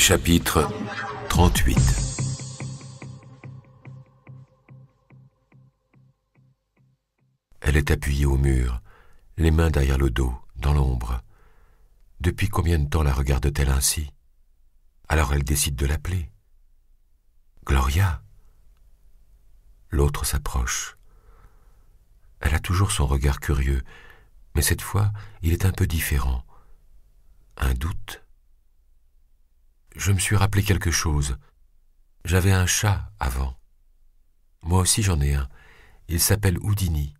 Chapitre 38 Elle est appuyée au mur, les mains derrière le dos, dans l'ombre. Depuis combien de temps la regarde-t-elle ainsi Alors elle décide de l'appeler. Gloria L'autre s'approche. Elle a toujours son regard curieux, mais cette fois, il est un peu différent. Un doute je me suis rappelé quelque chose. J'avais un chat avant. Moi aussi j'en ai un. Il s'appelle Houdini.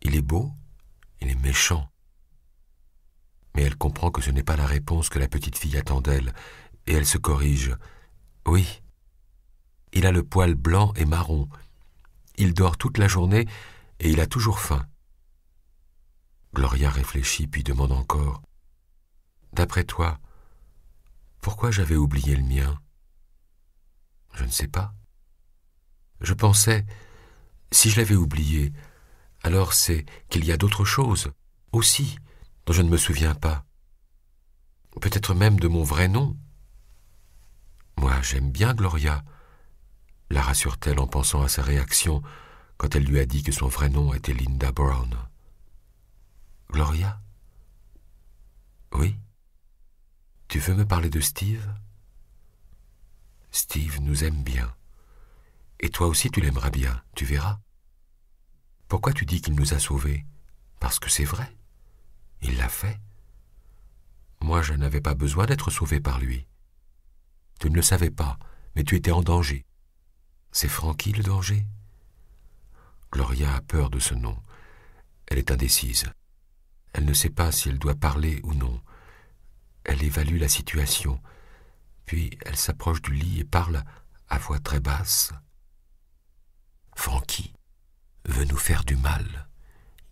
Il est beau, il est méchant. Mais elle comprend que ce n'est pas la réponse que la petite fille attend d'elle, et elle se corrige. Oui. Il a le poil blanc et marron. Il dort toute la journée et il a toujours faim. Gloria réfléchit puis demande encore. D'après toi, pourquoi j'avais oublié le mien Je ne sais pas. Je pensais, si je l'avais oublié, alors c'est qu'il y a d'autres choses, aussi, dont je ne me souviens pas. Peut-être même de mon vrai nom. Moi, j'aime bien Gloria, la rassure-t-elle en pensant à sa réaction quand elle lui a dit que son vrai nom était Linda Brown. Gloria Oui tu veux me parler de Steve Steve nous aime bien. Et toi aussi tu l'aimeras bien, tu verras. Pourquoi tu dis qu'il nous a sauvés Parce que c'est vrai. Il l'a fait. Moi, je n'avais pas besoin d'être sauvé par lui. Tu ne le savais pas, mais tu étais en danger. C'est Francky le danger Gloria a peur de ce nom. Elle est indécise. Elle ne sait pas si elle doit parler ou non. Elle évalue la situation, puis elle s'approche du lit et parle à voix très basse. Francky veut nous faire du mal.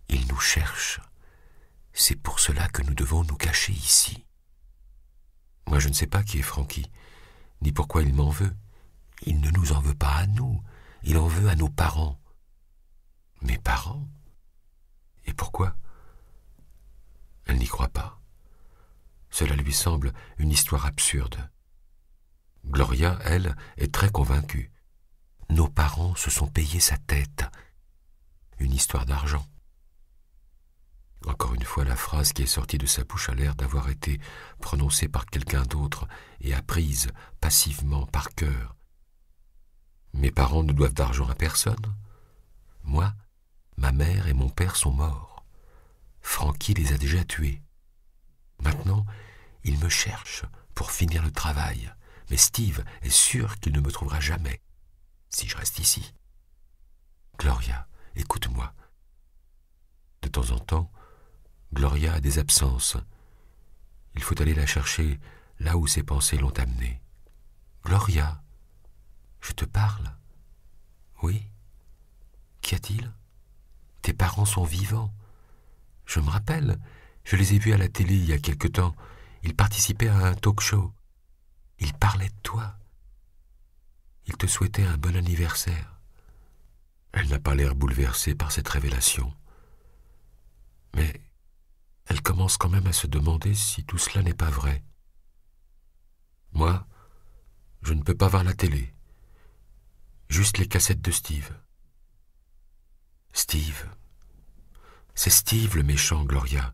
Il nous cherche. C'est pour cela que nous devons nous cacher ici. Moi, je ne sais pas qui est Francky, ni pourquoi il m'en veut. Il ne nous en veut pas à nous, il en veut à nos parents. Mes parents Et pourquoi Elle n'y croit pas. Cela lui semble une histoire absurde. Gloria, elle, est très convaincue. Nos parents se sont payés sa tête. Une histoire d'argent. Encore une fois, la phrase qui est sortie de sa bouche a l'air d'avoir été prononcée par quelqu'un d'autre et apprise passivement par cœur. Mes parents ne doivent d'argent à personne. Moi, ma mère et mon père sont morts. Francky les a déjà tués. Maintenant, il me cherche pour finir le travail, mais Steve est sûr qu'il ne me trouvera jamais si je reste ici. Gloria, écoute-moi. De temps en temps, Gloria a des absences. Il faut aller la chercher là où ses pensées l'ont amenée. Gloria, je te parle. Oui. Qu'y a-t-il Tes parents sont vivants. Je me rappelle, je les ai vus à la télé il y a quelque temps. Ils participaient à un talk show. Ils parlaient de toi. Ils te souhaitaient un bon anniversaire. Elle n'a pas l'air bouleversée par cette révélation. Mais elle commence quand même à se demander si tout cela n'est pas vrai. Moi, je ne peux pas voir la télé. Juste les cassettes de Steve. Steve. C'est Steve le méchant, Gloria.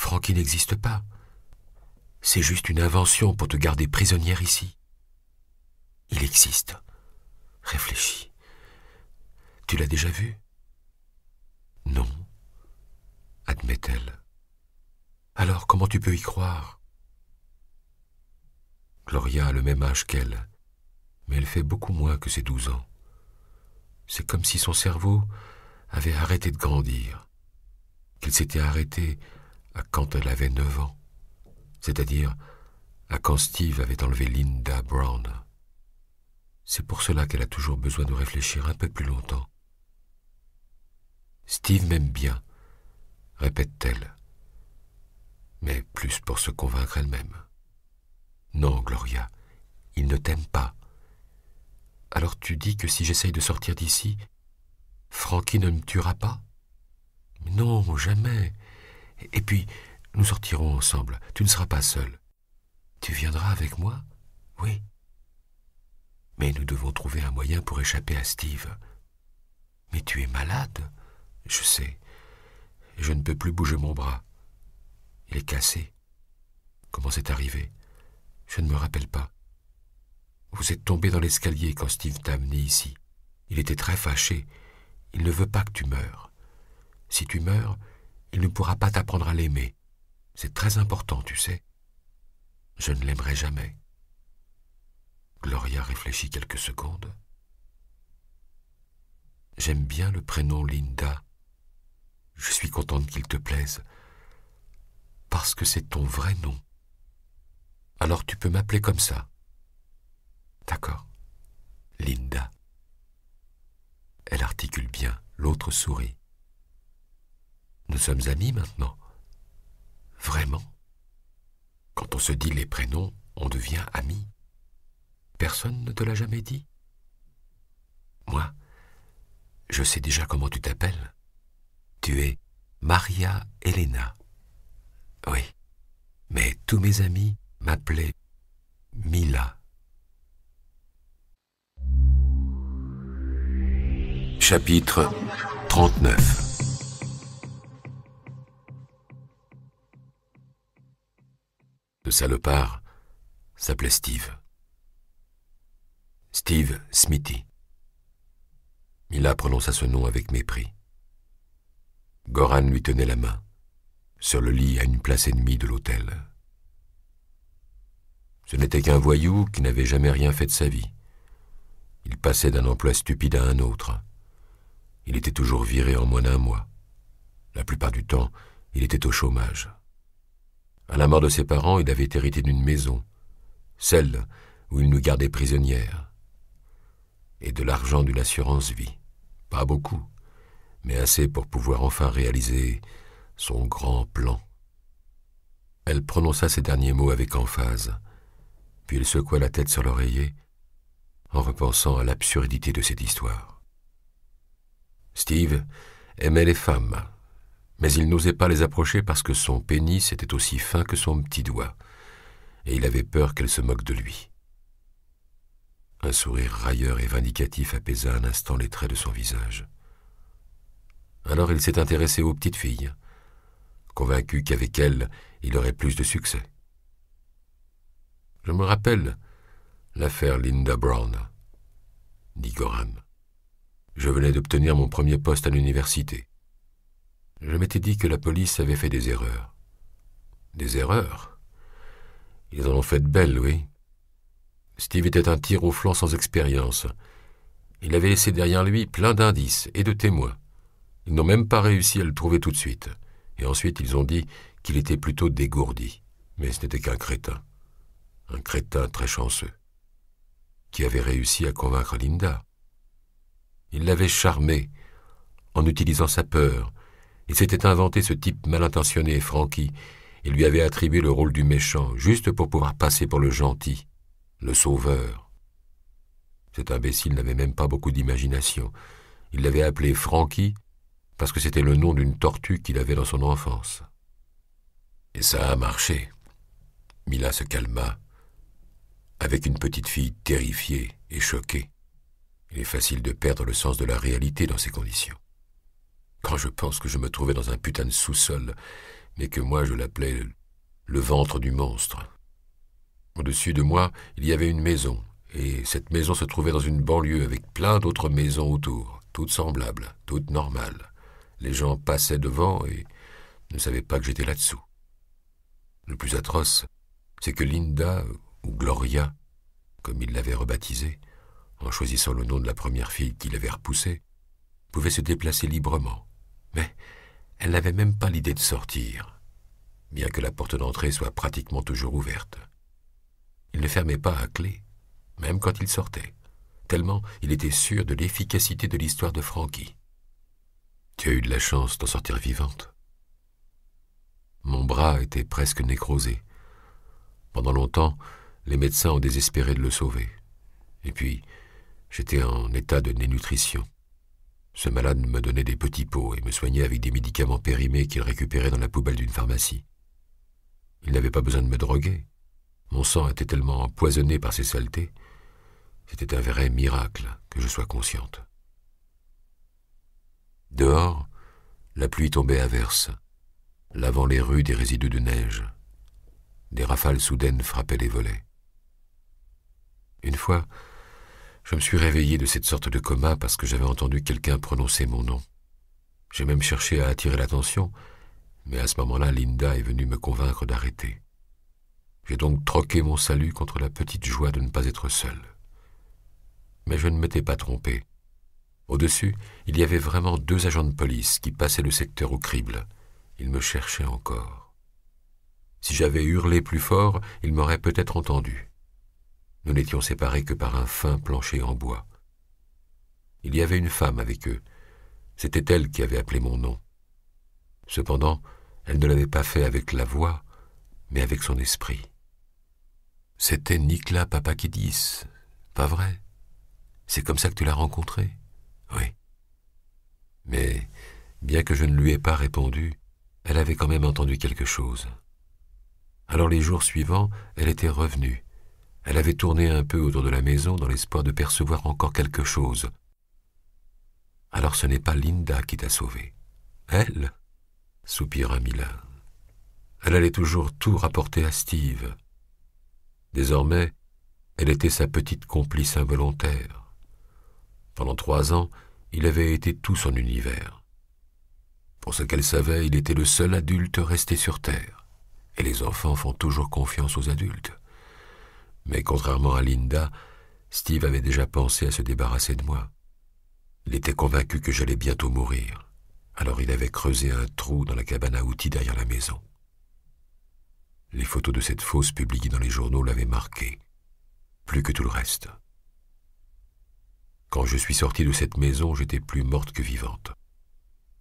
Francky n'existe pas. C'est juste une invention pour te garder prisonnière ici. Il existe. Réfléchis. Tu l'as déjà vu Non, admet-elle. Alors comment tu peux y croire Gloria a le même âge qu'elle, mais elle fait beaucoup moins que ses douze ans. C'est comme si son cerveau avait arrêté de grandir, qu'il s'était arrêté à quand elle avait neuf ans, c'est-à-dire à quand Steve avait enlevé Linda Brown. C'est pour cela qu'elle a toujours besoin de réfléchir un peu plus longtemps. Steve m'aime bien, répète-t-elle, mais plus pour se convaincre elle-même. Non, Gloria, il ne t'aime pas. Alors tu dis que si j'essaye de sortir d'ici, Frankie ne me tuera pas Non, jamais. Et puis, nous sortirons ensemble. Tu ne seras pas seul. Tu viendras avec moi Oui. Mais nous devons trouver un moyen pour échapper à Steve. Mais tu es malade Je sais. Je ne peux plus bouger mon bras. Il est cassé. Comment c'est arrivé Je ne me rappelle pas. Vous êtes tombé dans l'escalier quand Steve t'a amené ici. Il était très fâché. Il ne veut pas que tu meures. » Si tu meurs, il ne pourra pas t'apprendre à l'aimer. C'est très important, tu sais. Je ne l'aimerai jamais. Gloria réfléchit quelques secondes. J'aime bien le prénom Linda. Je suis contente qu'il te plaise, parce que c'est ton vrai nom. Alors tu peux m'appeler comme ça. D'accord. Linda. Elle articule bien, l'autre sourit. Nous sommes amis maintenant. Vraiment Quand on se dit les prénoms, on devient ami. Personne ne te l'a jamais dit Moi, je sais déjà comment tu t'appelles. Tu es Maria Elena. Oui, mais tous mes amis m'appelaient Mila. Chapitre 39 Le salopard, s'appelait Steve. Steve Smithy. Mila prononça ce nom avec mépris. Goran lui tenait la main, sur le lit à une place ennemie de l'hôtel. Ce n'était qu'un voyou qui n'avait jamais rien fait de sa vie. Il passait d'un emploi stupide à un autre. Il était toujours viré en moins d'un mois. La plupart du temps, il était au chômage. À la mort de ses parents, il avait hérité d'une maison, celle où il nous gardait prisonnières, et de l'argent d'une assurance vie. Pas beaucoup, mais assez pour pouvoir enfin réaliser son grand plan. Elle prononça ces derniers mots avec emphase, puis elle secoua la tête sur l'oreiller en repensant à l'absurdité de cette histoire. Steve aimait les femmes, mais il n'osait pas les approcher parce que son pénis était aussi fin que son petit doigt, et il avait peur qu'elle se moque de lui. Un sourire railleur et vindicatif apaisa un instant les traits de son visage. Alors il s'est intéressé aux petites filles, convaincu qu'avec elles, il aurait plus de succès. Je me rappelle l'affaire Linda Brown, dit Goran. Je venais d'obtenir mon premier poste à l'université. Je m'étais dit que la police avait fait des erreurs. Des erreurs Ils en ont fait de belles, oui. Steve était un tir au flanc sans expérience. Il avait laissé derrière lui plein d'indices et de témoins. Ils n'ont même pas réussi à le trouver tout de suite. Et ensuite, ils ont dit qu'il était plutôt dégourdi. Mais ce n'était qu'un crétin. Un crétin très chanceux. Qui avait réussi à convaincre Linda. Il l'avait charmée en utilisant sa peur, il s'était inventé ce type mal intentionné et et lui avait attribué le rôle du méchant, juste pour pouvoir passer pour le gentil, le sauveur. Cet imbécile n'avait même pas beaucoup d'imagination. Il l'avait appelé Franky parce que c'était le nom d'une tortue qu'il avait dans son enfance. Et ça a marché. Mila se calma, avec une petite fille terrifiée et choquée. Il est facile de perdre le sens de la réalité dans ces conditions. Quand je pense que je me trouvais dans un putain de sous-sol, mais que moi je l'appelais le ventre du monstre. Au-dessus de moi, il y avait une maison, et cette maison se trouvait dans une banlieue avec plein d'autres maisons autour, toutes semblables, toutes normales. Les gens passaient devant et ne savaient pas que j'étais là-dessous. Le plus atroce, c'est que Linda, ou Gloria, comme il l'avait rebaptisée, en choisissant le nom de la première fille qu'il avait repoussée, pouvait se déplacer librement, mais elle n'avait même pas l'idée de sortir, bien que la porte d'entrée soit pratiquement toujours ouverte. Il ne fermait pas à clé, même quand il sortait, tellement il était sûr de l'efficacité de l'histoire de Frankie. Tu as eu de la chance d'en sortir vivante. Mon bras était presque nécrosé. Pendant longtemps, les médecins ont désespéré de le sauver. Et puis, j'étais en état de dénutrition. Ce malade me donnait des petits pots et me soignait avec des médicaments périmés qu'il récupérait dans la poubelle d'une pharmacie. Il n'avait pas besoin de me droguer. Mon sang était tellement empoisonné par ces saletés. C'était un vrai miracle que je sois consciente. Dehors, la pluie tombait à verse, lavant les rues des résidus de neige. Des rafales soudaines frappaient les volets. Une fois, je me suis réveillé de cette sorte de coma parce que j'avais entendu quelqu'un prononcer mon nom. J'ai même cherché à attirer l'attention, mais à ce moment-là, Linda est venue me convaincre d'arrêter. J'ai donc troqué mon salut contre la petite joie de ne pas être seul. Mais je ne m'étais pas trompé. Au-dessus, il y avait vraiment deux agents de police qui passaient le secteur au crible. Ils me cherchaient encore. Si j'avais hurlé plus fort, ils m'auraient peut-être entendu. Nous n'étions séparés que par un fin plancher en bois. Il y avait une femme avec eux. C'était elle qui avait appelé mon nom. Cependant, elle ne l'avait pas fait avec la voix, mais avec son esprit. C'était Nikla Papakidis, pas vrai C'est comme ça que tu l'as rencontrée Oui. Mais, bien que je ne lui ai pas répondu, elle avait quand même entendu quelque chose. Alors les jours suivants, elle était revenue, elle avait tourné un peu autour de la maison dans l'espoir de percevoir encore quelque chose. Alors ce n'est pas Linda qui t'a sauvé. Elle soupira Mila. Elle allait toujours tout rapporter à Steve. Désormais, elle était sa petite complice involontaire. Pendant trois ans, il avait été tout son univers. Pour ce qu'elle savait, il était le seul adulte resté sur Terre. Et les enfants font toujours confiance aux adultes. Mais contrairement à Linda, Steve avait déjà pensé à se débarrasser de moi. Il était convaincu que j'allais bientôt mourir, alors il avait creusé un trou dans la cabane à outils derrière la maison. Les photos de cette fosse publiées dans les journaux l'avaient marqué, plus que tout le reste. Quand je suis sorti de cette maison, j'étais plus morte que vivante.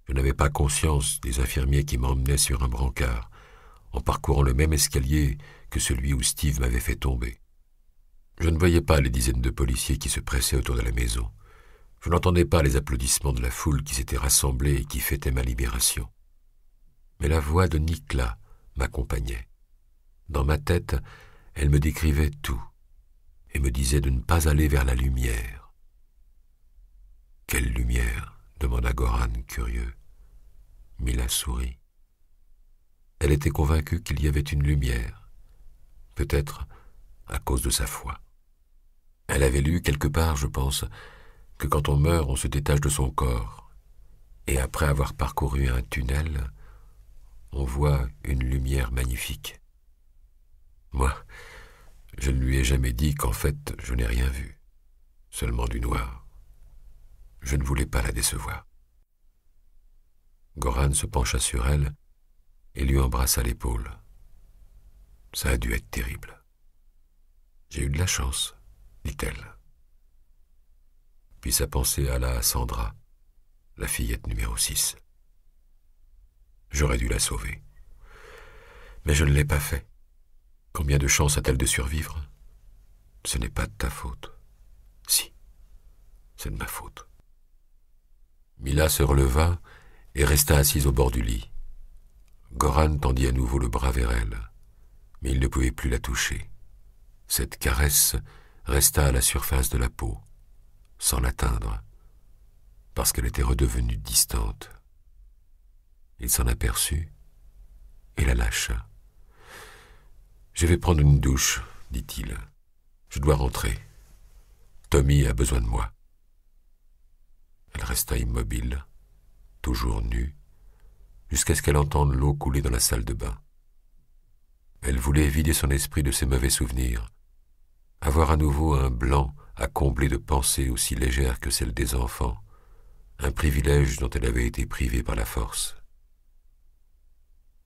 Je n'avais pas conscience des infirmiers qui m'emmenaient sur un brancard, en parcourant le même escalier que celui où Steve m'avait fait tomber. Je ne voyais pas les dizaines de policiers qui se pressaient autour de la maison. Je n'entendais pas les applaudissements de la foule qui s'était rassemblée et qui fêtait ma libération. Mais la voix de Nikla m'accompagnait. Dans ma tête, elle me décrivait tout et me disait de ne pas aller vers la lumière. Quelle lumière demanda Goran, curieux. Mila sourit. Elle était convaincue qu'il y avait une lumière, peut-être à cause de sa foi. Elle avait lu quelque part, je pense, que quand on meurt, on se détache de son corps, et après avoir parcouru un tunnel, on voit une lumière magnifique. Moi, je ne lui ai jamais dit qu'en fait je n'ai rien vu, seulement du noir. Je ne voulais pas la décevoir. Goran se pencha sur elle et lui embrassa l'épaule. Ça a dû être terrible. J'ai eu de la chance, puis sa pensée alla à Sandra, la fillette numéro 6. J'aurais dû la sauver. Mais je ne l'ai pas fait. Combien de chances a-t-elle de survivre Ce n'est pas de ta faute. Si, c'est de ma faute. Mila se releva et resta assise au bord du lit. Goran tendit à nouveau le bras vers elle, mais il ne pouvait plus la toucher. Cette caresse resta à la surface de la peau, sans l'atteindre, parce qu'elle était redevenue distante. Il s'en aperçut et la lâcha. Je vais prendre une douche, dit-il. Je dois rentrer. Tommy a besoin de moi. Elle resta immobile, toujours nue, jusqu'à ce qu'elle entende l'eau couler dans la salle de bain. Elle voulait vider son esprit de ses mauvais souvenirs, avoir à nouveau un blanc à combler de pensées aussi légères que celles des enfants, un privilège dont elle avait été privée par la force.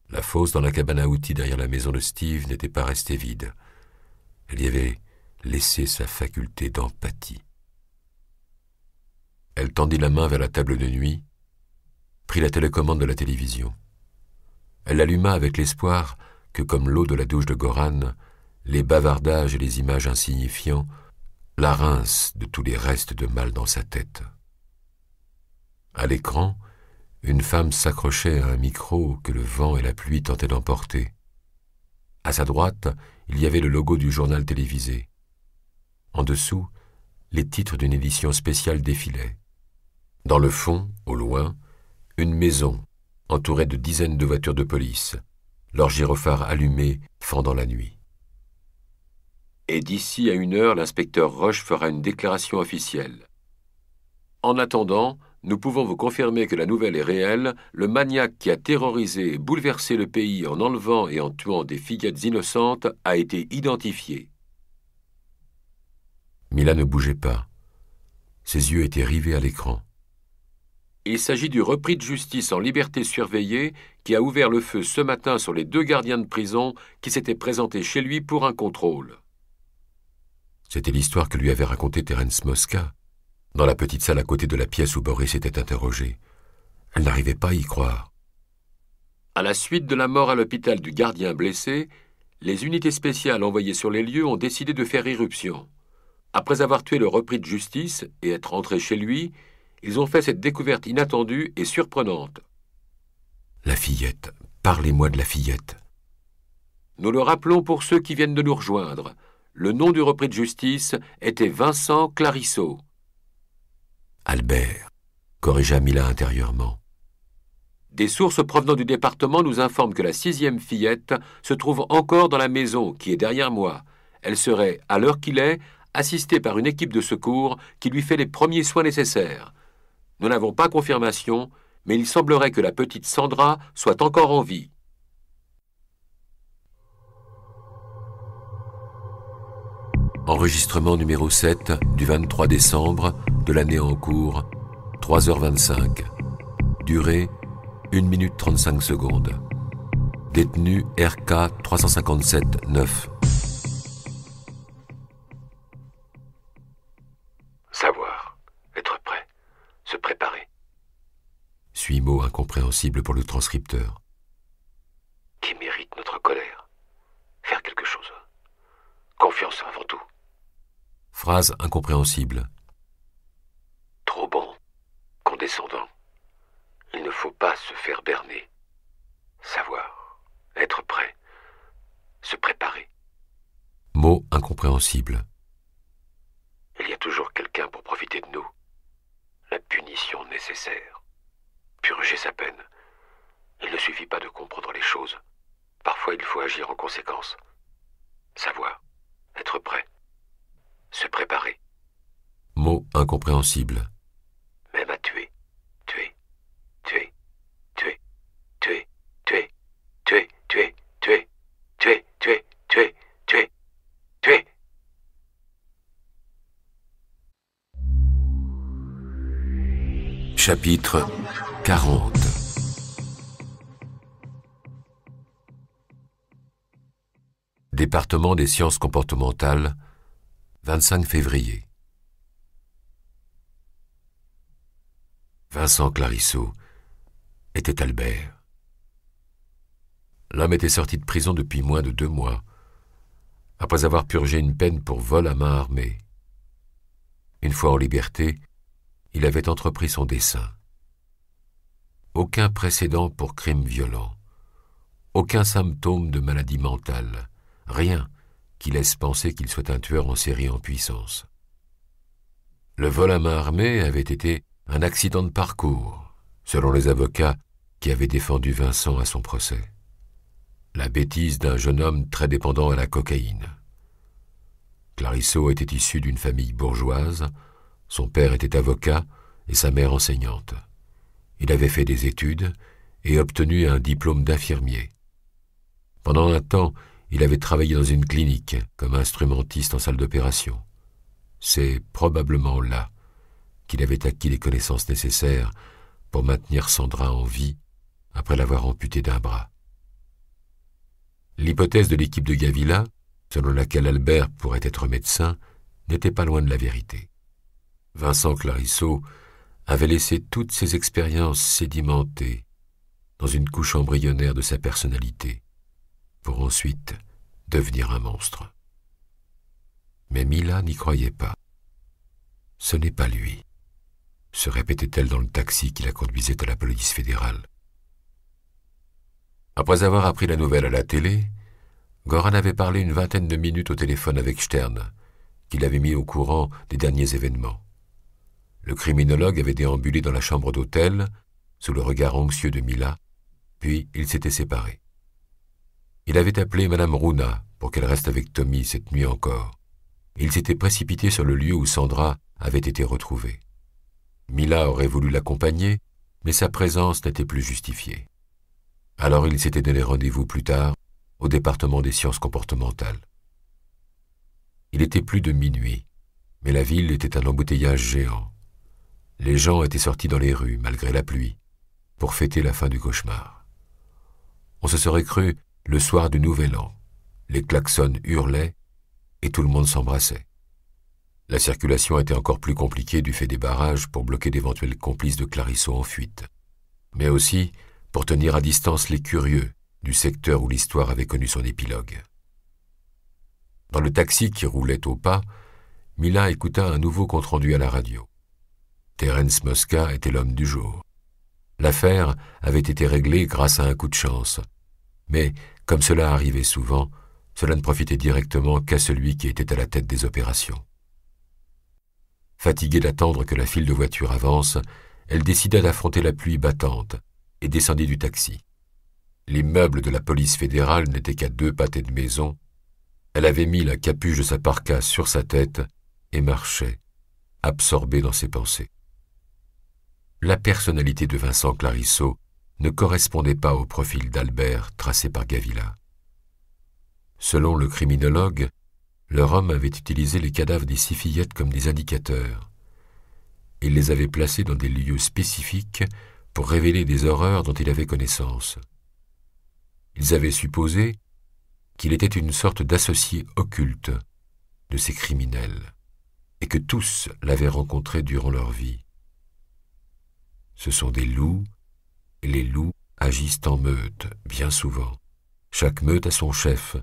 La fosse dans la cabane à outils derrière la maison de Steve n'était pas restée vide. Elle y avait laissé sa faculté d'empathie. Elle tendit la main vers la table de nuit, prit la télécommande de la télévision. Elle alluma avec l'espoir que, comme l'eau de la douche de Goran, les bavardages et les images insignifiants la rince de tous les restes de mal dans sa tête. À l'écran, une femme s'accrochait à un micro que le vent et la pluie tentaient d'emporter. À sa droite, il y avait le logo du journal télévisé. En dessous, les titres d'une édition spéciale défilaient. Dans le fond, au loin, une maison, entourée de dizaines de voitures de police, leurs gyrophares allumés fendant la nuit et d'ici à une heure, l'inspecteur Roche fera une déclaration officielle. En attendant, nous pouvons vous confirmer que la nouvelle est réelle. Le maniaque qui a terrorisé et bouleversé le pays en enlevant et en tuant des fillettes innocentes a été identifié. Mila ne bougeait pas. Ses yeux étaient rivés à l'écran. Il s'agit du repris de justice en liberté surveillée qui a ouvert le feu ce matin sur les deux gardiens de prison qui s'étaient présentés chez lui pour un contrôle. C'était l'histoire que lui avait racontée Terence Mosca, dans la petite salle à côté de la pièce où Boris était interrogé. Elle n'arrivait pas à y croire. À la suite de la mort à l'hôpital du gardien blessé, les unités spéciales envoyées sur les lieux ont décidé de faire irruption. Après avoir tué le repris de justice et être rentré chez lui, ils ont fait cette découverte inattendue et surprenante. La fillette, parlez-moi de la fillette. Nous le rappelons pour ceux qui viennent de nous rejoindre. Le nom du repris de justice était Vincent Clarisseau. Albert corrigea Mila intérieurement. Des sources provenant du département nous informent que la sixième fillette se trouve encore dans la maison qui est derrière moi. Elle serait, à l'heure qu'il est, assistée par une équipe de secours qui lui fait les premiers soins nécessaires. Nous n'avons pas confirmation, mais il semblerait que la petite Sandra soit encore en vie. Enregistrement numéro 7 du 23 décembre de l'année en cours, 3h25. Durée 1 minute 35 secondes. Détenu RK 357-9. Savoir, être prêt, se préparer. Suis mot incompréhensible pour le transcripteur. Qui mérite notre colère. Faire quelque chose. Confiance avant tout. Phrase incompréhensible. Trop bon, condescendant. Il ne faut pas se faire berner. Savoir, être prêt, se préparer. Mot incompréhensible. Il y a toujours quelqu'un pour profiter de nous. La punition nécessaire. Purger sa peine. Il ne suffit pas de comprendre les choses. Parfois, il faut agir en conséquence. Savoir, être prêt, se préparer. Mot incompréhensible. Même à tuer, tuer, tuer, tuer, tuer, tuer, tuer, tuer, tuer, tuer, tuer, tuer, tuer, tuer. Chapitre 40 Département des sciences comportementales 25 février. Vincent Clarisseau était Albert. L'homme était sorti de prison depuis moins de deux mois, après avoir purgé une peine pour vol à main armée. Une fois en liberté, il avait entrepris son dessein. Aucun précédent pour crime violent, aucun symptôme de maladie mentale, rien qui laisse penser qu'il soit un tueur en série en puissance. Le vol à main armée avait été un accident de parcours, selon les avocats qui avaient défendu Vincent à son procès. La bêtise d'un jeune homme très dépendant à la cocaïne. Clarisseau était issu d'une famille bourgeoise, son père était avocat et sa mère enseignante. Il avait fait des études et obtenu un diplôme d'infirmier. Pendant un temps, il avait travaillé dans une clinique comme instrumentiste en salle d'opération. C'est probablement là qu'il avait acquis les connaissances nécessaires pour maintenir Sandra en vie après l'avoir amputée d'un bras. L'hypothèse de l'équipe de Gavilla, selon laquelle Albert pourrait être médecin, n'était pas loin de la vérité. Vincent Clarisseau avait laissé toutes ses expériences sédimentées dans une couche embryonnaire de sa personnalité pour ensuite devenir un monstre. Mais Mila n'y croyait pas. Ce n'est pas lui, se répétait-elle dans le taxi qui la conduisait à la police fédérale. Après avoir appris la nouvelle à la télé, Goran avait parlé une vingtaine de minutes au téléphone avec Stern, qui l'avait mis au courant des derniers événements. Le criminologue avait déambulé dans la chambre d'hôtel, sous le regard anxieux de Mila, puis ils s'étaient séparés. Il avait appelé Madame Runa pour qu'elle reste avec Tommy cette nuit encore. Il s'était précipité sur le lieu où Sandra avait été retrouvée. Mila aurait voulu l'accompagner, mais sa présence n'était plus justifiée. Alors il s'était donné rendez-vous plus tard au département des sciences comportementales. Il était plus de minuit, mais la ville était un embouteillage géant. Les gens étaient sortis dans les rues, malgré la pluie, pour fêter la fin du cauchemar. On se serait cru le soir du Nouvel An, les klaxons hurlaient et tout le monde s'embrassait. La circulation était encore plus compliquée du fait des barrages pour bloquer d'éventuels complices de Clarisseau en fuite, mais aussi pour tenir à distance les curieux du secteur où l'histoire avait connu son épilogue. Dans le taxi qui roulait au pas, Mila écouta un nouveau compte-rendu à la radio. Terence Mosca était l'homme du jour. L'affaire avait été réglée grâce à un coup de chance, mais comme cela arrivait souvent, cela ne profitait directement qu'à celui qui était à la tête des opérations. Fatiguée d'attendre que la file de voiture avance, elle décida d'affronter la pluie battante et descendit du taxi. Les meubles de la police fédérale n'étaient qu'à deux pâtés de maison. Elle avait mis la capuche de sa parka sur sa tête et marchait, absorbée dans ses pensées. La personnalité de Vincent Clarisseau ne correspondait pas au profil d'Albert tracé par Gavila. Selon le criminologue, leur homme avait utilisé les cadavres des six fillettes comme des indicateurs. Il les avait placés dans des lieux spécifiques pour révéler des horreurs dont il avait connaissance. Ils avaient supposé qu'il était une sorte d'associé occulte de ces criminels, et que tous l'avaient rencontré durant leur vie. Ce sont des loups, les loups agissent en meute, bien souvent. Chaque meute a son chef,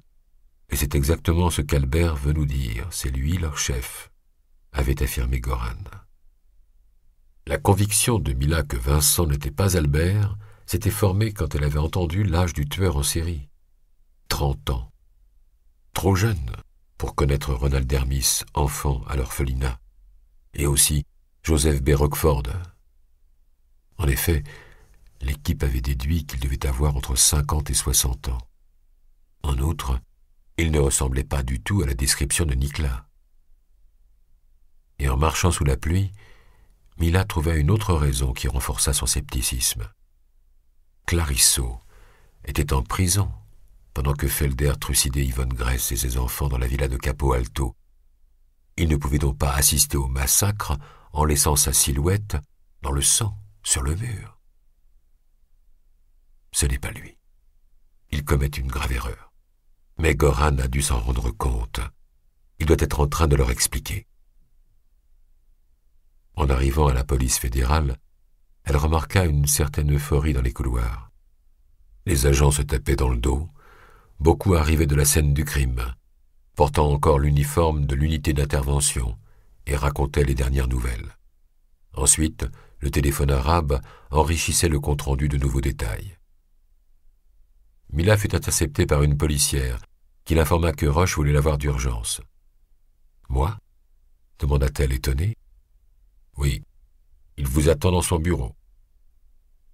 et c'est exactement ce qu'Albert veut nous dire, c'est lui leur chef, avait affirmé Goran. La conviction de Mila que Vincent n'était pas Albert s'était formée quand elle avait entendu l'âge du tueur en série. Trente ans. Trop jeune pour connaître Ronald Dermis, enfant à l'orphelinat, et aussi Joseph B. Rockford. En effet, L'équipe avait déduit qu'il devait avoir entre 50 et 60 ans. En outre, il ne ressemblait pas du tout à la description de nicolas Et en marchant sous la pluie, Mila trouva une autre raison qui renforça son scepticisme. Clarisseau était en prison pendant que Felder trucidait Yvonne Grèce et ses enfants dans la villa de Capo Alto. Il ne pouvait donc pas assister au massacre en laissant sa silhouette dans le sang sur le mur. Ce n'est pas lui. Il commet une grave erreur. Mais Goran a dû s'en rendre compte. Il doit être en train de leur expliquer. En arrivant à la police fédérale, elle remarqua une certaine euphorie dans les couloirs. Les agents se tapaient dans le dos, beaucoup arrivaient de la scène du crime, portant encore l'uniforme de l'unité d'intervention, et racontaient les dernières nouvelles. Ensuite, le téléphone arabe enrichissait le compte-rendu de nouveaux détails. Mila fut interceptée par une policière, qui l'informa que Roche voulait la voir d'urgence. Moi demanda-t-elle étonnée. Oui, il vous attend dans son bureau.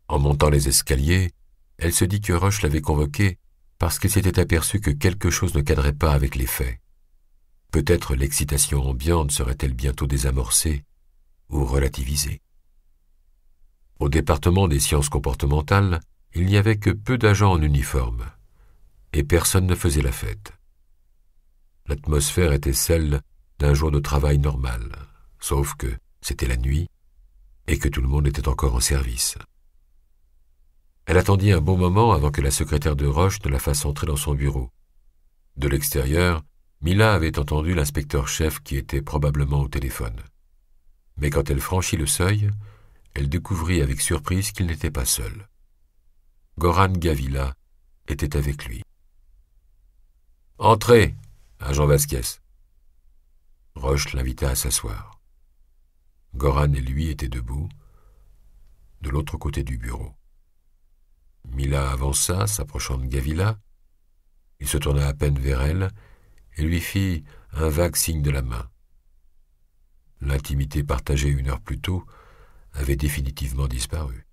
En montant les escaliers, elle se dit que Roche l'avait convoquée parce qu'il s'était aperçu que quelque chose ne cadrait pas avec les faits. Peut-être l'excitation ambiante serait-elle bientôt désamorcée ou relativisée. Au département des sciences comportementales, il n'y avait que peu d'agents en uniforme, et personne ne faisait la fête. L'atmosphère était celle d'un jour de travail normal, sauf que c'était la nuit et que tout le monde était encore en service. Elle attendit un bon moment avant que la secrétaire de Roche ne la fasse entrer dans son bureau. De l'extérieur, Mila avait entendu l'inspecteur-chef qui était probablement au téléphone. Mais quand elle franchit le seuil, elle découvrit avec surprise qu'il n'était pas seul. Goran Gavila était avec lui. Entrez, agent Vasquez. Roche l'invita à s'asseoir. Goran et lui étaient debout, de l'autre côté du bureau. Mila avança, s'approchant de Gavila. Il se tourna à peine vers elle et lui fit un vague signe de la main. L'intimité partagée une heure plus tôt avait définitivement disparu.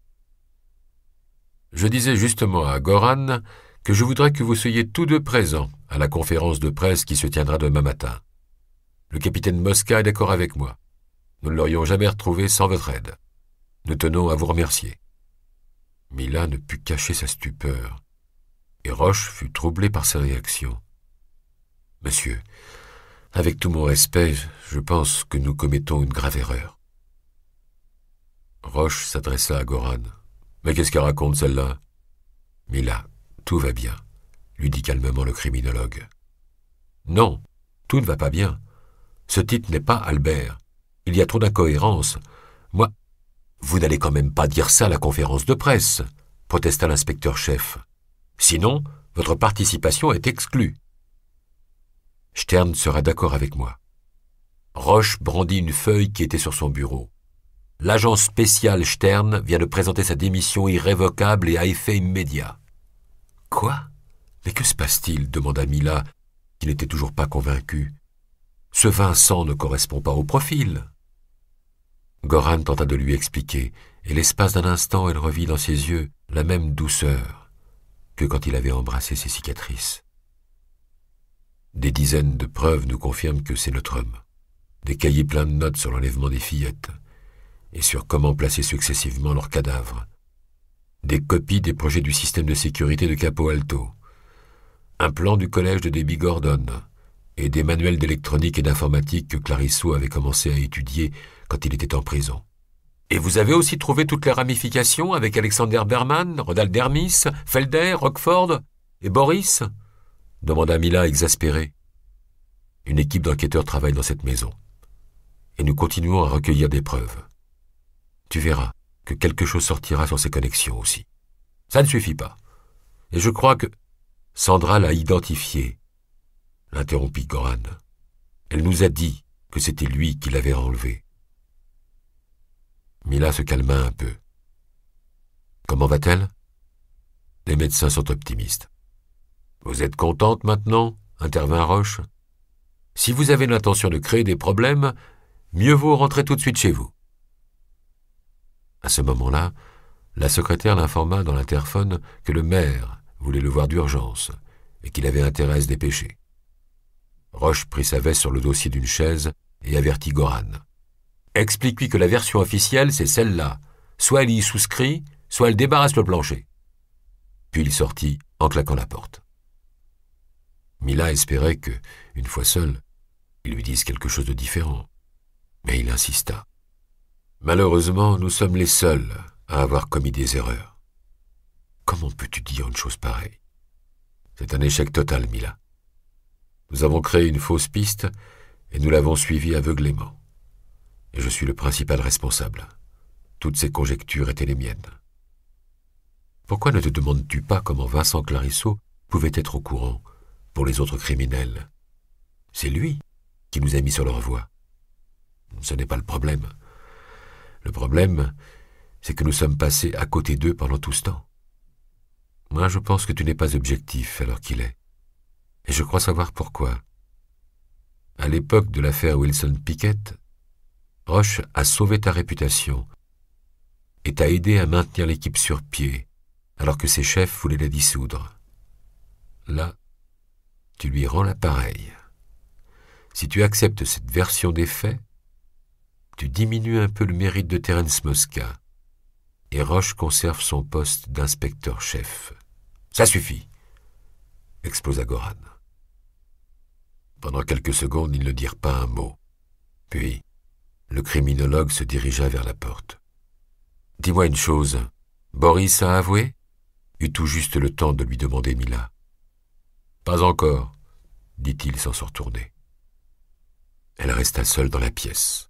Je disais justement à Goran que je voudrais que vous soyez tous deux présents à la conférence de presse qui se tiendra demain matin. Le capitaine Mosca est d'accord avec moi. Nous ne l'aurions jamais retrouvé sans votre aide. Nous tenons à vous remercier. Mila ne put cacher sa stupeur, et Roche fut troublé par sa réaction. Monsieur, avec tout mon respect, je pense que nous commettons une grave erreur. Roche s'adressa à Goran. Mais qu'est-ce qu'elle raconte, celle-là Mila, tout va bien, lui dit calmement le criminologue. Non, tout ne va pas bien. Ce titre n'est pas Albert. Il y a trop d'incohérences. Moi. Vous n'allez quand même pas dire ça à la conférence de presse, protesta l'inspecteur-chef. Sinon, votre participation est exclue. Stern sera d'accord avec moi. Roche brandit une feuille qui était sur son bureau. L'agent spécial Stern vient de présenter sa démission irrévocable et à effet immédiat. Quoi Mais que se passe-t-il demanda Mila, qui n'était toujours pas convaincue. Ce Vincent ne correspond pas au profil. Goran tenta de lui expliquer, et l'espace d'un instant elle revit dans ses yeux la même douceur que quand il avait embrassé ses cicatrices. Des dizaines de preuves nous confirment que c'est notre homme. Des cahiers pleins de notes sur l'enlèvement des fillettes, et sur comment placer successivement leurs cadavres. Des copies des projets du système de sécurité de Capo Alto. Un plan du collège de Debbie Gordon et des manuels d'électronique et d'informatique que Clarisseau avait commencé à étudier quand il était en prison. Et vous avez aussi trouvé toutes les ramifications avec Alexander Berman, Rodal Dermis, Felder, Rockford et Boris demanda Mila exaspérée. Une équipe d'enquêteurs travaille dans cette maison. Et nous continuons à recueillir des preuves tu verras que quelque chose sortira sur ces connexions aussi. Ça ne suffit pas. Et je crois que Sandra l'a identifié, l'interrompit Goran. Elle nous a dit que c'était lui qui l'avait enlevé. Mila se calma un peu. Comment va-t-elle Les médecins sont optimistes. Vous êtes contente maintenant intervint Roche. Si vous avez l'intention de créer des problèmes, mieux vaut rentrer tout de suite chez vous. À ce moment-là, la secrétaire l'informa dans l'interphone que le maire voulait le voir d'urgence et qu'il avait intérêt à se dépêcher. Roche prit sa veste sur le dossier d'une chaise et avertit Goran. Explique-lui que la version officielle, c'est celle-là. Soit elle y souscrit, soit elle débarrasse le plancher. Puis il sortit en claquant la porte. Mila espérait que, une fois seul, il lui dise quelque chose de différent. Mais il insista. Malheureusement, nous sommes les seuls à avoir commis des erreurs. Comment peux-tu dire une chose pareille C'est un échec total, Mila. Nous avons créé une fausse piste et nous l'avons suivie aveuglément. Et je suis le principal responsable. Toutes ces conjectures étaient les miennes. Pourquoi ne te demandes-tu pas comment Vincent Clarisseau pouvait être au courant pour les autres criminels C'est lui qui nous a mis sur leur voie. Ce n'est pas le problème. Le problème, c'est que nous sommes passés à côté d'eux pendant tout ce temps. Moi, je pense que tu n'es pas objectif alors qu'il est. Et je crois savoir pourquoi. À l'époque de l'affaire Wilson Pickett, Roche a sauvé ta réputation et t'a aidé à maintenir l'équipe sur pied, alors que ses chefs voulaient la dissoudre. Là, tu lui rends l'appareil. Si tu acceptes cette version des faits, tu un peu le mérite de Terence Mosca. Et Roche conserve son poste d'inspecteur-chef. Ça suffit explosa Goran. Pendant quelques secondes, ils ne dirent pas un mot. Puis, le criminologue se dirigea vers la porte. Dis-moi une chose, Boris a avoué eut tout juste le temps de lui demander Mila. Pas encore, dit-il sans se retourner. Elle resta seule dans la pièce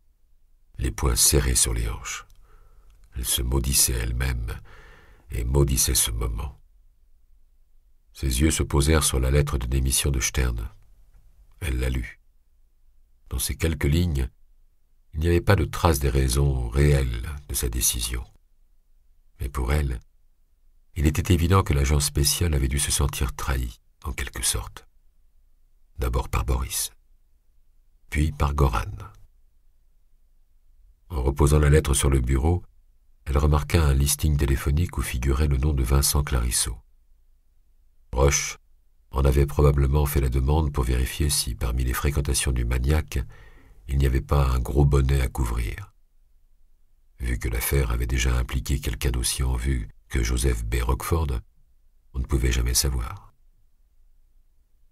les poings serrés sur les hanches. Elle se maudissait elle-même et maudissait ce moment. Ses yeux se posèrent sur la lettre de démission de Stern. Elle la lut. Dans ces quelques lignes, il n'y avait pas de trace des raisons réelles de sa décision. Mais pour elle, il était évident que l'agent spécial avait dû se sentir trahi, en quelque sorte. D'abord par Boris, puis par Goran. En reposant la lettre sur le bureau, elle remarqua un listing téléphonique où figurait le nom de Vincent Clarisseau. Roche en avait probablement fait la demande pour vérifier si, parmi les fréquentations du maniaque, il n'y avait pas un gros bonnet à couvrir. Vu que l'affaire avait déjà impliqué quelqu'un d'aussi en vue que Joseph B. Rockford, on ne pouvait jamais savoir.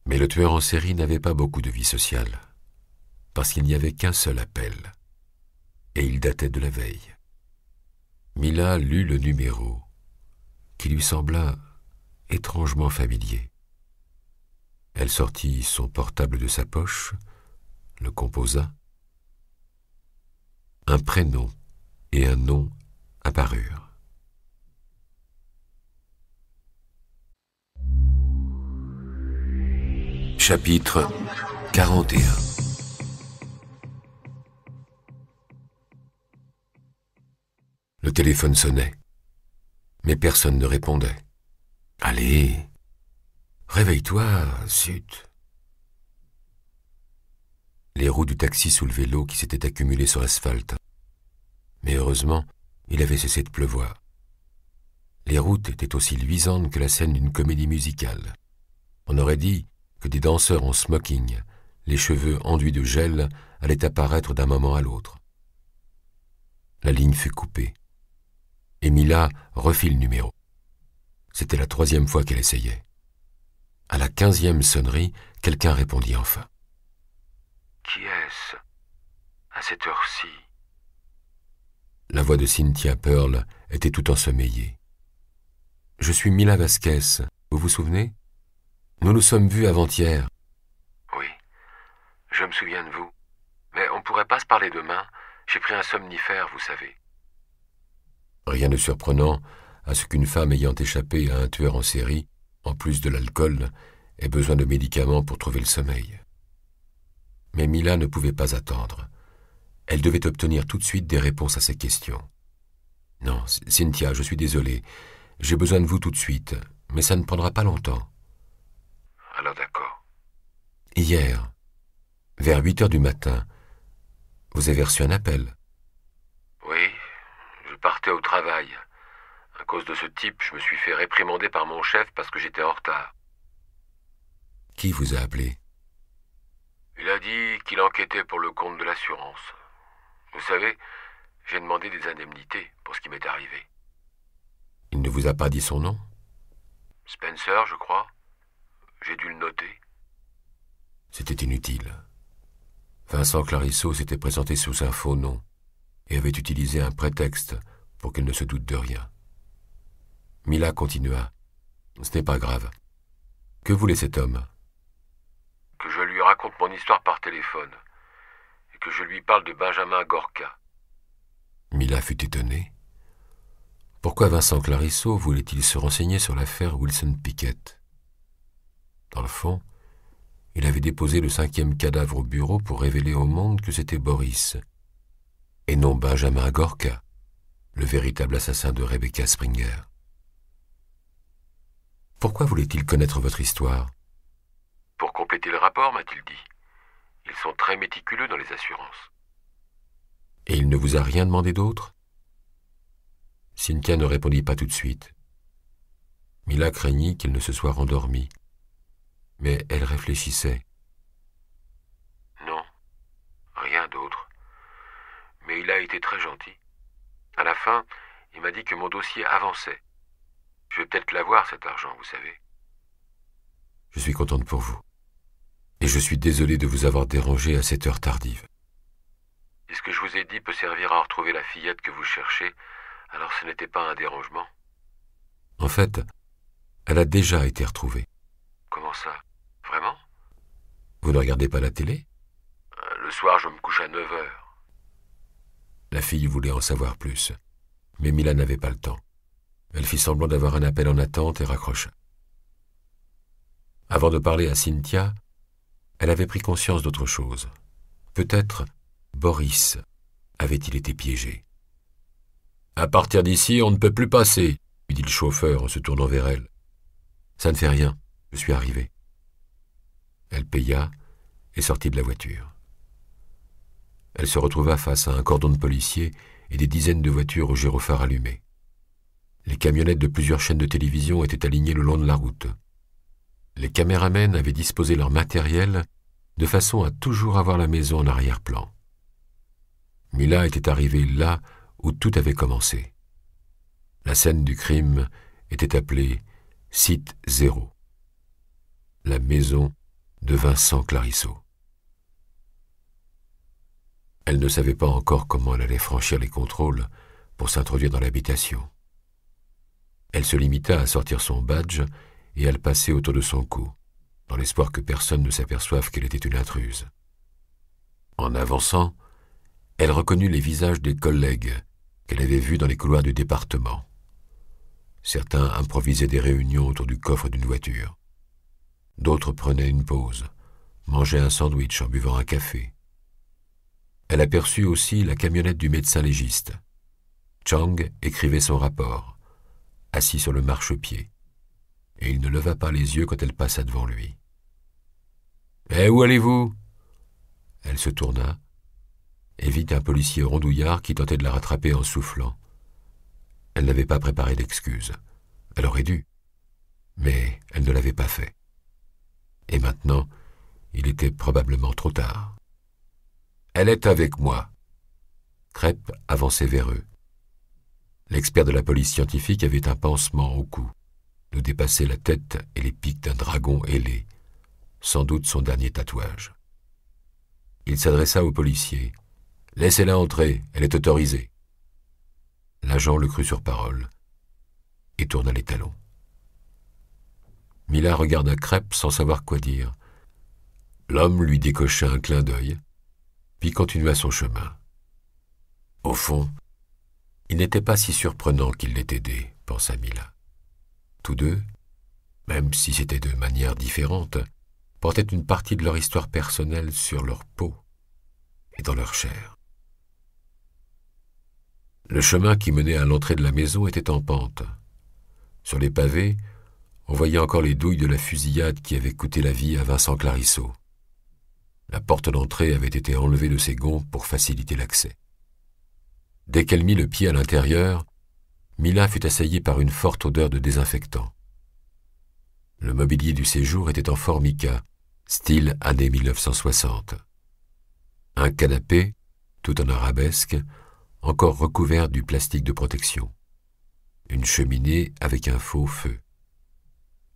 Mais le tueur en série n'avait pas beaucoup de vie sociale, parce qu'il n'y avait qu'un seul appel et il datait de la veille. Mila lut le numéro, qui lui sembla étrangement familier. Elle sortit son portable de sa poche, le composa. Un prénom et un nom apparurent. Chapitre 41 Le téléphone sonnait, mais personne ne répondait. Allez, réveille-toi, zut. Les roues du taxi soulevaient l'eau qui s'était accumulée sur l'asphalte. Mais heureusement, il avait cessé de pleuvoir. Les routes étaient aussi luisantes que la scène d'une comédie musicale. On aurait dit que des danseurs en smoking, les cheveux enduits de gel, allaient apparaître d'un moment à l'autre. La ligne fut coupée et Mila refit le numéro. C'était la troisième fois qu'elle essayait. À la quinzième sonnerie, quelqu'un répondit enfin. Qui est-ce À cette heure-ci La voix de Cynthia Pearl était tout ensommeillée. Je suis Mila Vasquez, vous vous souvenez Nous nous sommes vus avant-hier. Oui, je me souviens de vous. Mais on ne pourrait pas se parler demain. J'ai pris un somnifère, vous savez. Rien de surprenant à ce qu'une femme ayant échappé à un tueur en série, en plus de l'alcool, ait besoin de médicaments pour trouver le sommeil. Mais Mila ne pouvait pas attendre. Elle devait obtenir tout de suite des réponses à ses questions. Non, Cynthia, je suis désolé. J'ai besoin de vous tout de suite, mais ça ne prendra pas longtemps. Alors d'accord. Hier, vers 8 heures du matin, vous avez reçu un appel partait au travail. À cause de ce type, je me suis fait réprimander par mon chef parce que j'étais en retard. Qui vous a appelé Il a dit qu'il enquêtait pour le compte de l'assurance. Vous savez, j'ai demandé des indemnités pour ce qui m'est arrivé. Il ne vous a pas dit son nom Spencer, je crois. J'ai dû le noter. C'était inutile. Vincent Clarisseau s'était présenté sous un faux nom et avait utilisé un prétexte pour qu'elle ne se doute de rien. Mila continua. Ce n'est pas grave. Que voulait cet homme Que je lui raconte mon histoire par téléphone et que je lui parle de Benjamin Gorka. Mila fut étonnée. Pourquoi Vincent Clarisseau voulait-il se renseigner sur l'affaire Wilson piquette Dans le fond, il avait déposé le cinquième cadavre au bureau pour révéler au monde que c'était Boris, et non Benjamin Gorka le véritable assassin de Rebecca Springer. Pourquoi voulait-il connaître votre histoire Pour compléter le rapport, m'a-t-il dit. Ils sont très méticuleux dans les assurances. Et il ne vous a rien demandé d'autre Cynthia ne répondit pas tout de suite. Mila craignit qu'il ne se soit rendormi. Mais elle réfléchissait. Non, rien d'autre. Mais il a été très gentil. À la fin, il m'a dit que mon dossier avançait. Je vais peut-être l'avoir, cet argent, vous savez. Je suis contente pour vous. Et je suis désolé de vous avoir dérangé à cette heure tardive. Et ce que je vous ai dit peut servir à retrouver la fillette que vous cherchez, alors ce n'était pas un dérangement. En fait, elle a déjà été retrouvée. Comment ça Vraiment Vous ne regardez pas la télé euh, Le soir, je me couche à 9 heures. La fille voulait en savoir plus, mais Mila n'avait pas le temps. Elle fit semblant d'avoir un appel en attente et raccrocha. Avant de parler à Cynthia, elle avait pris conscience d'autre chose. Peut-être Boris avait-il été piégé. À partir d'ici, on ne peut plus passer, lui dit le chauffeur en se tournant vers elle. Ça ne fait rien, je suis arrivé. Elle paya et sortit de la voiture. Elle se retrouva face à un cordon de policiers et des dizaines de voitures aux gyrophares allumés. Les camionnettes de plusieurs chaînes de télévision étaient alignées le long de la route. Les caméramens avaient disposé leur matériel de façon à toujours avoir la maison en arrière-plan. Mila était arrivée là où tout avait commencé. La scène du crime était appelée Site Zéro. La maison de Vincent Clarisseau. Elle ne savait pas encore comment elle allait franchir les contrôles pour s'introduire dans l'habitation. Elle se limita à sortir son badge et à le passer autour de son cou, dans l'espoir que personne ne s'aperçoive qu'elle était une intruse. En avançant, elle reconnut les visages des collègues qu'elle avait vus dans les couloirs du département. Certains improvisaient des réunions autour du coffre d'une voiture. D'autres prenaient une pause, mangeaient un sandwich en buvant un café elle aperçut aussi la camionnette du médecin légiste. Chang écrivait son rapport, assis sur le marchepied, et il ne leva pas les yeux quand elle passa devant lui. Eh, où allez-vous Elle se tourna et vit un policier rondouillard qui tentait de la rattraper en soufflant. Elle n'avait pas préparé d'excuses. Elle aurait dû. Mais elle ne l'avait pas fait. Et maintenant, il était probablement trop tard. Elle est avec moi. Crêpe avançait vers eux. L'expert de la police scientifique avait un pansement au cou, nous dépassait la tête et les pics d'un dragon ailé, sans doute son dernier tatouage. Il s'adressa au policier. Laissez-la entrer, elle est autorisée. L'agent le crut sur parole et tourna les talons. Mila regarda Crêpe sans savoir quoi dire. L'homme lui décocha un clin d'œil, puis continua son chemin. Au fond, il n'était pas si surprenant qu'il l'ait aidé, pensa Mila. Tous deux, même si c'était de manière différente, portaient une partie de leur histoire personnelle sur leur peau et dans leur chair. Le chemin qui menait à l'entrée de la maison était en pente. Sur les pavés, on voyait encore les douilles de la fusillade qui avait coûté la vie à Vincent Clarisseau. La porte d'entrée avait été enlevée de ses gonds pour faciliter l'accès. Dès qu'elle mit le pied à l'intérieur, Mila fut assaillie par une forte odeur de désinfectant. Le mobilier du séjour était en formica, style année 1960. Un canapé, tout en arabesque, encore recouvert du plastique de protection. Une cheminée avec un faux feu.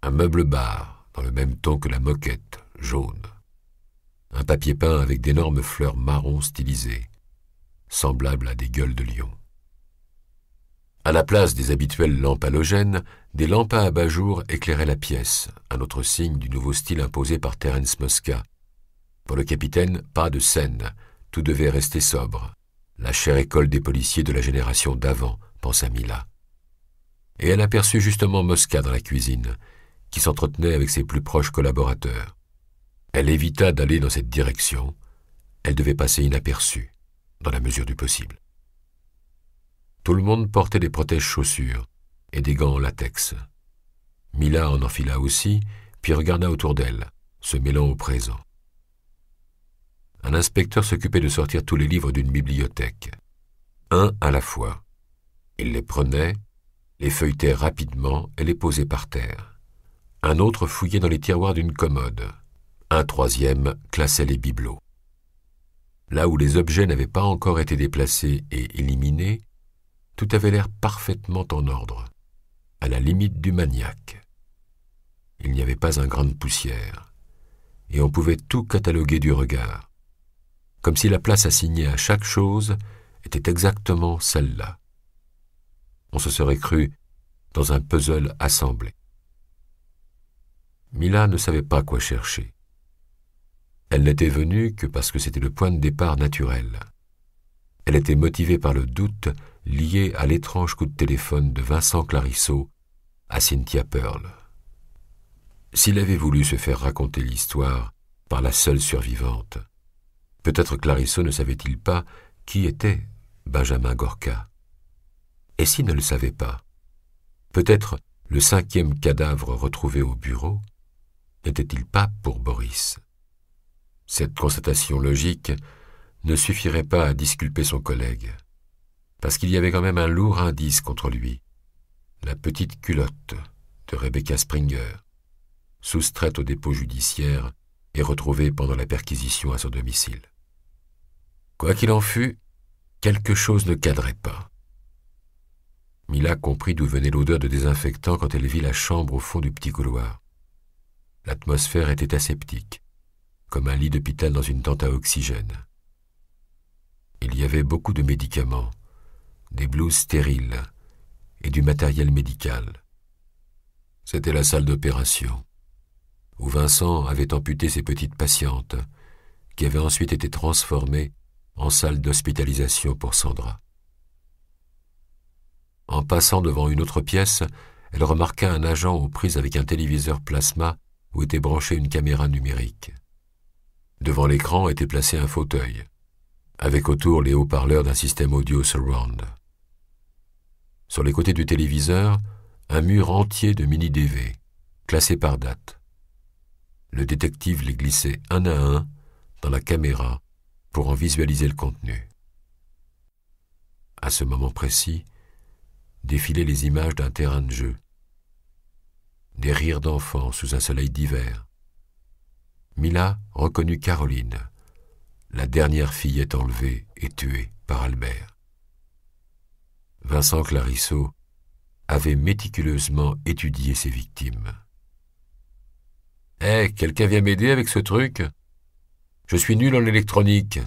Un meuble bar, dans le même ton que la moquette, jaune un papier peint avec d'énormes fleurs marron stylisées, semblables à des gueules de lion. À la place des habituelles lampes halogènes, des lampes à abat-jour éclairaient la pièce, un autre signe du nouveau style imposé par Terence Mosca. Pour le capitaine, pas de scène, tout devait rester sobre. La chère école des policiers de la génération d'avant, pensa Mila. Et elle aperçut justement Mosca dans la cuisine, qui s'entretenait avec ses plus proches collaborateurs. Elle évita d'aller dans cette direction. Elle devait passer inaperçue, dans la mesure du possible. Tout le monde portait des protèges-chaussures et des gants en latex. Mila en enfila aussi, puis regarda autour d'elle, se mêlant au présent. Un inspecteur s'occupait de sortir tous les livres d'une bibliothèque, un à la fois. Il les prenait, les feuilletait rapidement et les posait par terre. Un autre fouillait dans les tiroirs d'une commode. Un troisième classait les bibelots. Là où les objets n'avaient pas encore été déplacés et éliminés, tout avait l'air parfaitement en ordre, à la limite du maniaque. Il n'y avait pas un grain de poussière, et on pouvait tout cataloguer du regard, comme si la place assignée à chaque chose était exactement celle-là. On se serait cru dans un puzzle assemblé. Mila ne savait pas quoi chercher. Elle n'était venue que parce que c'était le point de départ naturel. Elle était motivée par le doute lié à l'étrange coup de téléphone de Vincent Clarisseau à Cynthia Pearl. S'il avait voulu se faire raconter l'histoire par la seule survivante, peut-être Clarisseau ne savait-il pas qui était Benjamin Gorka. Et s'il ne le savait pas, peut-être le cinquième cadavre retrouvé au bureau n'était-il pas pour Boris cette constatation logique ne suffirait pas à disculper son collègue, parce qu'il y avait quand même un lourd indice contre lui, la petite culotte de Rebecca Springer, soustraite au dépôt judiciaire et retrouvée pendant la perquisition à son domicile. Quoi qu'il en fût, quelque chose ne cadrait pas. Mila comprit d'où venait l'odeur de désinfectant quand elle vit la chambre au fond du petit couloir. L'atmosphère était aseptique, comme un lit d'hôpital dans une tente à oxygène. Il y avait beaucoup de médicaments, des blouses stériles et du matériel médical. C'était la salle d'opération, où Vincent avait amputé ses petites patientes, qui avaient ensuite été transformées en salle d'hospitalisation pour Sandra. En passant devant une autre pièce, elle remarqua un agent aux prises avec un téléviseur plasma où était branchée une caméra numérique. Devant l'écran était placé un fauteuil, avec autour les haut-parleurs d'un système audio surround. Sur les côtés du téléviseur, un mur entier de mini-DV, classés par date. Le détective les glissait un à un dans la caméra pour en visualiser le contenu. À ce moment précis, défilaient les images d'un terrain de jeu, des rires d'enfants sous un soleil d'hiver, Mila reconnut Caroline. La dernière fille est enlevée et tuée par Albert. Vincent Clarisseau avait méticuleusement étudié ses victimes. Hé, eh, quelqu'un vient m'aider avec ce truc Je suis nul en électronique,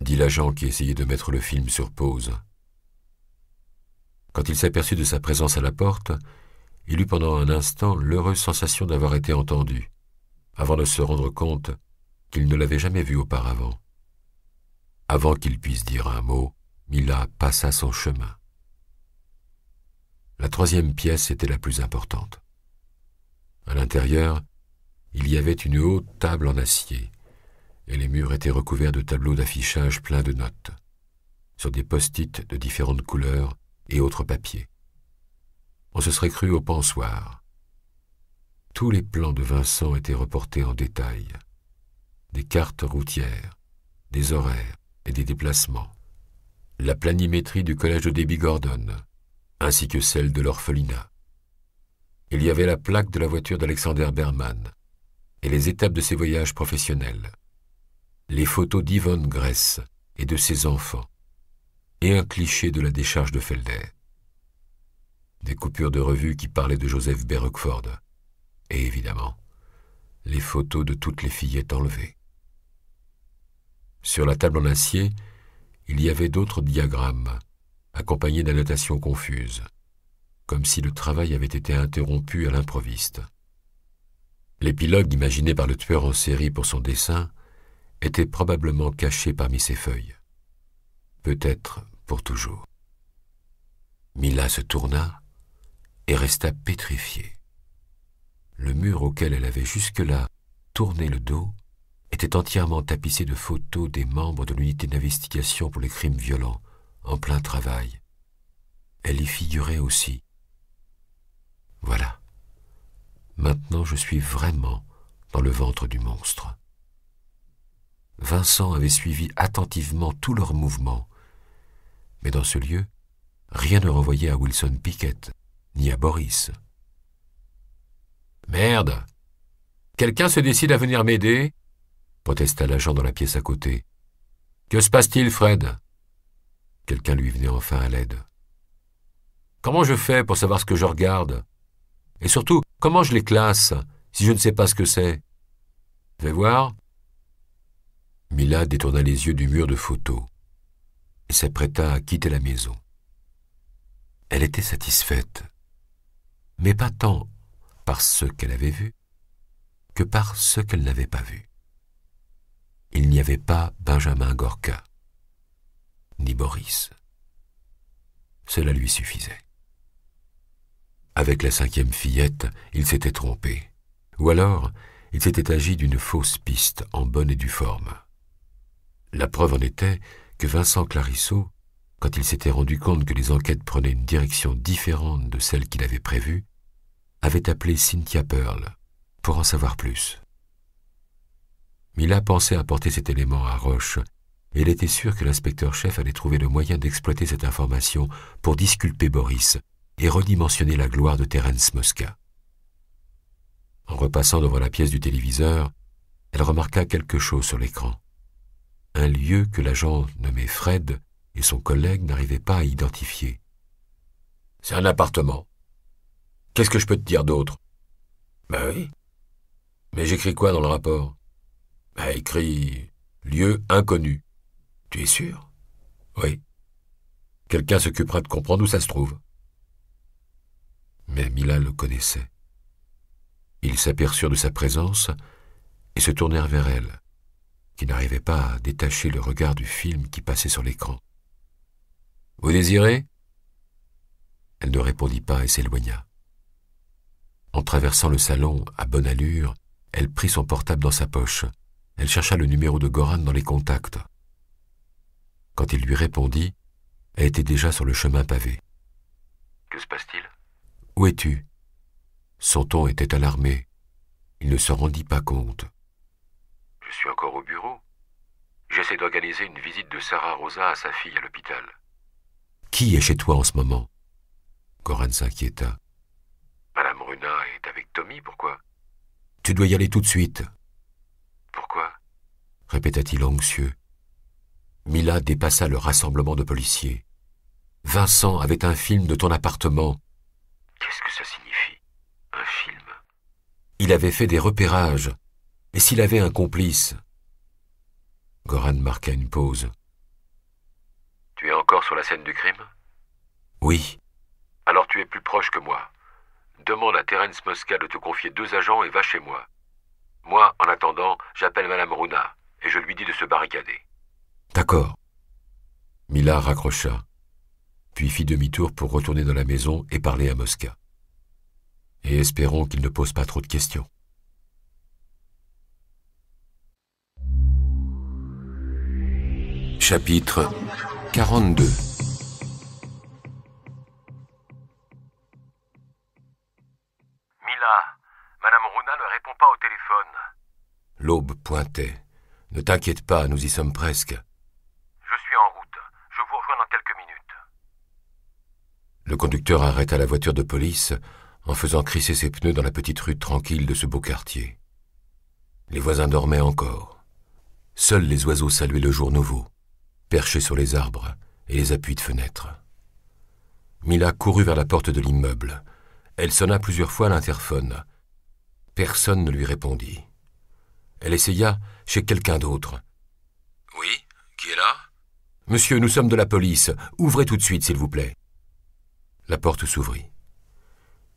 dit l'agent qui essayait de mettre le film sur pause. Quand il s'aperçut de sa présence à la porte, il eut pendant un instant l'heureuse sensation d'avoir été entendu avant de se rendre compte qu'il ne l'avait jamais vue auparavant. Avant qu'il puisse dire un mot, Mila passa son chemin. La troisième pièce était la plus importante. À l'intérieur, il y avait une haute table en acier, et les murs étaient recouverts de tableaux d'affichage pleins de notes, sur des post-it de différentes couleurs et autres papiers. On se serait cru au pensoir, tous les plans de Vincent étaient reportés en détail. Des cartes routières, des horaires et des déplacements. La planimétrie du collège de Debbie Gordon, ainsi que celle de l'orphelinat. Il y avait la plaque de la voiture d'Alexander Berman et les étapes de ses voyages professionnels. Les photos d'Yvonne Gress et de ses enfants et un cliché de la décharge de Felder. Des coupures de revues qui parlaient de Joseph B. Et évidemment, les photos de toutes les fillettes enlevées. Sur la table en acier, il y avait d'autres diagrammes, accompagnés d'annotations confuses, comme si le travail avait été interrompu à l'improviste. L'épilogue imaginé par le tueur en série pour son dessin était probablement caché parmi ces feuilles. Peut-être pour toujours. Mila se tourna et resta pétrifiée. Le mur auquel elle avait jusque-là tourné le dos était entièrement tapissé de photos des membres de l'unité d'investigation pour les crimes violents, en plein travail. Elle y figurait aussi. Voilà. Maintenant je suis vraiment dans le ventre du monstre. Vincent avait suivi attentivement tous leurs mouvements, mais dans ce lieu, rien ne renvoyait à Wilson Pickett, ni à Boris. Merde Quelqu'un se décide à venir m'aider protesta l'agent dans la pièce à côté. Que se passe-t-il, Fred Quelqu'un lui venait enfin à l'aide. Comment je fais pour savoir ce que je regarde Et surtout, comment je les classe si je ne sais pas ce que c'est vais voir. Mila détourna les yeux du mur de photos et s'apprêta à quitter la maison. Elle était satisfaite, mais pas tant par ce qu'elle avait vu que par ce qu'elle n'avait pas vu. Il n'y avait pas Benjamin Gorka, ni Boris. Cela lui suffisait. Avec la cinquième fillette, il s'était trompé, ou alors il s'était agi d'une fausse piste en bonne et due forme. La preuve en était que Vincent Clarisseau, quand il s'était rendu compte que les enquêtes prenaient une direction différente de celle qu'il avait prévue, avait appelé Cynthia Pearl pour en savoir plus. Mila pensait apporter cet élément à Roche, et elle était sûre que l'inspecteur-chef allait trouver le moyen d'exploiter cette information pour disculper Boris et redimensionner la gloire de Terence Mosca. En repassant devant la pièce du téléviseur, elle remarqua quelque chose sur l'écran. Un lieu que l'agent nommé Fred et son collègue n'arrivaient pas à identifier. C'est un appartement, Qu'est-ce que je peux te dire d'autre ben oui. Mais j'écris quoi dans le rapport ben, écrit lieu inconnu. Tu es sûr Oui. Quelqu'un s'occupera de comprendre où ça se trouve. Mais Mila le connaissait. Ils s'aperçurent de sa présence et se tournèrent vers elle, qui n'arrivait pas à détacher le regard du film qui passait sur l'écran. Vous désirez Elle ne répondit pas et s'éloigna. En traversant le salon, à bonne allure, elle prit son portable dans sa poche. Elle chercha le numéro de Goran dans les contacts. Quand il lui répondit, elle était déjà sur le chemin pavé. Que se passe-t-il Où es-tu Son ton était alarmé. Il ne se rendit pas compte. Je suis encore au bureau. J'essaie d'organiser une visite de Sarah Rosa à sa fille à l'hôpital. Qui est chez toi en ce moment Goran s'inquiéta. Ah, Madame Runa est avec Tommy, pourquoi Tu dois y aller tout de suite. Pourquoi répéta-t-il anxieux. Mila dépassa le rassemblement de policiers. Vincent avait un film de ton appartement. Qu'est-ce que ça signifie Un film Il avait fait des repérages. Et s'il avait un complice Goran marqua une pause. Tu es encore sur la scène du crime Oui. Alors tu es plus proche que moi. Demande à Terence Mosca de te confier deux agents et va chez moi. Moi, en attendant, j'appelle Madame Runa et je lui dis de se barricader. D'accord. Mila raccrocha, puis fit demi-tour pour retourner dans la maison et parler à Mosca. Et espérons qu'il ne pose pas trop de questions. Chapitre 42 L'aube pointait. Ne t'inquiète pas, nous y sommes presque. Je suis en route. Je vous rejoins dans quelques minutes. Le conducteur arrêta la voiture de police en faisant crisser ses pneus dans la petite rue tranquille de ce beau quartier. Les voisins dormaient encore. Seuls les oiseaux saluaient le jour nouveau, perchés sur les arbres et les appuis de fenêtres. Mila courut vers la porte de l'immeuble. Elle sonna plusieurs fois l'interphone. Personne ne lui répondit. Elle essaya chez quelqu'un d'autre. Oui, qui est là Monsieur, nous sommes de la police. Ouvrez tout de suite, s'il vous plaît. La porte s'ouvrit.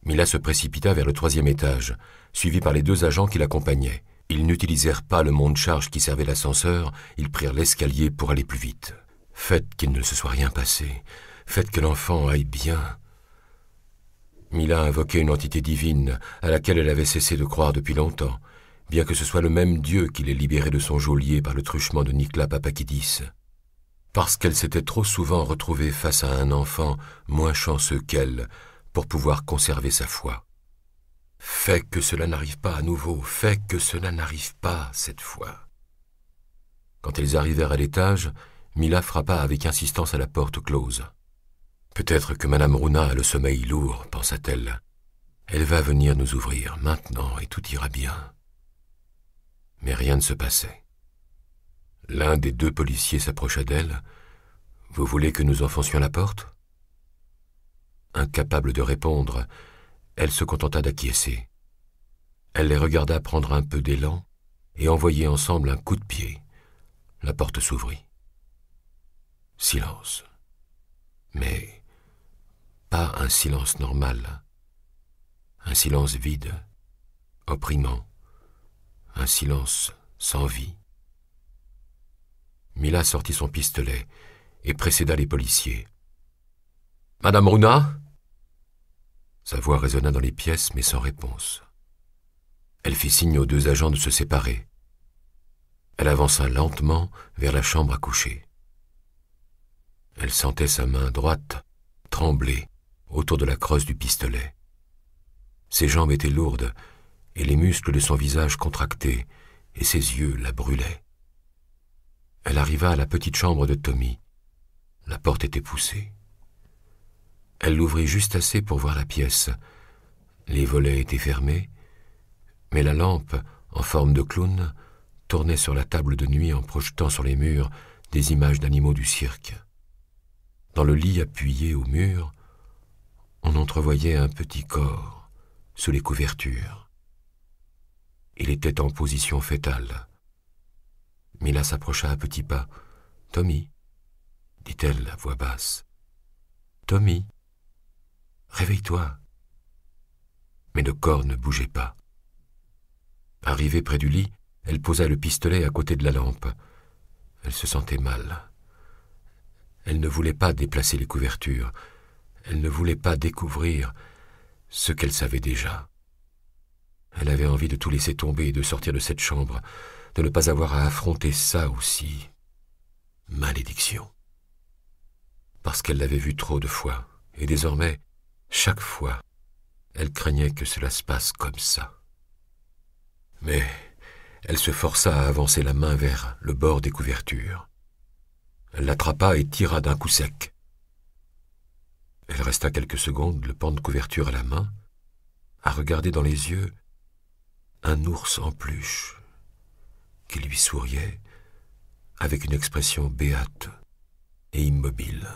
Mila se précipita vers le troisième étage, suivi par les deux agents qui l'accompagnaient. Ils n'utilisèrent pas le de charge qui servait l'ascenseur, ils prirent l'escalier pour aller plus vite. Faites qu'il ne se soit rien passé, faites que l'enfant aille bien. Mila invoquait une entité divine à laquelle elle avait cessé de croire depuis longtemps bien que ce soit le même Dieu qui l'ait libérée de son geôlier par le truchement de Nicla Papakidis, parce qu'elle s'était trop souvent retrouvée face à un enfant moins chanceux qu'elle pour pouvoir conserver sa foi. Fais que cela n'arrive pas à nouveau, fais que cela n'arrive pas cette fois. Quand elles arrivèrent à l'étage, Mila frappa avec insistance à la porte close. Peut-être que Madame Rouna a le sommeil lourd, pensa-t-elle. Elle va venir nous ouvrir maintenant et tout ira bien mais rien ne se passait. L'un des deux policiers s'approcha d'elle. Vous voulez que nous enfoncions la porte Incapable de répondre, elle se contenta d'acquiescer. Elle les regarda prendre un peu d'élan et envoyer ensemble un coup de pied. La porte s'ouvrit. Silence. Mais pas un silence normal. Un silence vide, opprimant, un silence sans vie. Mila sortit son pistolet et précéda les policiers. Madame Runa Sa voix résonna dans les pièces, mais sans réponse. Elle fit signe aux deux agents de se séparer. Elle avança lentement vers la chambre à coucher. Elle sentait sa main droite trembler autour de la crosse du pistolet. Ses jambes étaient lourdes et les muscles de son visage contractés, et ses yeux la brûlaient. Elle arriva à la petite chambre de Tommy. La porte était poussée. Elle l'ouvrit juste assez pour voir la pièce. Les volets étaient fermés, mais la lampe, en forme de clown, tournait sur la table de nuit en projetant sur les murs des images d'animaux du cirque. Dans le lit appuyé au mur, on entrevoyait un petit corps sous les couvertures. Il était en position fétale. Mila s'approcha à petits pas. Tommy, dit-elle à voix basse. Tommy, réveille-toi. Mais le corps ne bougeait pas. Arrivée près du lit, elle posa le pistolet à côté de la lampe. Elle se sentait mal. Elle ne voulait pas déplacer les couvertures. Elle ne voulait pas découvrir ce qu'elle savait déjà. Elle avait envie de tout laisser tomber et de sortir de cette chambre, de ne pas avoir à affronter ça aussi. Malédiction. Parce qu'elle l'avait vu trop de fois, et désormais, chaque fois, elle craignait que cela se passe comme ça. Mais elle se força à avancer la main vers le bord des couvertures. Elle l'attrapa et tira d'un coup sec. Elle resta quelques secondes, le pan de couverture à la main, à regarder dans les yeux un ours en peluche qui lui souriait avec une expression béate et immobile.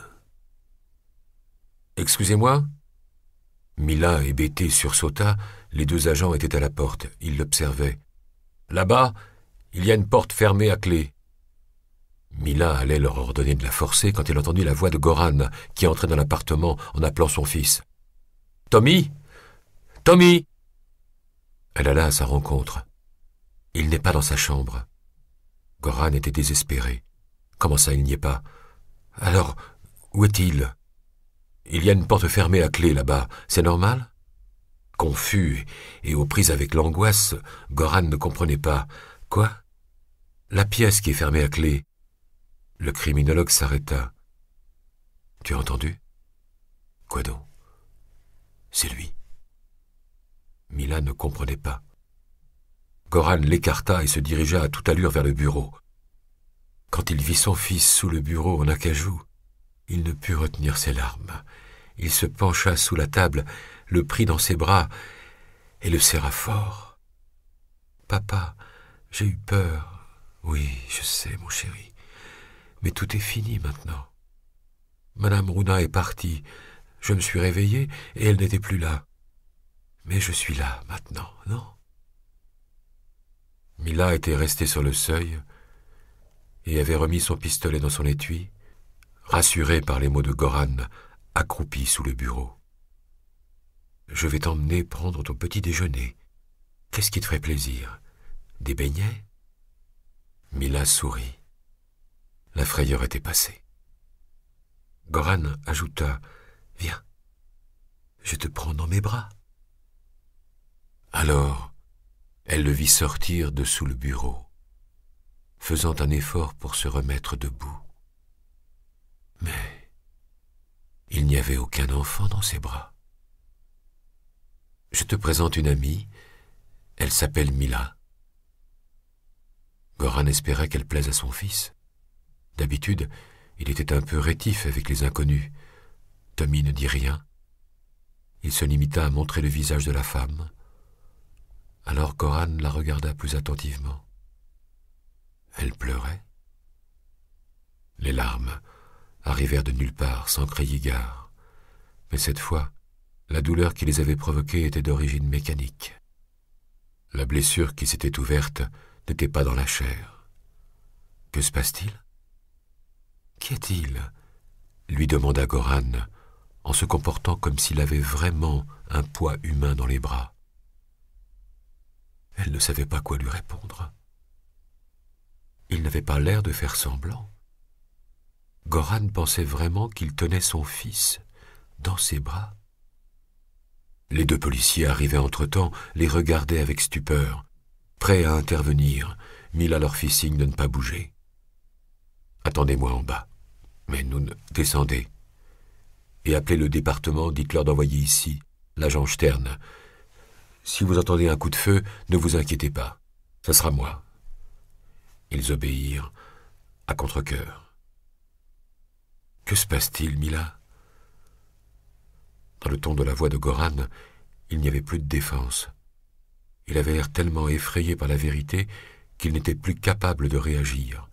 Excusez-moi Mila, hébété, sursauta. Les deux agents étaient à la porte. Ils l'observaient. Là-bas, il y a une porte fermée à clé. Mila allait leur ordonner de la forcer quand elle entendit la voix de Goran, qui entrait dans l'appartement en appelant son fils. Tommy Tommy elle alla à sa rencontre. Il n'est pas dans sa chambre. Goran était désespéré. Comment ça, il n'y est pas Alors, où est-il Il y a une porte fermée à clé là-bas. C'est normal Confus et aux prises avec l'angoisse, Goran ne comprenait pas. Quoi La pièce qui est fermée à clé. Le criminologue s'arrêta. Tu as entendu Quoi donc C'est lui. Mila ne comprenait pas. Goran l'écarta et se dirigea à toute allure vers le bureau. Quand il vit son fils sous le bureau en acajou, il ne put retenir ses larmes. Il se pencha sous la table, le prit dans ses bras et le serra fort. Papa, j'ai eu peur. Oui, je sais, mon chéri. Mais tout est fini maintenant. Madame Runa est partie. Je me suis réveillé et elle n'était plus là. Mais je suis là, maintenant, non Mila était restée sur le seuil et avait remis son pistolet dans son étui, rassurée par les mots de Goran, accroupi sous le bureau. Je vais t'emmener prendre ton petit déjeuner. Qu'est-ce qui te ferait plaisir Des beignets Mila sourit. La frayeur était passée. Goran ajouta Viens, je te prends dans mes bras. Alors, elle le vit sortir de sous le bureau, faisant un effort pour se remettre debout. Mais il n'y avait aucun enfant dans ses bras. Je te présente une amie, elle s'appelle Mila. Goran espérait qu'elle plaise à son fils. D'habitude, il était un peu rétif avec les inconnus. Tommy ne dit rien. Il se limita à montrer le visage de la femme, alors Goran la regarda plus attentivement. Elle pleurait. Les larmes arrivèrent de nulle part sans crier gare, mais cette fois, la douleur qui les avait provoquées était d'origine mécanique. La blessure qui s'était ouverte n'était pas dans la chair. Que se passe-t-il Qu'y a-t-il lui demanda Goran en se comportant comme s'il avait vraiment un poids humain dans les bras. Elle ne savait pas quoi lui répondre. Il n'avait pas l'air de faire semblant. Goran pensait vraiment qu'il tenait son fils dans ses bras. Les deux policiers arrivaient entre-temps, les regardaient avec stupeur. Prêts à intervenir, à leur fit signe de ne pas bouger. Attendez-moi en bas. Mais nous ne... Descendez. Et appelez le département, dites-leur d'envoyer ici l'agent Stern. Si vous entendez un coup de feu, ne vous inquiétez pas, ce sera moi. Ils obéirent à contre Que se passe-t-il, Mila Dans le ton de la voix de Goran, il n'y avait plus de défense. Il avait l'air tellement effrayé par la vérité qu'il n'était plus capable de réagir.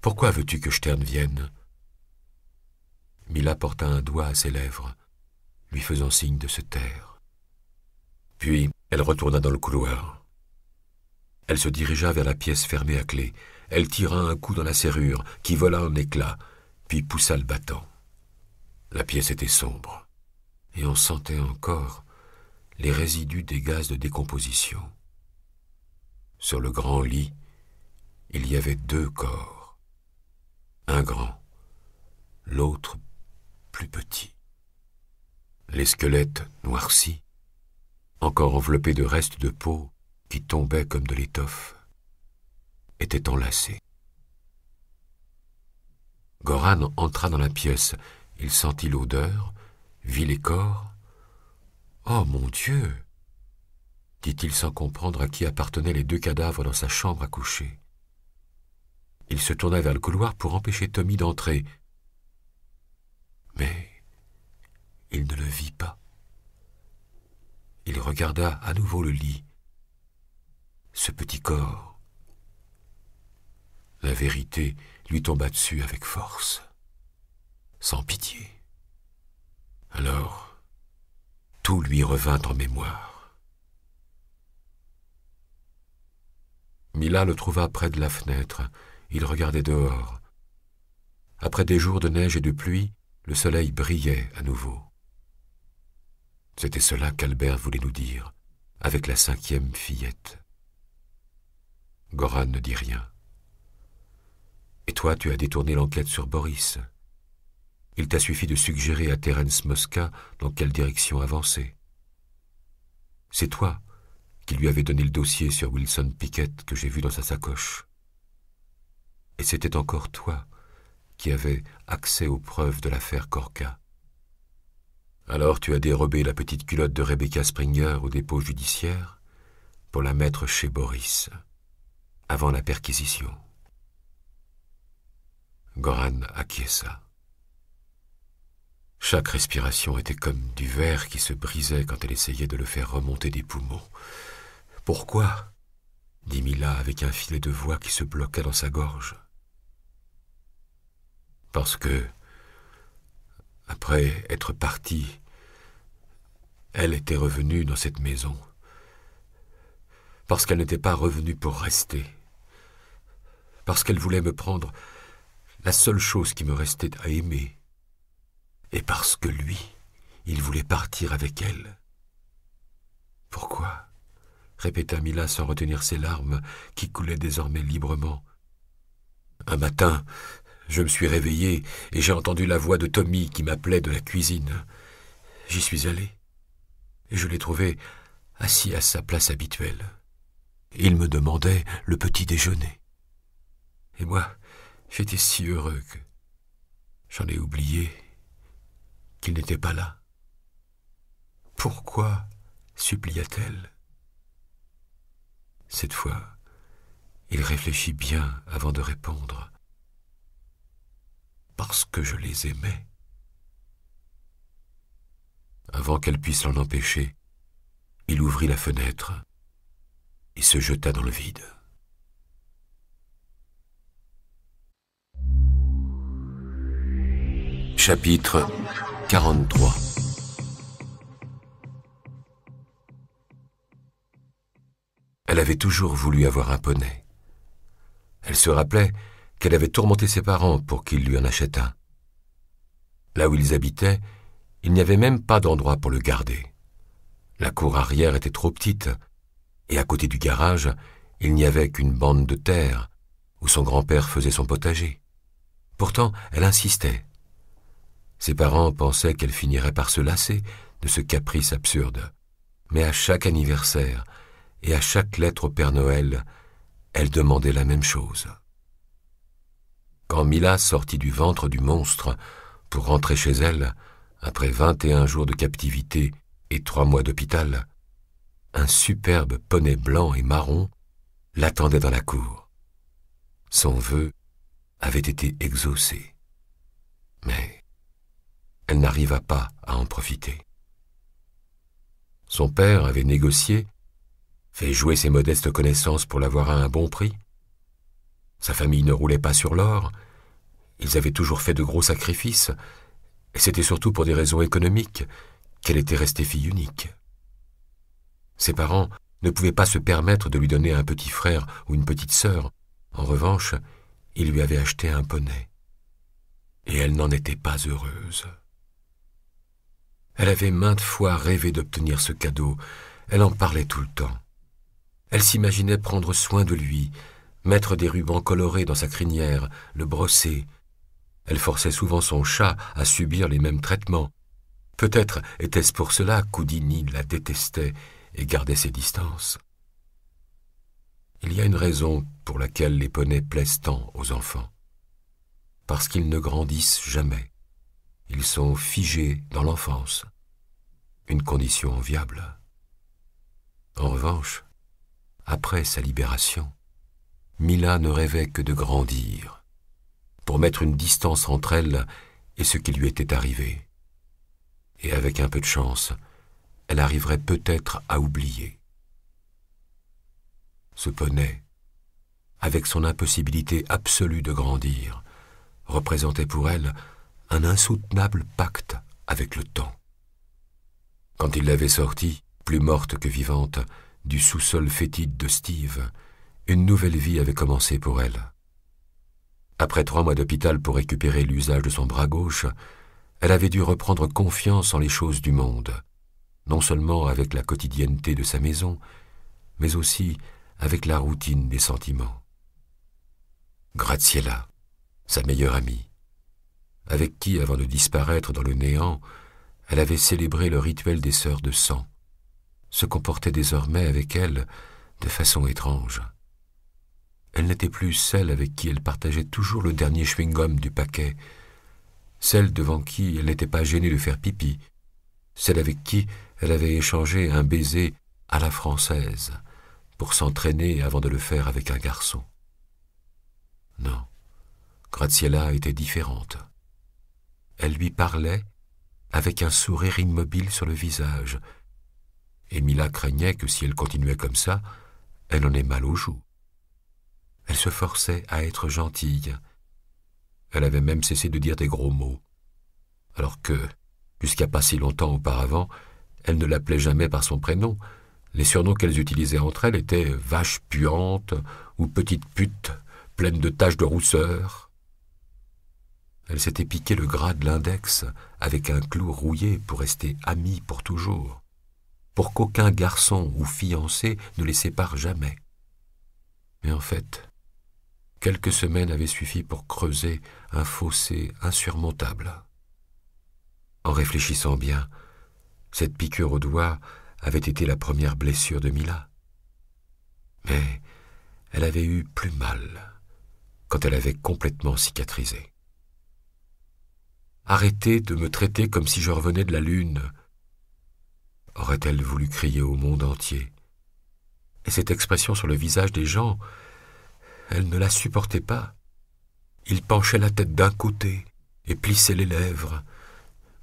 Pourquoi veux-tu que Stern vienne Mila porta un doigt à ses lèvres, lui faisant signe de se taire. Puis elle retourna dans le couloir. Elle se dirigea vers la pièce fermée à clé. Elle tira un coup dans la serrure, qui vola en éclats, puis poussa le battant. La pièce était sombre, et on sentait encore les résidus des gaz de décomposition. Sur le grand lit, il y avait deux corps, un grand, l'autre plus petit. Les squelettes noircis encore enveloppé de restes de peau qui tombaient comme de l'étoffe, était enlacé. Goran entra dans la pièce. Il sentit l'odeur, vit les corps. Oh mon Dieu dit-il sans comprendre à qui appartenaient les deux cadavres dans sa chambre à coucher. Il se tourna vers le couloir pour empêcher Tommy d'entrer. Mais il ne le vit pas il regarda à nouveau le lit. Ce petit corps. La vérité lui tomba dessus avec force, sans pitié. Alors, tout lui revint en mémoire. Mila le trouva près de la fenêtre. Il regardait dehors. Après des jours de neige et de pluie, le soleil brillait à nouveau. C'était cela qu'Albert voulait nous dire, avec la cinquième fillette. Goran ne dit rien. Et toi, tu as détourné l'enquête sur Boris. Il t'a suffi de suggérer à Terence Mosca dans quelle direction avancer. C'est toi qui lui avais donné le dossier sur Wilson Pickett que j'ai vu dans sa sacoche. Et c'était encore toi qui avais accès aux preuves de l'affaire Corca. Alors tu as dérobé la petite culotte de Rebecca Springer au dépôt judiciaire pour la mettre chez Boris, avant la perquisition. Goran acquiesça. Chaque respiration était comme du verre qui se brisait quand elle essayait de le faire remonter des poumons. Pourquoi dit Mila avec un filet de voix qui se bloqua dans sa gorge. Parce que après être partie, elle était revenue dans cette maison, parce qu'elle n'était pas revenue pour rester, parce qu'elle voulait me prendre la seule chose qui me restait à aimer, et parce que lui, il voulait partir avec elle. Pourquoi répéta Mila sans retenir ses larmes qui coulaient désormais librement. Un matin, je me suis réveillé et j'ai entendu la voix de Tommy qui m'appelait de la cuisine. J'y suis allé et je l'ai trouvé assis à sa place habituelle. Il me demandait le petit déjeuner. Et moi, j'étais si heureux que j'en ai oublié qu'il n'était pas là. Pourquoi supplia-t-elle Cette fois, il réfléchit bien avant de répondre parce que je les aimais. Avant qu'elle puisse l'en empêcher, il ouvrit la fenêtre et se jeta dans le vide. Chapitre 43 Elle avait toujours voulu avoir un poney. Elle se rappelait qu'elle avait tourmenté ses parents pour qu'ils lui en achètent un. Là où ils habitaient, il n'y avait même pas d'endroit pour le garder. La cour arrière était trop petite, et à côté du garage, il n'y avait qu'une bande de terre où son grand-père faisait son potager. Pourtant, elle insistait. Ses parents pensaient qu'elle finirait par se lasser de ce caprice absurde. Mais à chaque anniversaire et à chaque lettre au Père Noël, elle demandait la même chose. Quand Mila sortit du ventre du monstre pour rentrer chez elle, après vingt et un jours de captivité et trois mois d'hôpital, un superbe poney blanc et marron l'attendait dans la cour. Son vœu avait été exaucé. Mais elle n'arriva pas à en profiter. Son père avait négocié, fait jouer ses modestes connaissances pour l'avoir à un bon prix, sa famille ne roulait pas sur l'or, ils avaient toujours fait de gros sacrifices, et c'était surtout pour des raisons économiques qu'elle était restée fille unique. Ses parents ne pouvaient pas se permettre de lui donner un petit frère ou une petite sœur. En revanche, ils lui avaient acheté un poney. Et elle n'en était pas heureuse. Elle avait maintes fois rêvé d'obtenir ce cadeau. Elle en parlait tout le temps. Elle s'imaginait prendre soin de lui, mettre des rubans colorés dans sa crinière, le brosser. Elle forçait souvent son chat à subir les mêmes traitements. Peut-être était-ce pour cela qu'Oudini la détestait et gardait ses distances. Il y a une raison pour laquelle les poneys plaisent tant aux enfants. Parce qu'ils ne grandissent jamais. Ils sont figés dans l'enfance. Une condition enviable. En revanche, après sa libération, Mila ne rêvait que de grandir, pour mettre une distance entre elle et ce qui lui était arrivé. Et avec un peu de chance, elle arriverait peut-être à oublier. Ce poney, avec son impossibilité absolue de grandir, représentait pour elle un insoutenable pacte avec le temps. Quand il l'avait sortie, plus morte que vivante, du sous-sol fétide de Steve, une nouvelle vie avait commencé pour elle. Après trois mois d'hôpital pour récupérer l'usage de son bras gauche, elle avait dû reprendre confiance en les choses du monde, non seulement avec la quotidienneté de sa maison, mais aussi avec la routine des sentiments. Graziella, sa meilleure amie, avec qui, avant de disparaître dans le néant, elle avait célébré le rituel des sœurs de sang, se comportait désormais avec elle de façon étrange. Elle n'était plus celle avec qui elle partageait toujours le dernier chewing-gum du paquet, celle devant qui elle n'était pas gênée de faire pipi, celle avec qui elle avait échangé un baiser à la française pour s'entraîner avant de le faire avec un garçon. Non, Graziella était différente. Elle lui parlait avec un sourire immobile sur le visage, et Mila craignait que si elle continuait comme ça, elle en ait mal aux joues. Elle se forçait à être gentille. Elle avait même cessé de dire des gros mots. Alors que, jusqu'à pas si longtemps auparavant, elle ne l'appelait jamais par son prénom. Les surnoms qu'elles utilisaient entre elles étaient vache puante ou petite pute, pleine de taches de rousseur. Elle s'était piqué le gras de l'index avec un clou rouillé pour rester amie pour toujours, pour qu'aucun garçon ou fiancé ne les sépare jamais. Mais en fait, Quelques semaines avaient suffi pour creuser un fossé insurmontable. En réfléchissant bien, cette piqûre au doigt avait été la première blessure de Mila. Mais elle avait eu plus mal quand elle avait complètement cicatrisé. Arrêtez de me traiter comme si je revenais de la Lune, aurait-elle voulu crier au monde entier. Et cette expression sur le visage des gens elle ne la supportait pas. Il penchait la tête d'un côté et plissait les lèvres.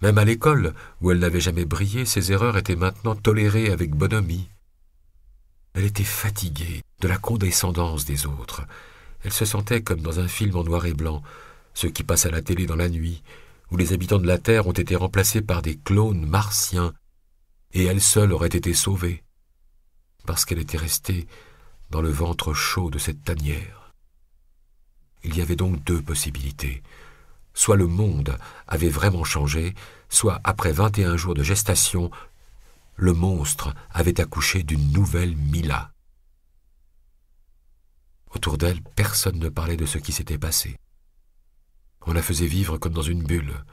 Même à l'école, où elle n'avait jamais brillé, ses erreurs étaient maintenant tolérées avec bonhomie. Elle était fatiguée de la condescendance des autres. Elle se sentait comme dans un film en noir et blanc, ce qui passe à la télé dans la nuit, où les habitants de la Terre ont été remplacés par des clones martiens, et elle seule aurait été sauvée, parce qu'elle était restée dans le ventre chaud de cette tanière. Il y avait donc deux possibilités. Soit le monde avait vraiment changé, soit après vingt-et-un jours de gestation, le monstre avait accouché d'une nouvelle Mila. Autour d'elle, personne ne parlait de ce qui s'était passé. On la faisait vivre comme dans une bulle,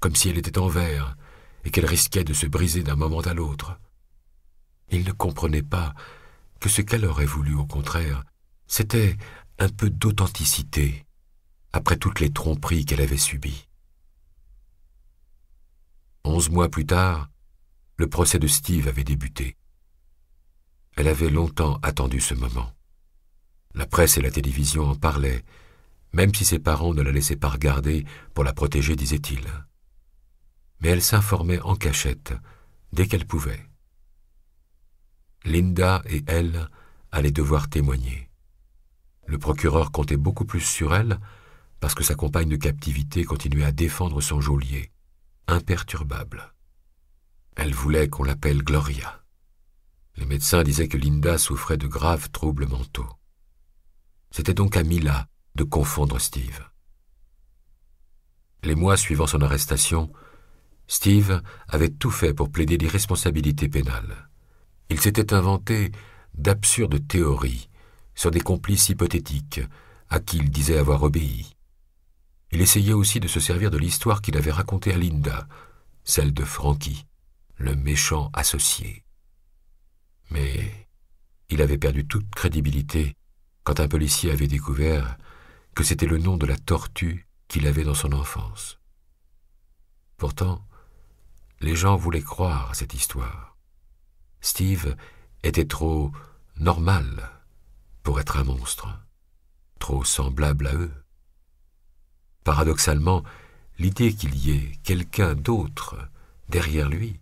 comme si elle était en verre et qu'elle risquait de se briser d'un moment à l'autre. Il ne comprenait pas que ce qu'elle aurait voulu au contraire, c'était un peu d'authenticité, après toutes les tromperies qu'elle avait subies. Onze mois plus tard, le procès de Steve avait débuté. Elle avait longtemps attendu ce moment. La presse et la télévision en parlaient, même si ses parents ne la laissaient pas regarder pour la protéger, disait-il. Mais elle s'informait en cachette, dès qu'elle pouvait. Linda et elle allaient devoir témoigner. Le procureur comptait beaucoup plus sur elle parce que sa compagne de captivité continuait à défendre son geôlier, imperturbable. Elle voulait qu'on l'appelle Gloria. Les médecins disaient que Linda souffrait de graves troubles mentaux. C'était donc à Mila de confondre Steve. Les mois suivant son arrestation, Steve avait tout fait pour plaider l'irresponsabilité pénale. Il s'était inventé d'absurdes théories sur des complices hypothétiques à qui il disait avoir obéi. Il essayait aussi de se servir de l'histoire qu'il avait racontée à Linda, celle de Frankie, le méchant associé. Mais il avait perdu toute crédibilité quand un policier avait découvert que c'était le nom de la tortue qu'il avait dans son enfance. Pourtant, les gens voulaient croire à cette histoire. Steve était trop normal pour être un monstre, trop semblable à eux. Paradoxalement, l'idée qu'il y ait quelqu'un d'autre derrière lui,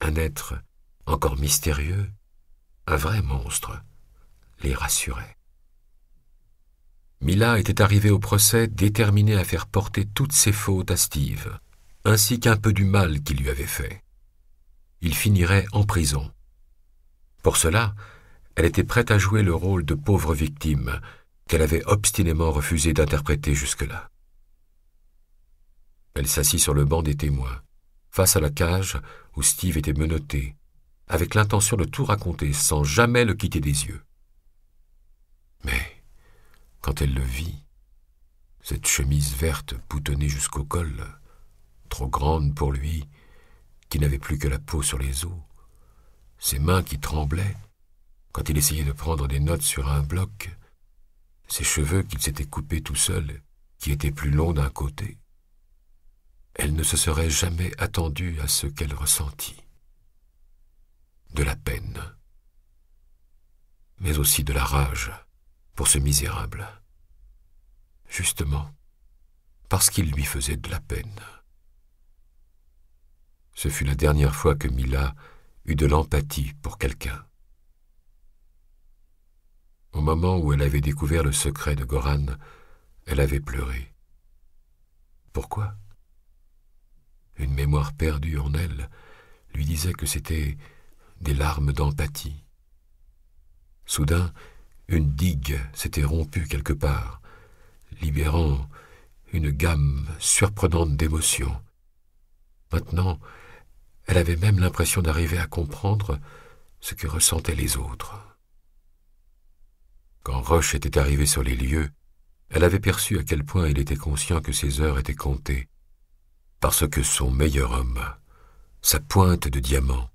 un être encore mystérieux, un vrai monstre, les rassurait. Mila était arrivée au procès déterminée à faire porter toutes ses fautes à Steve, ainsi qu'un peu du mal qu'il lui avait fait. Il finirait en prison, pour cela, elle était prête à jouer le rôle de pauvre victime qu'elle avait obstinément refusé d'interpréter jusque-là. Elle s'assit sur le banc des témoins, face à la cage où Steve était menotté, avec l'intention de tout raconter sans jamais le quitter des yeux. Mais, quand elle le vit, cette chemise verte boutonnée jusqu'au col, trop grande pour lui, qui n'avait plus que la peau sur les os, ses mains qui tremblaient, quand il essayait de prendre des notes sur un bloc, ses cheveux qu'il s'était coupés tout seul, qui étaient plus longs d'un côté. Elle ne se serait jamais attendue à ce qu'elle ressentit. De la peine, mais aussi de la rage pour ce misérable. Justement, parce qu'il lui faisait de la peine. Ce fut la dernière fois que Mila de l'empathie pour quelqu'un. Au moment où elle avait découvert le secret de Goran, elle avait pleuré. Pourquoi Une mémoire perdue en elle lui disait que c'était des larmes d'empathie. Soudain, une digue s'était rompue quelque part, libérant une gamme surprenante d'émotions. Maintenant, elle avait même l'impression d'arriver à comprendre ce que ressentaient les autres. Quand Roche était arrivé sur les lieux, elle avait perçu à quel point il était conscient que ses heures étaient comptées, parce que son meilleur homme, sa pointe de diamant,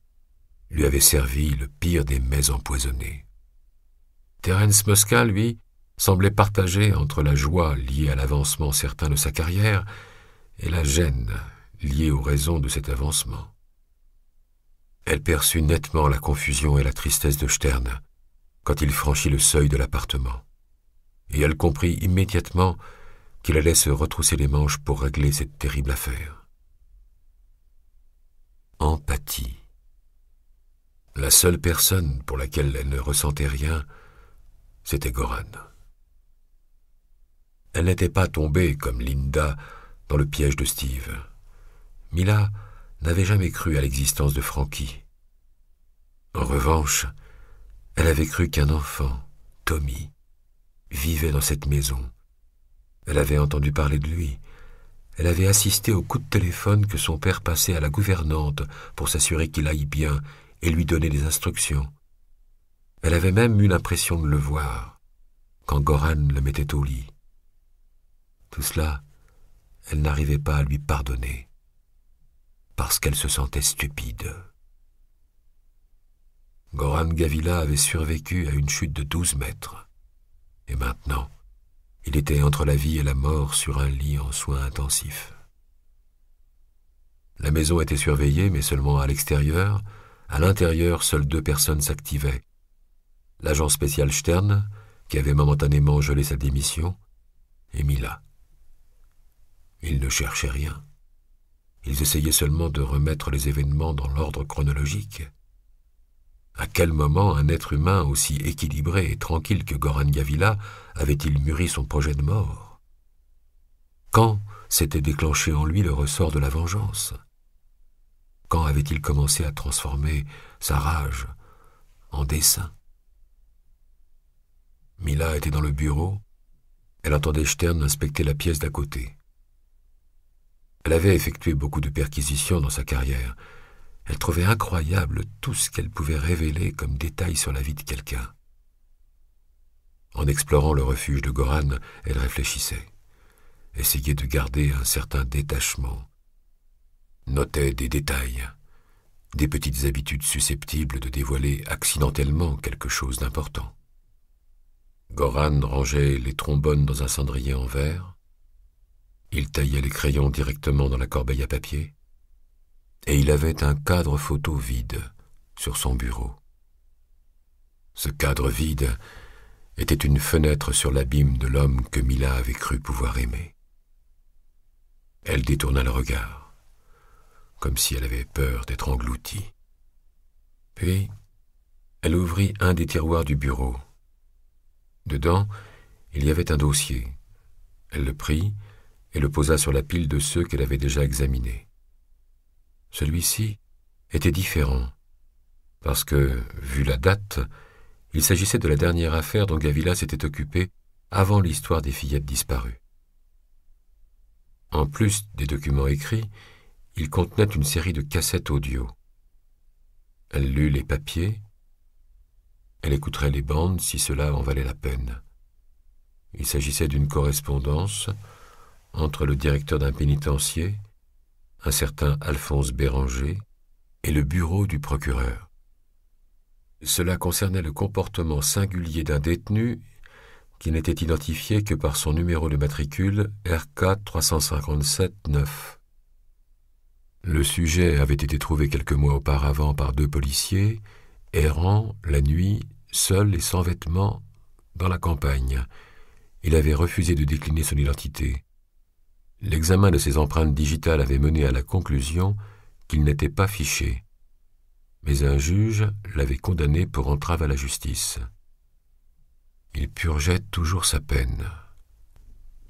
lui avait servi le pire des mets empoisonnés. Terence Mosca, lui, semblait partager entre la joie liée à l'avancement certain de sa carrière et la gêne liée aux raisons de cet avancement. Elle perçut nettement la confusion et la tristesse de Stern quand il franchit le seuil de l'appartement, et elle comprit immédiatement qu'il allait se retrousser les manches pour régler cette terrible affaire. Empathie. La seule personne pour laquelle elle ne ressentait rien, c'était Goran. Elle n'était pas tombée, comme Linda, dans le piège de Steve. Mila n'avait jamais cru à l'existence de Frankie. En revanche, elle avait cru qu'un enfant, Tommy, vivait dans cette maison. Elle avait entendu parler de lui. Elle avait assisté au coup de téléphone que son père passait à la gouvernante pour s'assurer qu'il aille bien et lui donner des instructions. Elle avait même eu l'impression de le voir quand Goran le mettait au lit. Tout cela, elle n'arrivait pas à lui pardonner parce qu'elle se sentait stupide. Goran Gavila avait survécu à une chute de douze mètres, et maintenant il était entre la vie et la mort sur un lit en soins intensifs. La maison était surveillée, mais seulement à l'extérieur. À l'intérieur, seules deux personnes s'activaient. L'agent spécial Stern, qui avait momentanément gelé sa démission, et Mila. Il ne cherchait rien. Ils essayaient seulement de remettre les événements dans l'ordre chronologique. À quel moment un être humain aussi équilibré et tranquille que Goran Gavila avait-il mûri son projet de mort Quand s'était déclenché en lui le ressort de la vengeance Quand avait-il commencé à transformer sa rage en dessein Mila était dans le bureau. Elle entendait Stern inspecter la pièce d'à côté. Elle avait effectué beaucoup de perquisitions dans sa carrière. Elle trouvait incroyable tout ce qu'elle pouvait révéler comme détail sur la vie de quelqu'un. En explorant le refuge de Goran, elle réfléchissait, essayait de garder un certain détachement, notait des détails, des petites habitudes susceptibles de dévoiler accidentellement quelque chose d'important. Goran rangeait les trombones dans un cendrier en verre, il taillait les crayons directement dans la corbeille à papier, et il avait un cadre photo vide sur son bureau. Ce cadre vide était une fenêtre sur l'abîme de l'homme que Mila avait cru pouvoir aimer. Elle détourna le regard, comme si elle avait peur d'être engloutie. Puis, elle ouvrit un des tiroirs du bureau. Dedans, il y avait un dossier. Elle le prit et le posa sur la pile de ceux qu'elle avait déjà examinés. Celui-ci était différent, parce que, vu la date, il s'agissait de la dernière affaire dont Gavila s'était occupé avant l'histoire des fillettes disparues. En plus des documents écrits, il contenait une série de cassettes audio. Elle lut les papiers, elle écouterait les bandes si cela en valait la peine. Il s'agissait d'une correspondance entre le directeur d'un pénitencier, un certain Alphonse Béranger, et le bureau du procureur. Cela concernait le comportement singulier d'un détenu qui n'était identifié que par son numéro de matricule RK 357-9. Le sujet avait été trouvé quelques mois auparavant par deux policiers, errant la nuit, seul et sans vêtements, dans la campagne. Il avait refusé de décliner son identité. L'examen de ses empreintes digitales avait mené à la conclusion qu'il n'était pas fiché, mais un juge l'avait condamné pour entrave à la justice. Il purgeait toujours sa peine.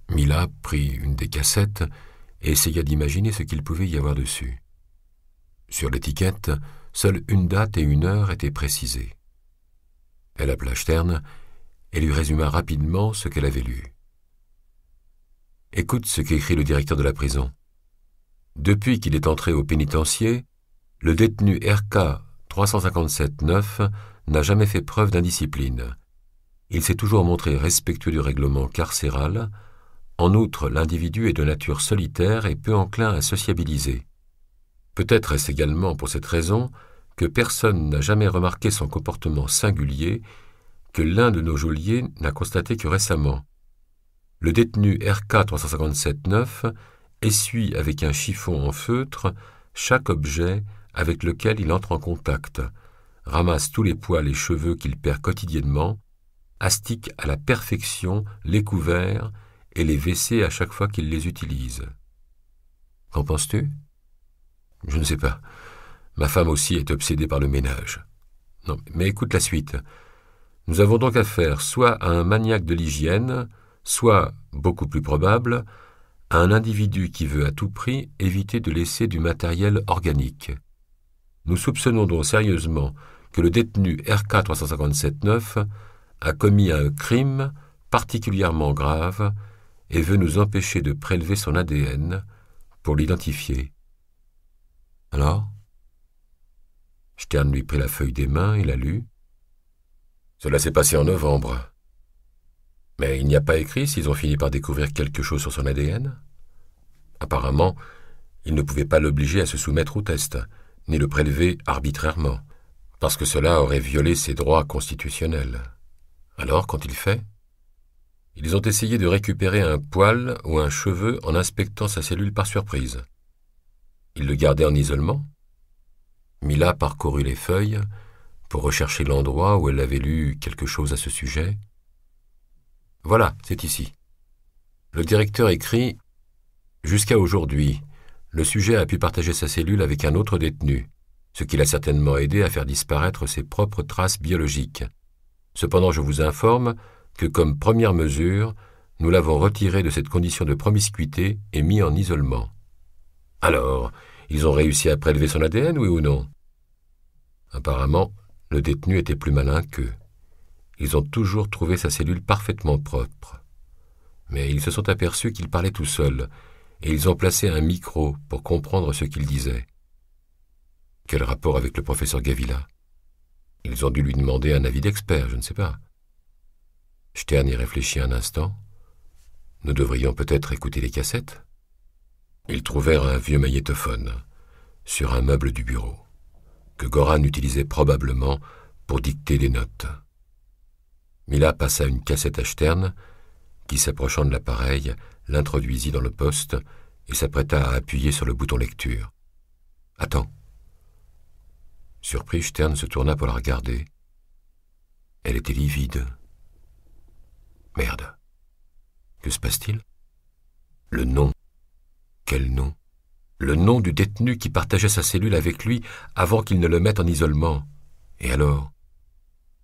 Mila prit une des cassettes et essaya d'imaginer ce qu'il pouvait y avoir dessus. Sur l'étiquette, seule une date et une heure étaient précisées. Elle appela Stern et lui résuma rapidement ce qu'elle avait lu. Écoute ce qu'écrit le directeur de la prison. Depuis qu'il est entré au pénitencier, le détenu RK 357-9 n'a jamais fait preuve d'indiscipline. Il s'est toujours montré respectueux du règlement carcéral. En outre, l'individu est de nature solitaire et peu enclin à sociabiliser. Peut-être est-ce également pour cette raison que personne n'a jamais remarqué son comportement singulier que l'un de nos geôliers n'a constaté que récemment le détenu RK 357-9 essuie avec un chiffon en feutre chaque objet avec lequel il entre en contact, ramasse tous les poils et cheveux qu'il perd quotidiennement, astique à la perfection les couverts et les WC à chaque fois qu'il les utilise. Qu'en penses-tu Je ne sais pas. Ma femme aussi est obsédée par le ménage. Non, mais écoute la suite. Nous avons donc affaire soit à un maniaque de l'hygiène, soit, beaucoup plus probable, à un individu qui veut à tout prix éviter de laisser du matériel organique. Nous soupçonnons donc sérieusement que le détenu RK 357-9 a commis un crime particulièrement grave et veut nous empêcher de prélever son ADN pour l'identifier. Alors Stern lui prit la feuille des mains et la lut. Cela s'est passé en novembre. Mais il n'y a pas écrit s'ils ont fini par découvrir quelque chose sur son ADN Apparemment, ils ne pouvaient pas l'obliger à se soumettre au test, ni le prélever arbitrairement, parce que cela aurait violé ses droits constitutionnels. Alors, quand il fait Ils ont essayé de récupérer un poil ou un cheveu en inspectant sa cellule par surprise. Ils le gardaient en isolement Mila parcourut les feuilles pour rechercher l'endroit où elle avait lu quelque chose à ce sujet. Voilà, c'est ici. Le directeur écrit Jusqu'à aujourd'hui, le sujet a pu partager sa cellule avec un autre détenu, ce qui l'a certainement aidé à faire disparaître ses propres traces biologiques. Cependant, je vous informe que, comme première mesure, nous l'avons retiré de cette condition de promiscuité et mis en isolement. Alors, ils ont réussi à prélever son ADN, oui ou non Apparemment, le détenu était plus malin qu'eux. Ils ont toujours trouvé sa cellule parfaitement propre. Mais ils se sont aperçus qu'il parlait tout seul, et ils ont placé un micro pour comprendre ce qu'il disait. Quel rapport avec le professeur Gavila Ils ont dû lui demander un avis d'expert, je ne sais pas. Stern y réfléchit un instant. Nous devrions peut-être écouter les cassettes. Ils trouvèrent un vieux magnétophone sur un meuble du bureau, que Goran utilisait probablement pour dicter des notes. Mila passa une cassette à Stern, qui, s'approchant de l'appareil, l'introduisit dans le poste et s'apprêta à appuyer sur le bouton lecture. Attends. Surpris, Stern se tourna pour la regarder. Elle était livide. Merde. Que se passe-t-il Le nom. Quel nom Le nom du détenu qui partageait sa cellule avec lui avant qu'il ne le mette en isolement. Et alors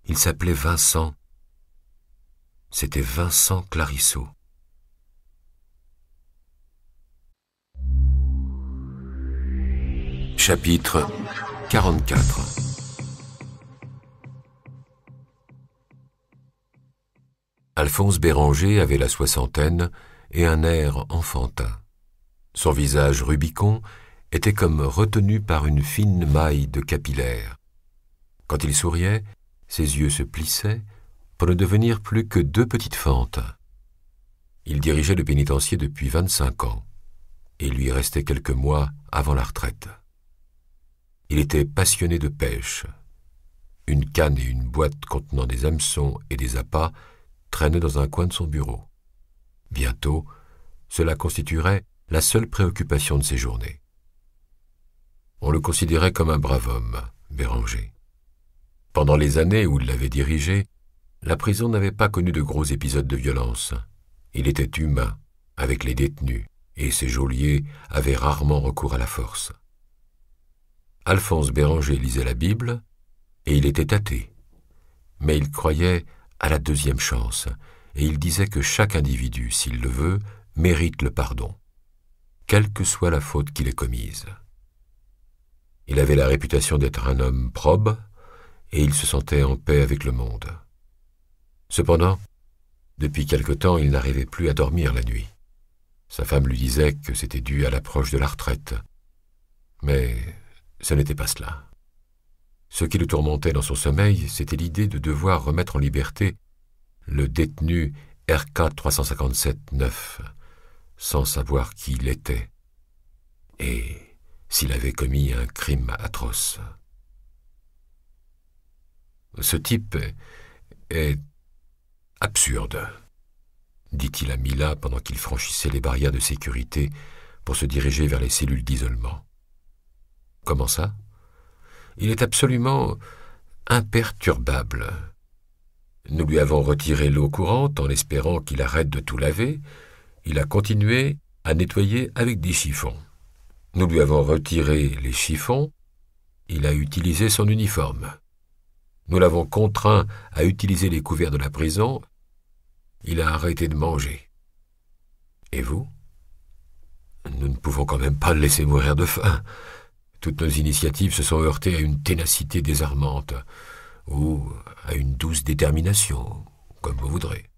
Il s'appelait Vincent. C'était Vincent Clarisseau. Chapitre 44 Alphonse Béranger avait la soixantaine et un air enfantin. Son visage rubicon était comme retenu par une fine maille de capillaire. Quand il souriait, ses yeux se plissaient, pour ne devenir plus que deux petites fentes. Il dirigeait le pénitencier depuis 25 ans, et lui restait quelques mois avant la retraite. Il était passionné de pêche. Une canne et une boîte contenant des hameçons et des appâts traînaient dans un coin de son bureau. Bientôt, cela constituerait la seule préoccupation de ses journées. On le considérait comme un brave homme, Béranger. Pendant les années où il l'avait dirigé, la prison n'avait pas connu de gros épisodes de violence. Il était humain, avec les détenus, et ses geôliers avaient rarement recours à la force. Alphonse Béranger lisait la Bible, et il était athée. Mais il croyait à la deuxième chance, et il disait que chaque individu, s'il le veut, mérite le pardon, quelle que soit la faute qu'il ait commise. Il avait la réputation d'être un homme probe, et il se sentait en paix avec le monde. Cependant, depuis quelque temps, il n'arrivait plus à dormir la nuit. Sa femme lui disait que c'était dû à l'approche de la retraite. Mais ce n'était pas cela. Ce qui le tourmentait dans son sommeil, c'était l'idée de devoir remettre en liberté le détenu RK 357-9, sans savoir qui il était, et s'il avait commis un crime atroce. Ce type est Absurde dit-il à Mila pendant qu'il franchissait les barrières de sécurité pour se diriger vers les cellules d'isolement. Comment ça Il est absolument imperturbable. Nous lui avons retiré l'eau courante en espérant qu'il arrête de tout laver. Il a continué à nettoyer avec des chiffons. Nous lui avons retiré les chiffons. Il a utilisé son uniforme. Nous l'avons contraint à utiliser les couverts de la prison il a arrêté de manger. Et vous Nous ne pouvons quand même pas le laisser mourir de faim. Toutes nos initiatives se sont heurtées à une ténacité désarmante, ou à une douce détermination, comme vous voudrez.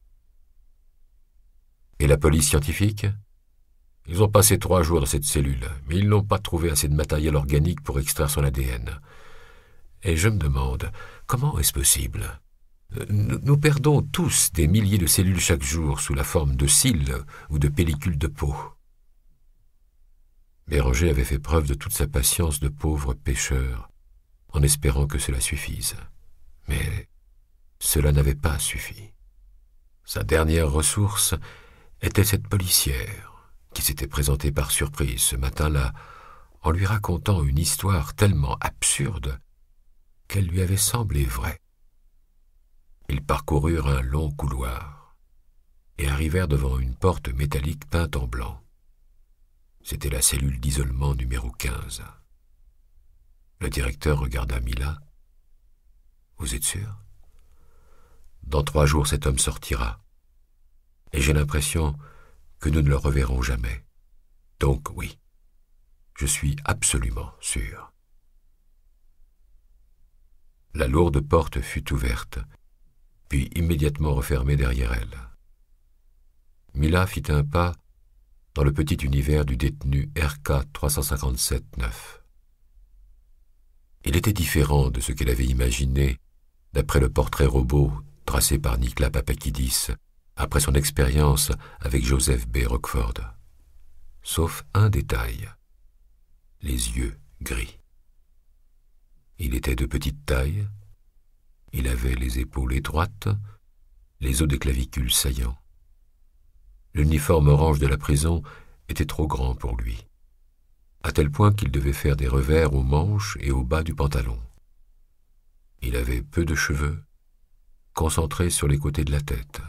Et la police scientifique Ils ont passé trois jours dans cette cellule, mais ils n'ont pas trouvé assez de matériel organique pour extraire son ADN. Et je me demande, comment est-ce possible nous perdons tous des milliers de cellules chaque jour sous la forme de cils ou de pellicules de peau. roger avait fait preuve de toute sa patience de pauvre pêcheur, en espérant que cela suffise. Mais cela n'avait pas suffi. Sa dernière ressource était cette policière, qui s'était présentée par surprise ce matin-là, en lui racontant une histoire tellement absurde qu'elle lui avait semblé vraie. Ils parcoururent un long couloir et arrivèrent devant une porte métallique peinte en blanc. C'était la cellule d'isolement numéro 15. Le directeur regarda Mila. Vous êtes sûr Dans trois jours, cet homme sortira. Et j'ai l'impression que nous ne le reverrons jamais. Donc oui, je suis absolument sûr. La lourde porte fut ouverte immédiatement refermé derrière elle. Mila fit un pas dans le petit univers du détenu RK 357-9. Il était différent de ce qu'elle avait imaginé d'après le portrait robot tracé par Nicolas Papakidis après son expérience avec Joseph B. Rockford. Sauf un détail, les yeux gris. Il était de petite taille, il avait les épaules étroites, les os des clavicules saillants. L'uniforme orange de la prison était trop grand pour lui, à tel point qu'il devait faire des revers aux manches et au bas du pantalon. Il avait peu de cheveux, concentrés sur les côtés de la tête.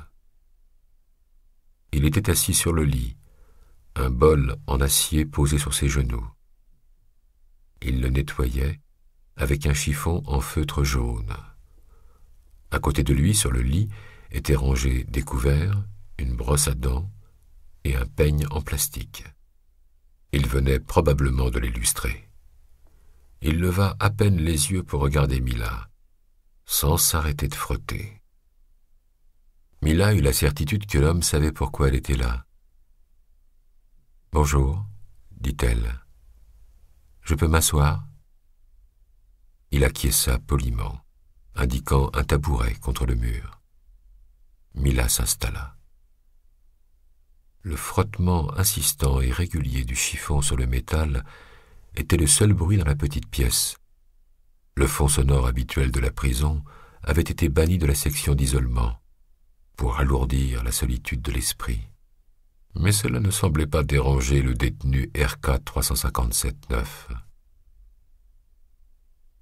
Il était assis sur le lit, un bol en acier posé sur ses genoux. Il le nettoyait avec un chiffon en feutre jaune. À côté de lui, sur le lit, étaient rangés des couverts, une brosse à dents et un peigne en plastique. Il venait probablement de l'illustrer. Il leva à peine les yeux pour regarder Mila, sans s'arrêter de frotter. Mila eut la certitude que l'homme savait pourquoi elle était là. Bonjour, dit-elle. Je peux m'asseoir Il acquiesça poliment indiquant un tabouret contre le mur. Mila s'installa. Le frottement insistant et régulier du chiffon sur le métal était le seul bruit dans la petite pièce. Le fond sonore habituel de la prison avait été banni de la section d'isolement, pour alourdir la solitude de l'esprit. Mais cela ne semblait pas déranger le détenu RK 357-9.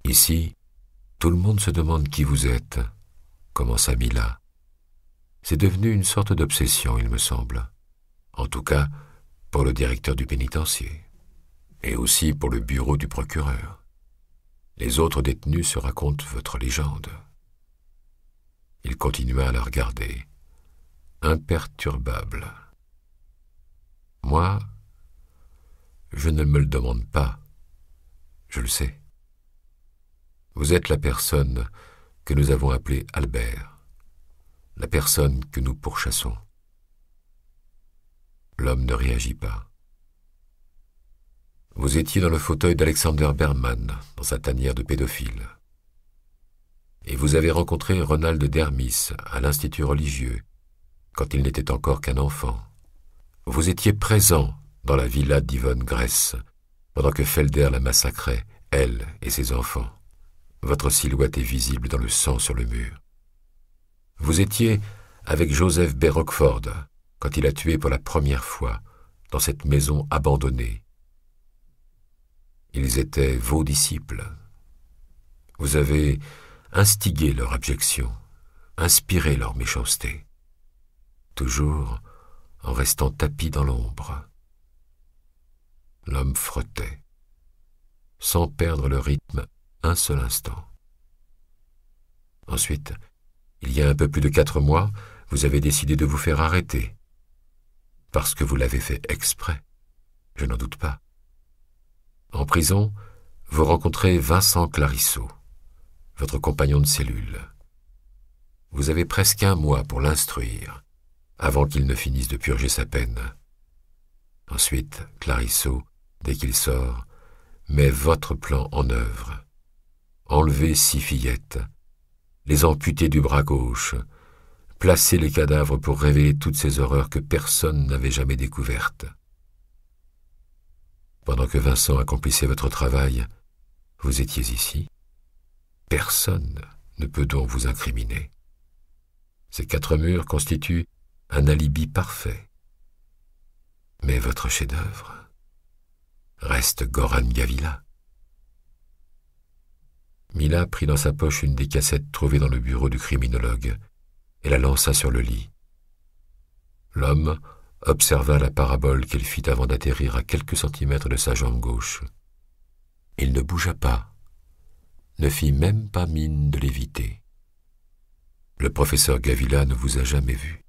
Ici, tout le monde se demande qui vous êtes, commença Mila. C'est devenu une sorte d'obsession, il me semble. En tout cas, pour le directeur du pénitencier, et aussi pour le bureau du procureur. Les autres détenus se racontent votre légende. Il continua à la regarder, imperturbable. Moi, je ne me le demande pas, je le sais. Vous êtes la personne que nous avons appelée Albert, la personne que nous pourchassons. L'homme ne réagit pas. Vous étiez dans le fauteuil d'Alexander Berman, dans sa tanière de pédophile. Et vous avez rencontré Ronald Dermis à l'Institut religieux, quand il n'était encore qu'un enfant. Vous étiez présent dans la villa d'Yvonne Grèce, pendant que Felder la massacrait, elle et ses enfants. Votre silhouette est visible dans le sang sur le mur. Vous étiez avec Joseph B. Rockford quand il a tué pour la première fois dans cette maison abandonnée. Ils étaient vos disciples. Vous avez instigé leur abjection, inspiré leur méchanceté, toujours en restant tapis dans l'ombre. L'homme frottait, sans perdre le rythme un seul instant. Ensuite, il y a un peu plus de quatre mois, vous avez décidé de vous faire arrêter. Parce que vous l'avez fait exprès, je n'en doute pas. En prison, vous rencontrez Vincent Clarisseau, votre compagnon de cellule. Vous avez presque un mois pour l'instruire, avant qu'il ne finisse de purger sa peine. Ensuite, Clarisseau, dès qu'il sort, met votre plan en œuvre enlever six fillettes, les amputer du bras gauche, placer les cadavres pour révéler toutes ces horreurs que personne n'avait jamais découvertes. Pendant que Vincent accomplissait votre travail, vous étiez ici. Personne ne peut donc vous incriminer. Ces quatre murs constituent un alibi parfait. Mais votre chef-d'œuvre reste Goran Gavila. Mila prit dans sa poche une des cassettes trouvées dans le bureau du criminologue et la lança sur le lit. L'homme observa la parabole qu'elle fit avant d'atterrir à quelques centimètres de sa jambe gauche. Il ne bougea pas, ne fit même pas mine de l'éviter. Le professeur Gavila ne vous a jamais vu.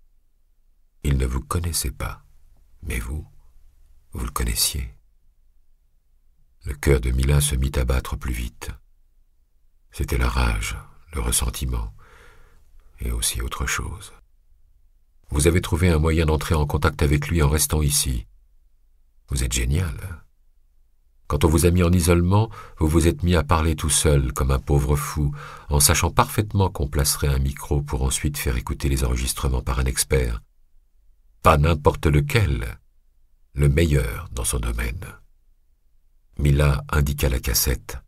Il ne vous connaissait pas, mais vous, vous le connaissiez. Le cœur de Mila se mit à battre plus vite. C'était la rage, le ressentiment, et aussi autre chose. Vous avez trouvé un moyen d'entrer en contact avec lui en restant ici. Vous êtes génial. Quand on vous a mis en isolement, vous vous êtes mis à parler tout seul, comme un pauvre fou, en sachant parfaitement qu'on placerait un micro pour ensuite faire écouter les enregistrements par un expert. Pas n'importe lequel, le meilleur dans son domaine. Mila indiqua la cassette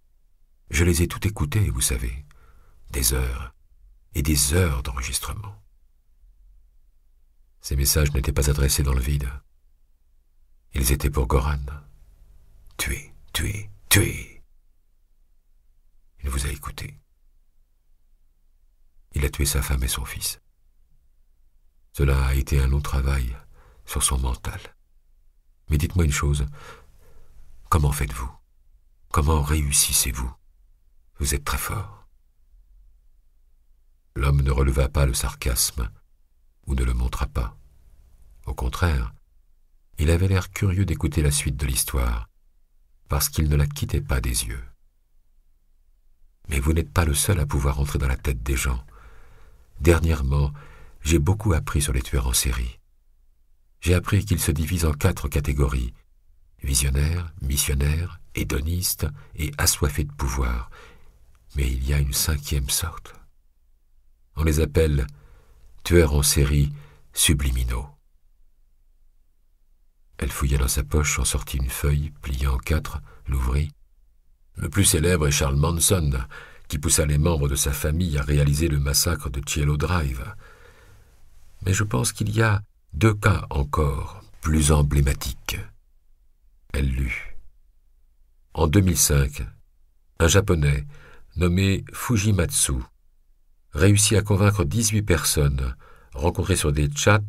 je les ai tout écoutés, vous savez, des heures et des heures d'enregistrement. Ces messages n'étaient pas adressés dans le vide. Ils étaient pour Goran. Tuez, tuez, tuez. Il vous a écouté. Il a tué sa femme et son fils. Cela a été un long travail sur son mental. Mais dites-moi une chose, comment faites-vous Comment réussissez-vous vous êtes très fort. L'homme ne releva pas le sarcasme, ou ne le montra pas. Au contraire, il avait l'air curieux d'écouter la suite de l'histoire, parce qu'il ne la quittait pas des yeux. Mais vous n'êtes pas le seul à pouvoir entrer dans la tête des gens. Dernièrement, j'ai beaucoup appris sur les tueurs en série. J'ai appris qu'ils se divisent en quatre catégories visionnaires, missionnaires, hédonistes et assoiffés de pouvoir, mais il y a une cinquième sorte. On les appelle tueurs en série subliminaux. Elle fouilla dans sa poche, en sortit une feuille, pliée en quatre, l'ouvrit. Le plus célèbre est Charles Manson, qui poussa les membres de sa famille à réaliser le massacre de Cielo Drive. Mais je pense qu'il y a deux cas encore plus emblématiques. Elle lut. En 2005, un Japonais, nommé Fujimatsu, réussit à convaincre 18 personnes, rencontrées sur des chats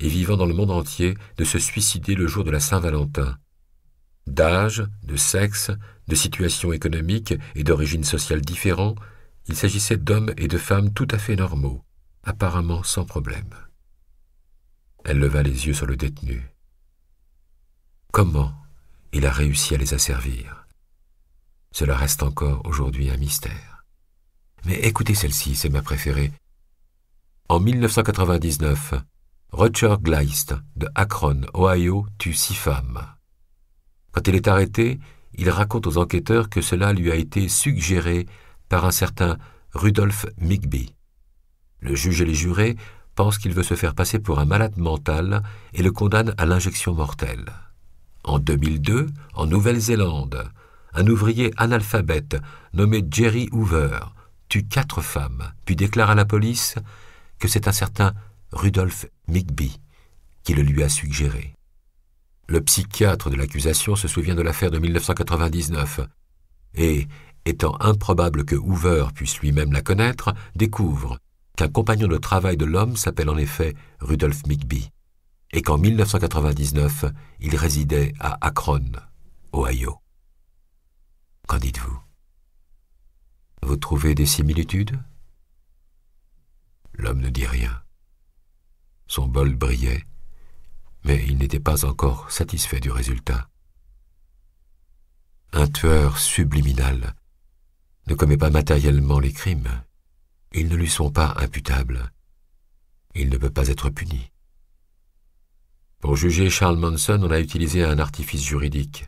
et vivant dans le monde entier, de se suicider le jour de la Saint-Valentin. D'âge, de sexe, de situation économique et d'origine sociale différents, il s'agissait d'hommes et de femmes tout à fait normaux, apparemment sans problème. Elle leva les yeux sur le détenu. Comment il a réussi à les asservir cela reste encore aujourd'hui un mystère. Mais écoutez celle-ci, c'est ma préférée. En 1999, Roger Gleist de Akron, Ohio, tue six femmes. Quand il est arrêté, il raconte aux enquêteurs que cela lui a été suggéré par un certain Rudolf Migby. Le juge et les jurés pensent qu'il veut se faire passer pour un malade mental et le condamnent à l'injection mortelle. En 2002, en Nouvelle-Zélande, un ouvrier analphabète nommé Jerry Hoover tue quatre femmes, puis déclare à la police que c'est un certain Rudolf Migby qui le lui a suggéré. Le psychiatre de l'accusation se souvient de l'affaire de 1999 et, étant improbable que Hoover puisse lui-même la connaître, découvre qu'un compagnon de travail de l'homme s'appelle en effet Rudolph Migby et qu'en 1999, il résidait à Akron, Ohio. Qu'en dites-vous Vous trouvez des similitudes L'homme ne dit rien. Son bol brillait, mais il n'était pas encore satisfait du résultat. Un tueur subliminal ne commet pas matériellement les crimes. Ils ne lui sont pas imputables. Il ne peut pas être puni. Pour juger Charles Manson, on a utilisé un artifice juridique.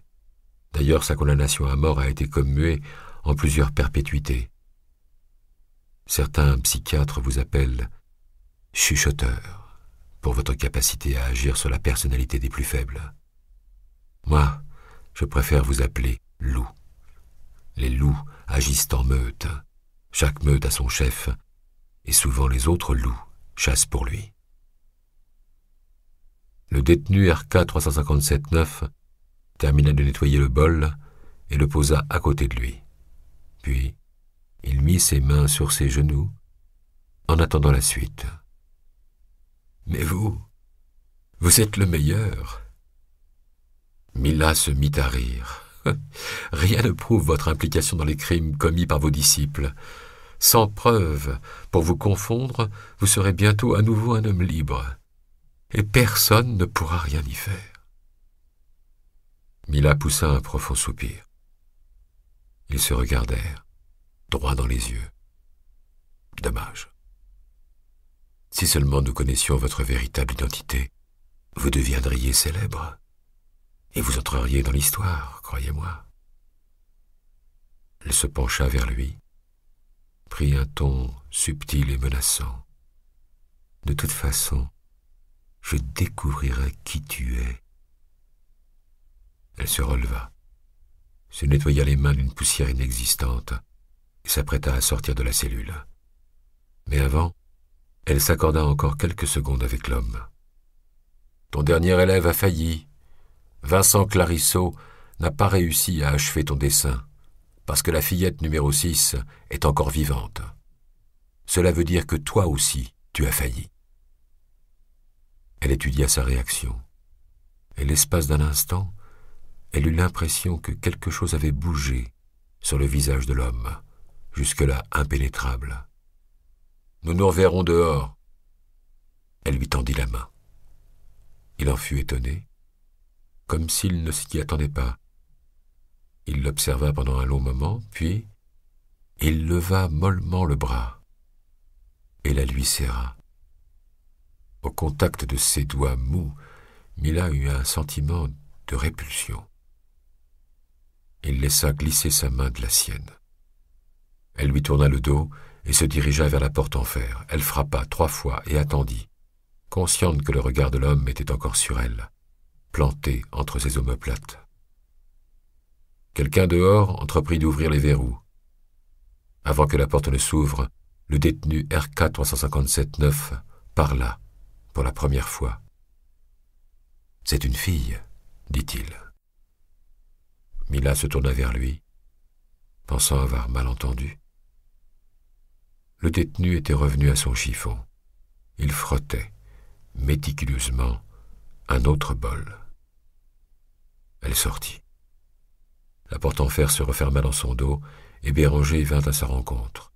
D'ailleurs, sa condamnation à mort a été commuée en plusieurs perpétuités. Certains psychiatres vous appellent chuchoteur pour votre capacité à agir sur la personnalité des plus faibles. Moi, je préfère vous appeler loup. Les loups agissent en meute. Chaque meute a son chef, et souvent les autres loups chassent pour lui. Le détenu RK 357-9 termina de nettoyer le bol et le posa à côté de lui. Puis, il mit ses mains sur ses genoux en attendant la suite. Mais vous, vous êtes le meilleur. Mila se mit à rire. Rien ne prouve votre implication dans les crimes commis par vos disciples. Sans preuve, pour vous confondre, vous serez bientôt à nouveau un homme libre, et personne ne pourra rien y faire. Mila poussa un profond soupir. Ils se regardèrent, droit dans les yeux. Dommage. Si seulement nous connaissions votre véritable identité, vous deviendriez célèbre, et vous entreriez dans l'histoire, croyez-moi. Elle se pencha vers lui, prit un ton subtil et menaçant. De toute façon, je découvrirai qui tu es elle se releva, se nettoya les mains d'une poussière inexistante et s'apprêta à sortir de la cellule. Mais avant, elle s'accorda encore quelques secondes avec l'homme. Ton dernier élève a failli. Vincent Clarisseau n'a pas réussi à achever ton dessin, parce que la fillette numéro 6 est encore vivante. Cela veut dire que toi aussi, tu as failli. Elle étudia sa réaction, et l'espace d'un instant, elle eut l'impression que quelque chose avait bougé sur le visage de l'homme, jusque-là impénétrable. Nous nous reverrons dehors. Elle lui tendit la main. Il en fut étonné, comme s'il ne s'y attendait pas. Il l'observa pendant un long moment, puis il leva mollement le bras et la lui serra. Au contact de ses doigts mous, Mila eut un sentiment de répulsion. Il laissa glisser sa main de la sienne. Elle lui tourna le dos et se dirigea vers la porte en fer. Elle frappa trois fois et attendit, consciente que le regard de l'homme était encore sur elle, planté entre ses omoplates. Quelqu'un dehors entreprit d'ouvrir les verrous. Avant que la porte ne s'ouvre, le détenu RK 357-9 parla pour la première fois. C'est une fille, dit-il. Mila se tourna vers lui, pensant avoir mal entendu. Le détenu était revenu à son chiffon. Il frottait, méticuleusement, un autre bol. Elle sortit. La porte en fer se referma dans son dos et Béranger vint à sa rencontre.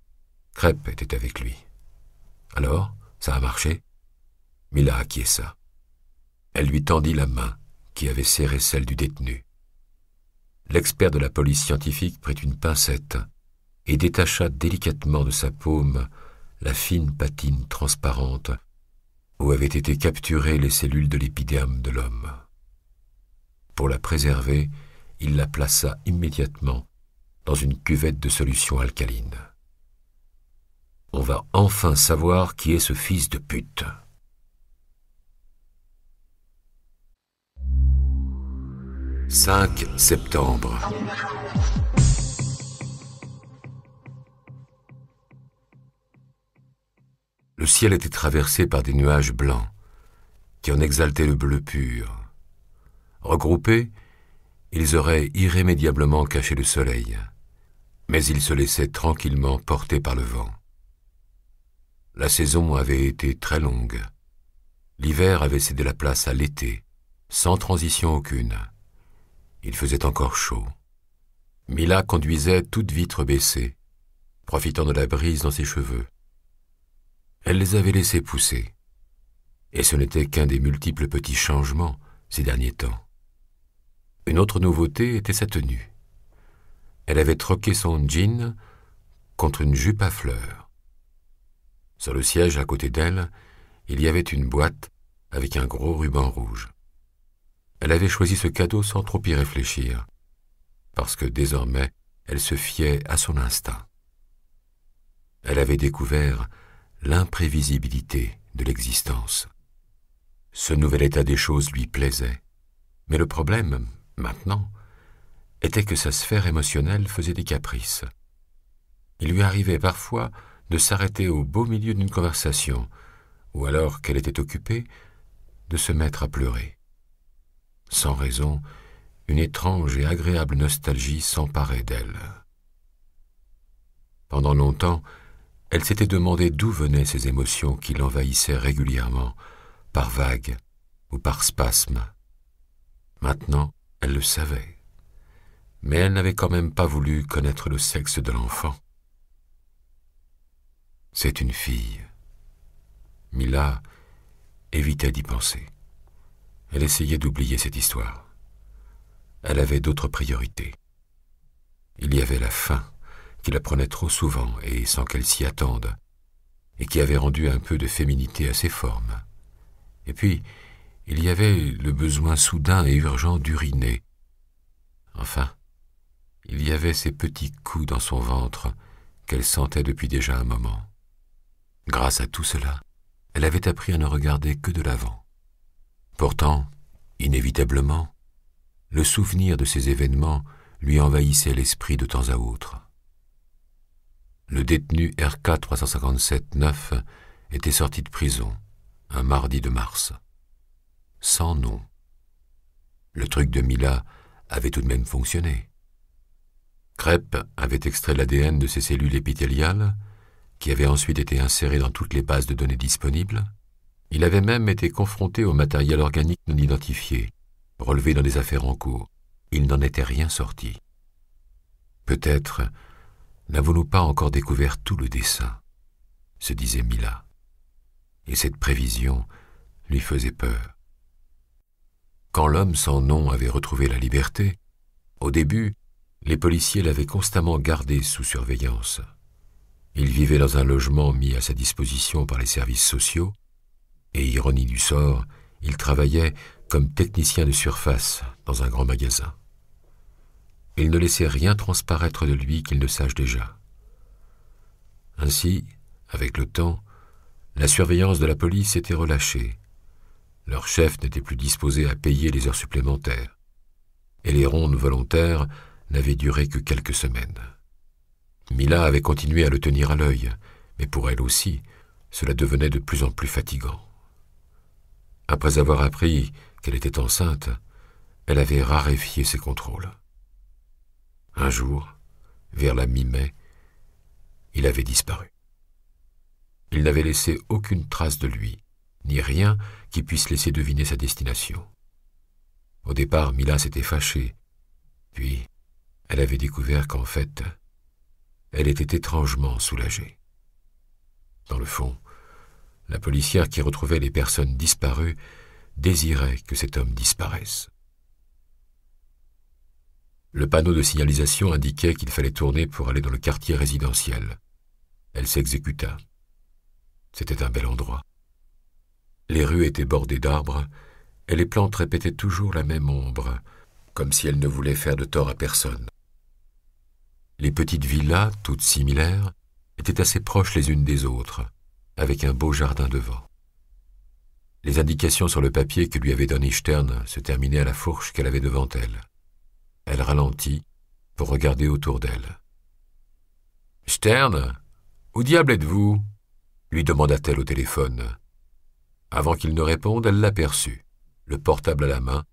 Crêpe était avec lui. Alors, ça a marché Mila acquiesça. Elle lui tendit la main qui avait serré celle du détenu. L'expert de la police scientifique prit une pincette et détacha délicatement de sa paume la fine patine transparente où avaient été capturées les cellules de l'épiderme de l'homme. Pour la préserver, il la plaça immédiatement dans une cuvette de solution alcaline. On va enfin savoir qui est ce fils de pute. 5 septembre. Le ciel était traversé par des nuages blancs qui en exaltaient le bleu pur. Regroupés, ils auraient irrémédiablement caché le soleil, mais ils se laissaient tranquillement porter par le vent. La saison avait été très longue. L'hiver avait cédé la place à l'été, sans transition aucune. Il faisait encore chaud. Mila conduisait toute vitre baissée, profitant de la brise dans ses cheveux. Elle les avait laissés pousser, et ce n'était qu'un des multiples petits changements ces derniers temps. Une autre nouveauté était sa tenue. Elle avait troqué son jean contre une jupe à fleurs. Sur le siège à côté d'elle, il y avait une boîte avec un gros ruban rouge. Elle avait choisi ce cadeau sans trop y réfléchir, parce que désormais elle se fiait à son instinct. Elle avait découvert l'imprévisibilité de l'existence. Ce nouvel état des choses lui plaisait, mais le problème, maintenant, était que sa sphère émotionnelle faisait des caprices. Il lui arrivait parfois de s'arrêter au beau milieu d'une conversation, ou alors qu'elle était occupée, de se mettre à pleurer sans raison, une étrange et agréable nostalgie s'emparait d'elle. Pendant longtemps, elle s'était demandé d'où venaient ces émotions qui l'envahissaient régulièrement, par vagues ou par spasmes. Maintenant, elle le savait, mais elle n'avait quand même pas voulu connaître le sexe de l'enfant. C'est une fille. Mila évitait d'y penser. Elle essayait d'oublier cette histoire. Elle avait d'autres priorités. Il y avait la faim, qui la prenait trop souvent et sans qu'elle s'y attende, et qui avait rendu un peu de féminité à ses formes. Et puis, il y avait le besoin soudain et urgent d'uriner. Enfin, il y avait ces petits coups dans son ventre qu'elle sentait depuis déjà un moment. Grâce à tout cela, elle avait appris à ne regarder que de l'avant. Pourtant, inévitablement, le souvenir de ces événements lui envahissait l'esprit de temps à autre. Le détenu RK 357-9 était sorti de prison un mardi de mars. Sans nom. Le truc de Mila avait tout de même fonctionné. Crêpe avait extrait l'ADN de ses cellules épithéliales, qui avaient ensuite été insérées dans toutes les bases de données disponibles, il avait même été confronté au matériel organique non identifié, relevé dans des affaires en cours. Il n'en était rien sorti. Peut-être n'avons-nous pas encore découvert tout le dessin, se disait Mila. Et cette prévision lui faisait peur. Quand l'homme sans nom avait retrouvé la liberté, au début, les policiers l'avaient constamment gardé sous surveillance. Il vivait dans un logement mis à sa disposition par les services sociaux, et ironie du sort, il travaillait comme technicien de surface dans un grand magasin. Il ne laissait rien transparaître de lui qu'il ne sache déjà. Ainsi, avec le temps, la surveillance de la police était relâchée. Leur chef n'était plus disposé à payer les heures supplémentaires, et les rondes volontaires n'avaient duré que quelques semaines. Mila avait continué à le tenir à l'œil, mais pour elle aussi, cela devenait de plus en plus fatigant. Après avoir appris qu'elle était enceinte, elle avait raréfié ses contrôles. Un jour, vers la mi-mai, il avait disparu. Il n'avait laissé aucune trace de lui, ni rien qui puisse laisser deviner sa destination. Au départ, Mila s'était fâchée, puis elle avait découvert qu'en fait, elle était étrangement soulagée. Dans le fond, la policière qui retrouvait les personnes disparues désirait que cet homme disparaisse. Le panneau de signalisation indiquait qu'il fallait tourner pour aller dans le quartier résidentiel. Elle s'exécuta. C'était un bel endroit. Les rues étaient bordées d'arbres, et les plantes répétaient toujours la même ombre, comme si elles ne voulaient faire de tort à personne. Les petites villas, toutes similaires, étaient assez proches les unes des autres avec un beau jardin devant. Les indications sur le papier que lui avait donné Stern se terminaient à la fourche qu'elle avait devant elle. Elle ralentit pour regarder autour d'elle. Stern, où diable êtes-vous lui demanda-t-elle au téléphone. Avant qu'il ne réponde, elle l'aperçut, le portable à la main,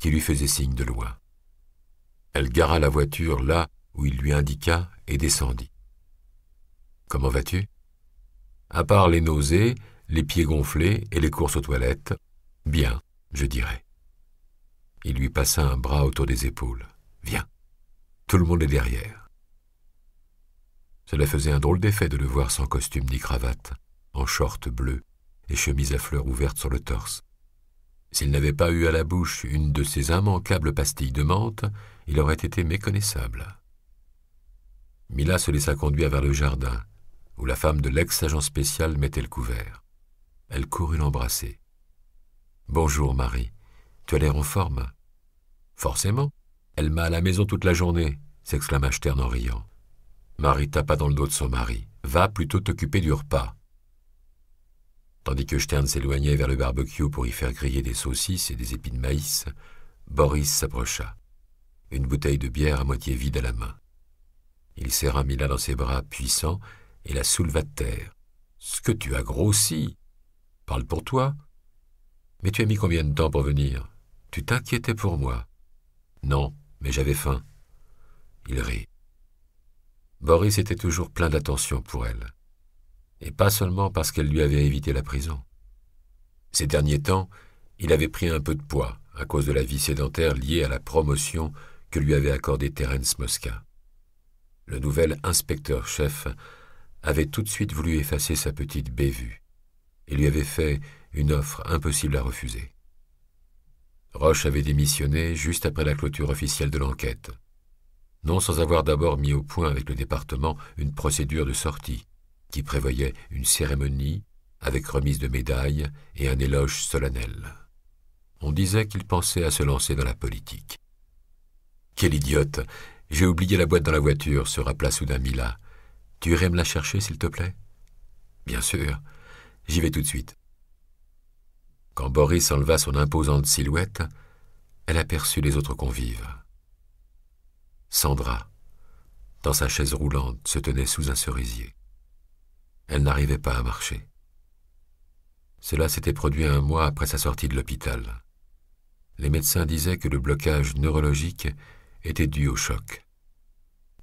qui lui faisait signe de loin. Elle gara la voiture là où il lui indiqua et descendit. Comment vas-tu à part les nausées, les pieds gonflés et les courses aux toilettes, bien, je dirais. Il lui passa un bras autour des épaules. Viens, tout le monde est derrière. Cela faisait un drôle d'effet de le voir sans costume ni cravate, en short bleu et chemise à fleurs ouverte sur le torse. S'il n'avait pas eu à la bouche une de ces immanquables pastilles de menthe, il aurait été méconnaissable. Mila se laissa conduire vers le jardin, où la femme de l'ex-agent spécial mettait le couvert. Elle courut l'embrasser. Bonjour, Marie. Tu as l'air en forme. Forcément. Elle m'a à la maison toute la journée, s'exclama Stern en riant. Marie tapa dans le dos de son mari. Va plutôt t'occuper du repas. Tandis que Stern s'éloignait vers le barbecue pour y faire griller des saucisses et des épis de maïs, Boris s'approcha, une bouteille de bière à moitié vide à la main. Il serra Mila dans ses bras puissants et la souleva de terre. Ce que tu as grossi Parle pour toi. Mais tu as mis combien de temps pour venir Tu t'inquiétais pour moi. Non, mais j'avais faim. Il rit. Boris était toujours plein d'attention pour elle. Et pas seulement parce qu'elle lui avait évité la prison. Ces derniers temps, il avait pris un peu de poids à cause de la vie sédentaire liée à la promotion que lui avait accordée Terence Mosca. Le nouvel inspecteur-chef avait tout de suite voulu effacer sa petite bévue et lui avait fait une offre impossible à refuser. Roche avait démissionné juste après la clôture officielle de l'enquête, non sans avoir d'abord mis au point avec le département une procédure de sortie qui prévoyait une cérémonie avec remise de médailles et un éloge solennel. On disait qu'il pensait à se lancer dans la politique. Quel idiote J'ai oublié la boîte dans la voiture, se rappela soudain Mila, tu irais me la chercher, s'il te plaît Bien sûr, j'y vais tout de suite. Quand Boris enleva son imposante silhouette, elle aperçut les autres convives. Sandra, dans sa chaise roulante, se tenait sous un cerisier. Elle n'arrivait pas à marcher. Cela s'était produit un mois après sa sortie de l'hôpital. Les médecins disaient que le blocage neurologique était dû au choc.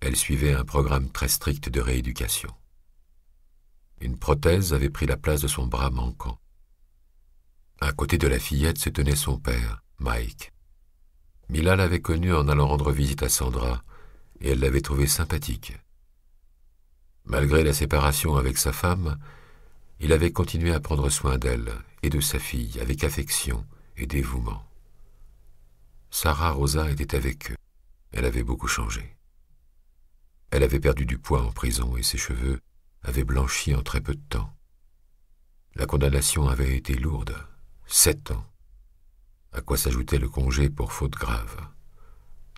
Elle suivait un programme très strict de rééducation. Une prothèse avait pris la place de son bras manquant. À côté de la fillette se tenait son père, Mike. Mila l'avait connu en allant rendre visite à Sandra, et elle l'avait trouvé sympathique. Malgré la séparation avec sa femme, il avait continué à prendre soin d'elle et de sa fille avec affection et dévouement. Sarah Rosa était avec eux. Elle avait beaucoup changé. Elle avait perdu du poids en prison et ses cheveux avaient blanchi en très peu de temps. La condamnation avait été lourde, sept ans, à quoi s'ajoutait le congé pour faute grave,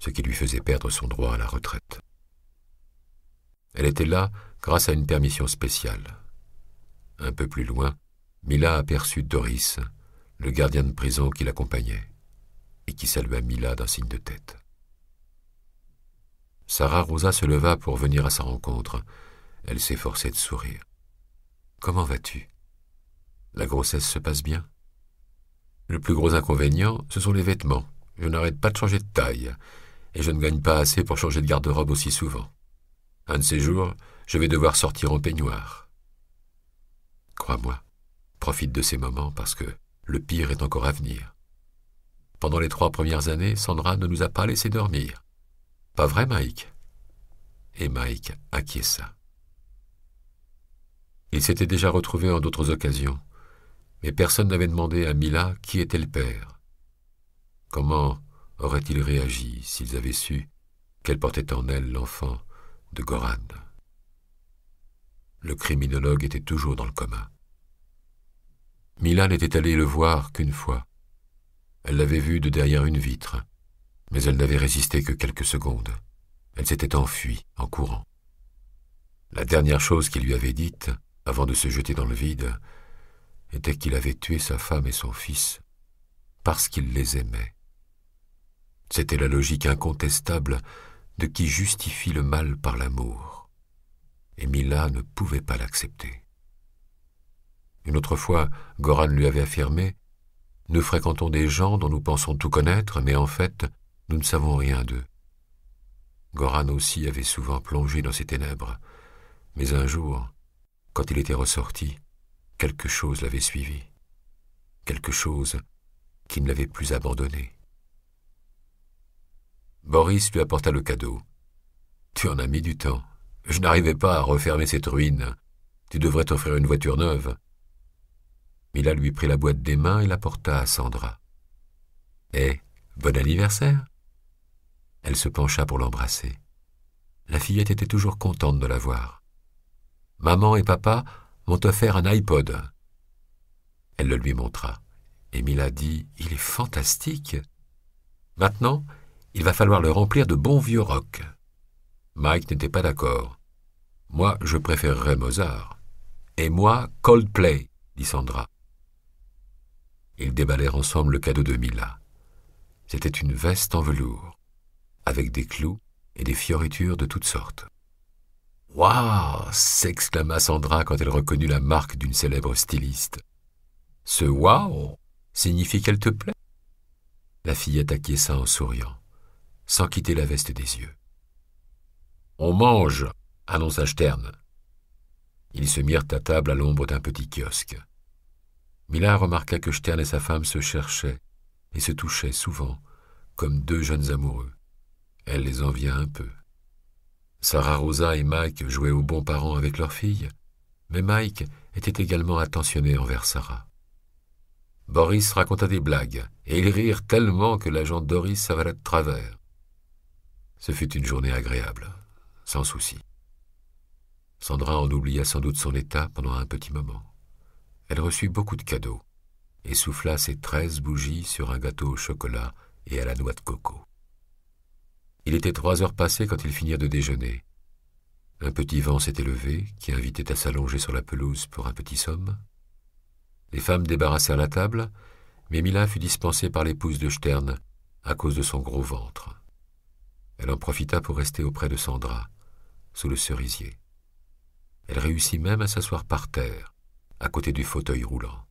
ce qui lui faisait perdre son droit à la retraite. Elle était là grâce à une permission spéciale. Un peu plus loin, Mila aperçut Doris, le gardien de prison qui l'accompagnait, et qui salua Mila d'un signe de tête. Sarah Rosa se leva pour venir à sa rencontre. Elle s'efforçait de sourire. Comment vas-tu La grossesse se passe bien Le plus gros inconvénient, ce sont les vêtements. Je n'arrête pas de changer de taille, et je ne gagne pas assez pour changer de garde-robe aussi souvent. Un de ces jours, je vais devoir sortir en peignoir. Crois-moi, profite de ces moments parce que le pire est encore à venir. Pendant les trois premières années, Sandra ne nous a pas laissé dormir. Pas vrai, Mike Et Mike acquiesça. Il s'était déjà retrouvé en d'autres occasions, mais personne n'avait demandé à Mila qui était le père. Comment aurait-il réagi s'ils avaient su qu'elle portait en elle l'enfant de Goran Le criminologue était toujours dans le coma. Mila n'était allée le voir qu'une fois. Elle l'avait vu de derrière une vitre mais elle n'avait résisté que quelques secondes. Elle s'était enfuie en courant. La dernière chose qu'il lui avait dite, avant de se jeter dans le vide, était qu'il avait tué sa femme et son fils parce qu'il les aimait. C'était la logique incontestable de qui justifie le mal par l'amour. Et Mila ne pouvait pas l'accepter. Une autre fois, Goran lui avait affirmé Nous fréquentons des gens dont nous pensons tout connaître, mais en fait, nous ne savons rien d'eux. Goran aussi avait souvent plongé dans ces ténèbres, mais un jour, quand il était ressorti, quelque chose l'avait suivi, quelque chose qui ne l'avait plus abandonné. Boris lui apporta le cadeau. Tu en as mis du temps. Je n'arrivais pas à refermer cette ruine. Tu devrais t'offrir une voiture neuve. Mila lui prit la boîte des mains et la porta à Sandra. Eh, bon anniversaire elle se pencha pour l'embrasser. La fillette était toujours contente de la voir. Maman et papa m'ont offert un iPod. Elle le lui montra. Et Mila dit Il est fantastique. Maintenant, il va falloir le remplir de bons vieux rock. Mike n'était pas d'accord. Moi, je préférerais Mozart. Et moi, Coldplay, dit Sandra. Ils déballèrent ensemble le cadeau de Mila. C'était une veste en velours avec des clous et des fioritures de toutes sortes. Waouh s'exclama Sandra quand elle reconnut la marque d'une célèbre styliste. Ce waouh signifie qu'elle te plaît La fillette acquiesça en souriant, sans quitter la veste des yeux. On mange annonça Stern. Ils se mirent à table à l'ombre d'un petit kiosque. Mila remarqua que Stern et sa femme se cherchaient et se touchaient souvent, comme deux jeunes amoureux. Elle les envia un peu. Sarah Rosa et Mike jouaient aux bons parents avec leur fille, mais Mike était également attentionné envers Sarah. Boris raconta des blagues, et ils rirent tellement que l'agent Doris s'avala de travers. Ce fut une journée agréable, sans souci. Sandra en oublia sans doute son état pendant un petit moment. Elle reçut beaucoup de cadeaux et souffla ses treize bougies sur un gâteau au chocolat et à la noix de coco. Il était trois heures passées quand ils finirent de déjeuner. Un petit vent s'était levé, qui invitait à s'allonger sur la pelouse pour un petit somme. Les femmes débarrassèrent la table, mais Mila fut dispensée par l'épouse de Stern à cause de son gros ventre. Elle en profita pour rester auprès de Sandra, sous le cerisier. Elle réussit même à s'asseoir par terre, à côté du fauteuil roulant.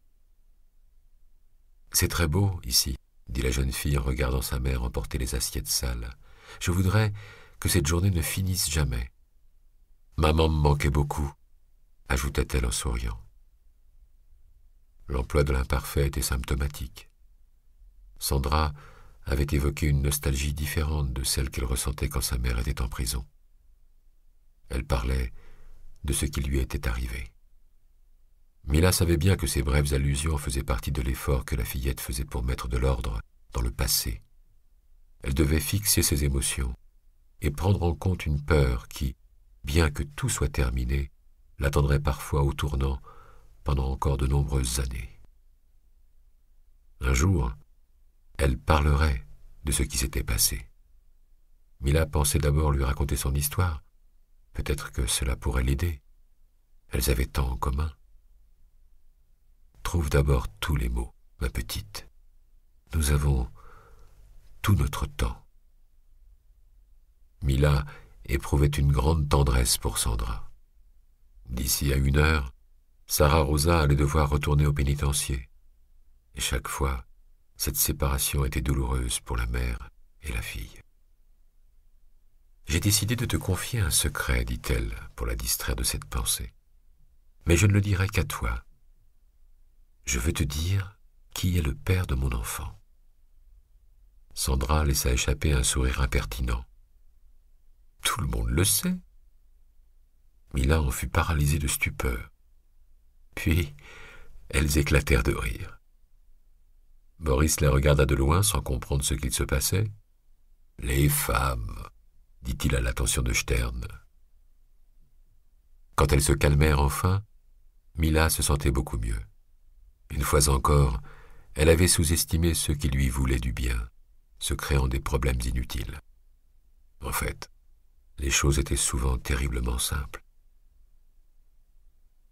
C'est très beau ici, dit la jeune fille en regardant sa mère emporter les assiettes sales. Je voudrais que cette journée ne finisse jamais. Maman me manquait beaucoup, ajouta-t-elle en souriant. L'emploi de l'imparfait était symptomatique. Sandra avait évoqué une nostalgie différente de celle qu'elle ressentait quand sa mère était en prison. Elle parlait de ce qui lui était arrivé. Mila savait bien que ces brèves allusions faisaient partie de l'effort que la fillette faisait pour mettre de l'ordre dans le passé elle devait fixer ses émotions et prendre en compte une peur qui, bien que tout soit terminé, l'attendrait parfois au tournant pendant encore de nombreuses années. Un jour, elle parlerait de ce qui s'était passé. Mila pensait d'abord lui raconter son histoire. Peut-être que cela pourrait l'aider. Elles avaient tant en commun. Trouve d'abord tous les mots, ma petite. Nous avons tout notre temps. Mila éprouvait une grande tendresse pour Sandra. D'ici à une heure, Sarah Rosa allait devoir retourner au pénitencier. Et chaque fois, cette séparation était douloureuse pour la mère et la fille. J'ai décidé de te confier un secret, dit-elle, pour la distraire de cette pensée. Mais je ne le dirai qu'à toi. Je veux te dire qui est le père de mon enfant. Sandra laissa échapper un sourire impertinent. Tout le monde le sait. Mila en fut paralysée de stupeur. Puis elles éclatèrent de rire. Boris les regarda de loin sans comprendre ce qu'il se passait. Les femmes, dit-il à l'attention de Stern. Quand elles se calmèrent enfin, Mila se sentait beaucoup mieux. Une fois encore, elle avait sous-estimé ceux qui lui voulaient du bien se créant des problèmes inutiles. En fait, les choses étaient souvent terriblement simples.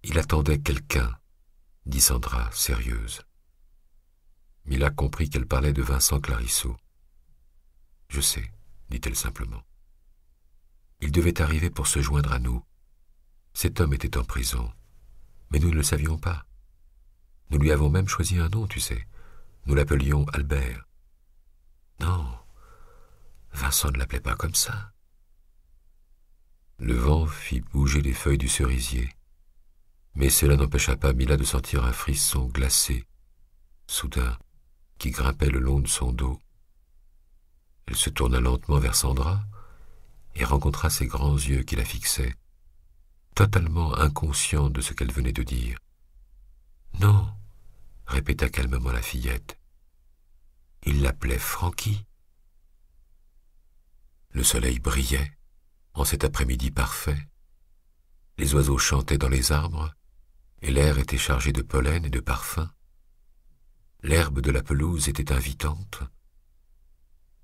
Il attendait quelqu'un, dit Sandra, sérieuse. Mila comprit qu'elle parlait de Vincent Clarisseau. Je sais, dit-elle simplement. Il devait arriver pour se joindre à nous. Cet homme était en prison, mais nous ne le savions pas. Nous lui avons même choisi un nom, tu sais. Nous l'appelions Albert. Non, Vincent ne l'appelait pas comme ça. Le vent fit bouger les feuilles du cerisier, mais cela n'empêcha pas Mila de sentir un frisson glacé, soudain, qui grimpait le long de son dos. Elle se tourna lentement vers Sandra et rencontra ses grands yeux qui la fixaient, totalement inconsciente de ce qu'elle venait de dire. Non, répéta calmement la fillette. Il l'appelait Francky. Le soleil brillait en cet après-midi parfait. Les oiseaux chantaient dans les arbres et l'air était chargé de pollen et de parfums. L'herbe de la pelouse était invitante.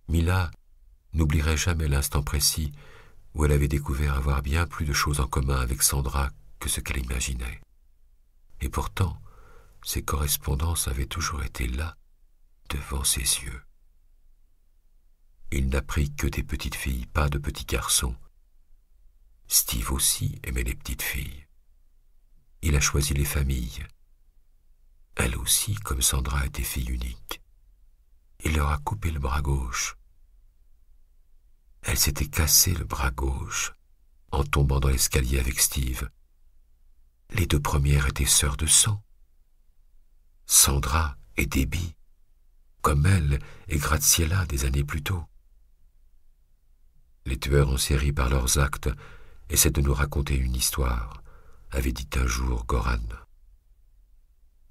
Mila n'oublierait jamais l'instant précis où elle avait découvert avoir bien plus de choses en commun avec Sandra que ce qu'elle imaginait. Et pourtant, ses correspondances avaient toujours été là, devant ses yeux. Il n'a pris que des petites filles, pas de petits garçons. Steve aussi aimait les petites filles. Il a choisi les familles. Elle aussi, comme Sandra, était fille unique. Il leur a coupé le bras gauche. Elle s'était cassé le bras gauche en tombant dans l'escalier avec Steve. Les deux premières étaient sœurs de sang. Sandra et Debbie comme elle et Graziella des années plus tôt. Les tueurs en série par leurs actes essaient de nous raconter une histoire, avait dit un jour Goran.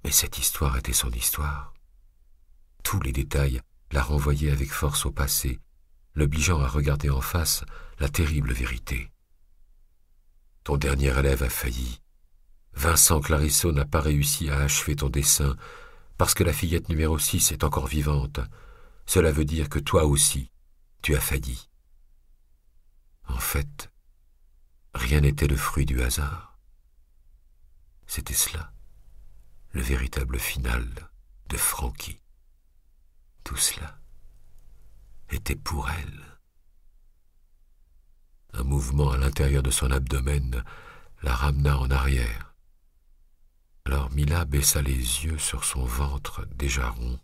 Mais cette histoire était son histoire. Tous les détails la renvoyaient avec force au passé, l'obligeant à regarder en face la terrible vérité. Ton dernier élève a failli. Vincent Clarisseau n'a pas réussi à achever ton dessin parce que la fillette numéro 6 est encore vivante, cela veut dire que toi aussi, tu as failli. En fait, rien n'était le fruit du hasard. C'était cela, le véritable final de Frankie. Tout cela était pour elle. Un mouvement à l'intérieur de son abdomen la ramena en arrière. Alors Mila baissa les yeux sur son ventre déjà rond.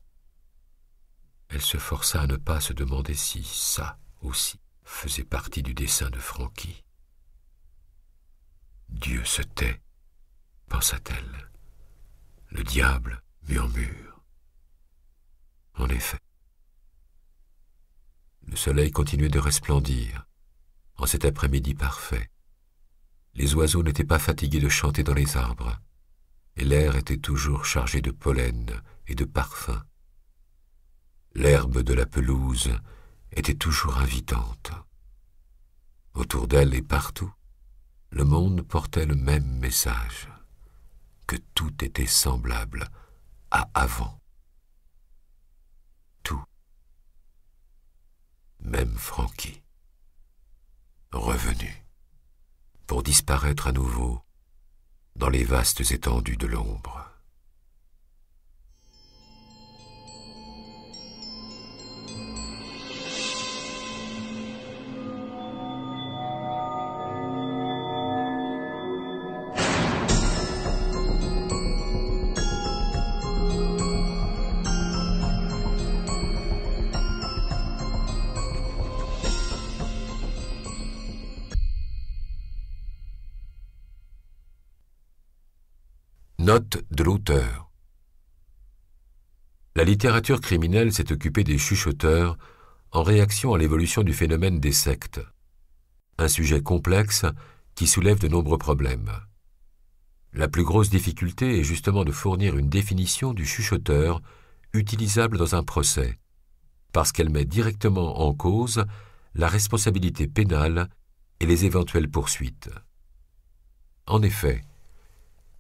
Elle se força à ne pas se demander si ça aussi faisait partie du dessin de Francky. Dieu se tait, pensa-t-elle. Le diable murmure. En effet. Le soleil continuait de resplendir en cet après-midi parfait. Les oiseaux n'étaient pas fatigués de chanter dans les arbres et l'air était toujours chargé de pollen et de parfums. L'herbe de la pelouse était toujours invitante. Autour d'elle et partout, le monde portait le même message, que tout était semblable à avant. Tout. Même Franqui, Revenu. Pour disparaître à nouveau dans les vastes étendues de l'ombre. de l'auteur. La littérature criminelle s'est occupée des chuchoteurs en réaction à l'évolution du phénomène des sectes, un sujet complexe qui soulève de nombreux problèmes. La plus grosse difficulté est justement de fournir une définition du chuchoteur utilisable dans un procès, parce qu'elle met directement en cause la responsabilité pénale et les éventuelles poursuites. En effet,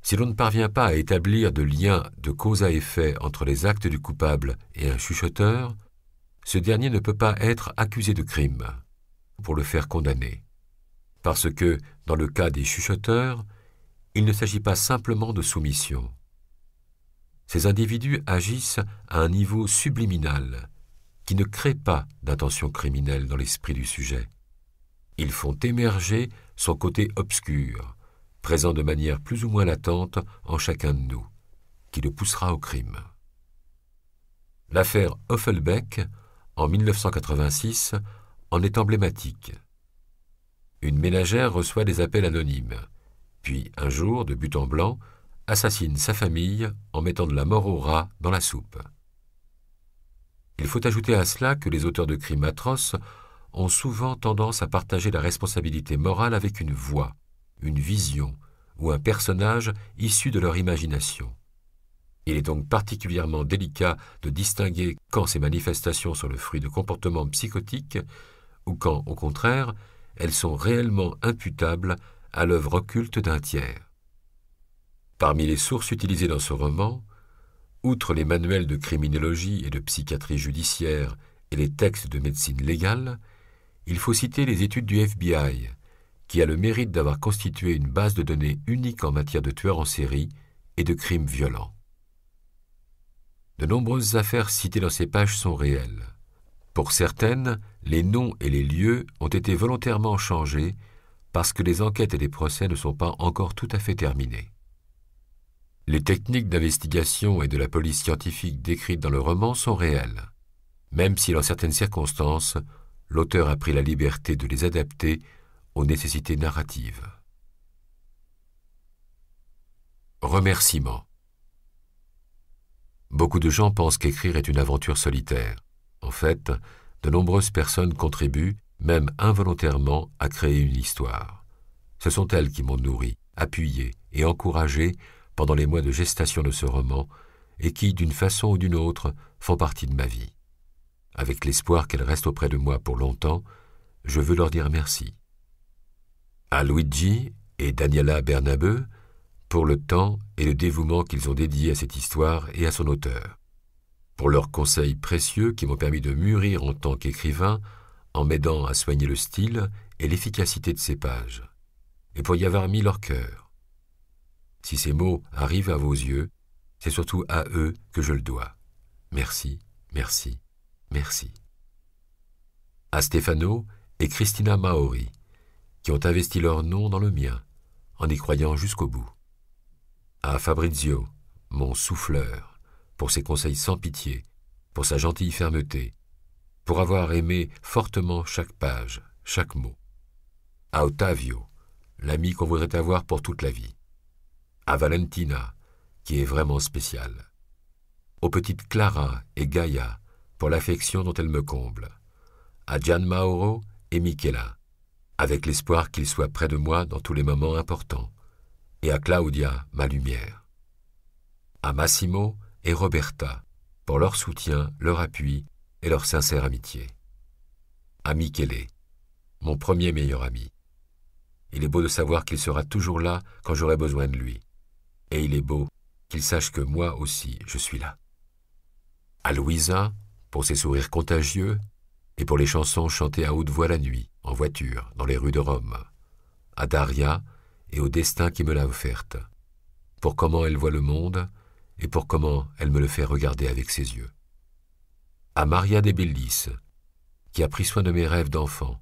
si l'on ne parvient pas à établir de lien de cause à effet entre les actes du coupable et un chuchoteur, ce dernier ne peut pas être accusé de crime pour le faire condamner. Parce que, dans le cas des chuchoteurs, il ne s'agit pas simplement de soumission. Ces individus agissent à un niveau subliminal, qui ne crée pas d'intention criminelle dans l'esprit du sujet. Ils font émerger son côté obscur, présent de manière plus ou moins latente en chacun de nous, qui le poussera au crime. L'affaire Offelbeck, en 1986, en est emblématique. Une ménagère reçoit des appels anonymes, puis un jour, de but en blanc, assassine sa famille en mettant de la mort au rat dans la soupe. Il faut ajouter à cela que les auteurs de crimes atroces ont souvent tendance à partager la responsabilité morale avec une voix, une vision ou un personnage issu de leur imagination. Il est donc particulièrement délicat de distinguer quand ces manifestations sont le fruit de comportements psychotiques ou quand, au contraire, elles sont réellement imputables à l'œuvre occulte d'un tiers. Parmi les sources utilisées dans ce roman, outre les manuels de criminologie et de psychiatrie judiciaire et les textes de médecine légale, il faut citer les études du FBI, qui a le mérite d'avoir constitué une base de données unique en matière de tueurs en série et de crimes violents. De nombreuses affaires citées dans ces pages sont réelles. Pour certaines, les noms et les lieux ont été volontairement changés parce que les enquêtes et les procès ne sont pas encore tout à fait terminés. Les techniques d'investigation et de la police scientifique décrites dans le roman sont réelles, même si dans certaines circonstances, l'auteur a pris la liberté de les adapter aux nécessités narratives. Remerciements. Beaucoup de gens pensent qu'écrire est une aventure solitaire. En fait, de nombreuses personnes contribuent, même involontairement, à créer une histoire. Ce sont elles qui m'ont nourri, appuyé et encouragé pendant les mois de gestation de ce roman, et qui, d'une façon ou d'une autre, font partie de ma vie. Avec l'espoir qu'elles restent auprès de moi pour longtemps, je veux leur dire merci à Luigi et Daniela Bernabeu pour le temps et le dévouement qu'ils ont dédié à cette histoire et à son auteur, pour leurs conseils précieux qui m'ont permis de mûrir en tant qu'écrivain en m'aidant à soigner le style et l'efficacité de ces pages, et pour y avoir mis leur cœur. Si ces mots arrivent à vos yeux, c'est surtout à eux que je le dois. Merci, merci, merci. À Stefano et Christina Maori qui ont investi leur nom dans le mien, en y croyant jusqu'au bout. À Fabrizio, mon souffleur, pour ses conseils sans pitié, pour sa gentille fermeté, pour avoir aimé fortement chaque page, chaque mot. À Ottavio, l'ami qu'on voudrait avoir pour toute la vie. À Valentina, qui est vraiment spéciale. Aux petites Clara et Gaia, pour l'affection dont elles me comblent. À Gian Mauro et Michela, avec l'espoir qu'il soit près de moi dans tous les moments importants, et à Claudia, ma lumière, à Massimo et Roberta, pour leur soutien, leur appui et leur sincère amitié. À Michele, mon premier meilleur ami. Il est beau de savoir qu'il sera toujours là quand j'aurai besoin de lui. Et il est beau qu'il sache que moi aussi, je suis là. À Louisa, pour ses sourires contagieux et pour les chansons chantées à haute voix la nuit en voiture, dans les rues de Rome, à Daria et au destin qui me l'a offerte, pour comment elle voit le monde et pour comment elle me le fait regarder avec ses yeux. À Maria de Bellis, qui a pris soin de mes rêves d'enfant.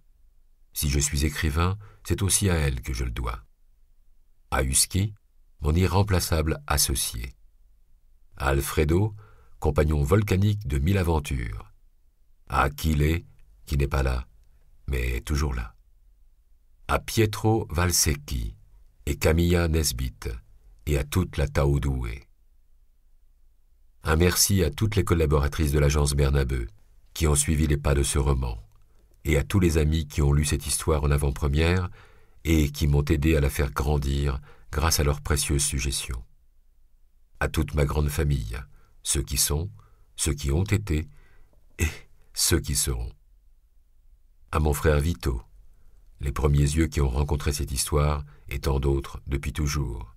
Si je suis écrivain, c'est aussi à elle que je le dois. À Husky, mon irremplaçable associé. À Alfredo, compagnon volcanique de mille aventures. À Achille, qui n'est pas là, mais toujours là. À Pietro Valsecchi et Camilla Nesbit et à toute la Taoudoué. Un merci à toutes les collaboratrices de l'agence Bernabeu qui ont suivi les pas de ce roman et à tous les amis qui ont lu cette histoire en avant-première et qui m'ont aidé à la faire grandir grâce à leurs précieuses suggestions. À toute ma grande famille, ceux qui sont, ceux qui ont été et ceux qui seront à mon frère Vito, les premiers yeux qui ont rencontré cette histoire et tant d'autres depuis toujours.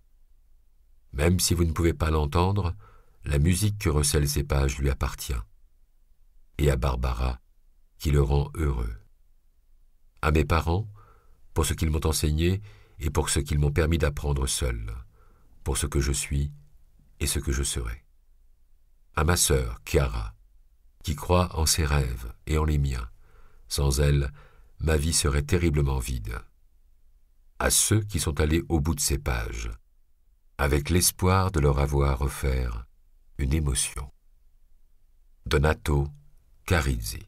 Même si vous ne pouvez pas l'entendre, la musique que recèlent ces pages lui appartient. Et à Barbara, qui le rend heureux. À mes parents, pour ce qu'ils m'ont enseigné et pour ce qu'ils m'ont permis d'apprendre seul, pour ce que je suis et ce que je serai. À ma sœur, Chiara, qui croit en ses rêves et en les miens, sans elle, ma vie serait terriblement vide. À ceux qui sont allés au bout de ces pages, avec l'espoir de leur avoir offert une émotion. Donato Carizzi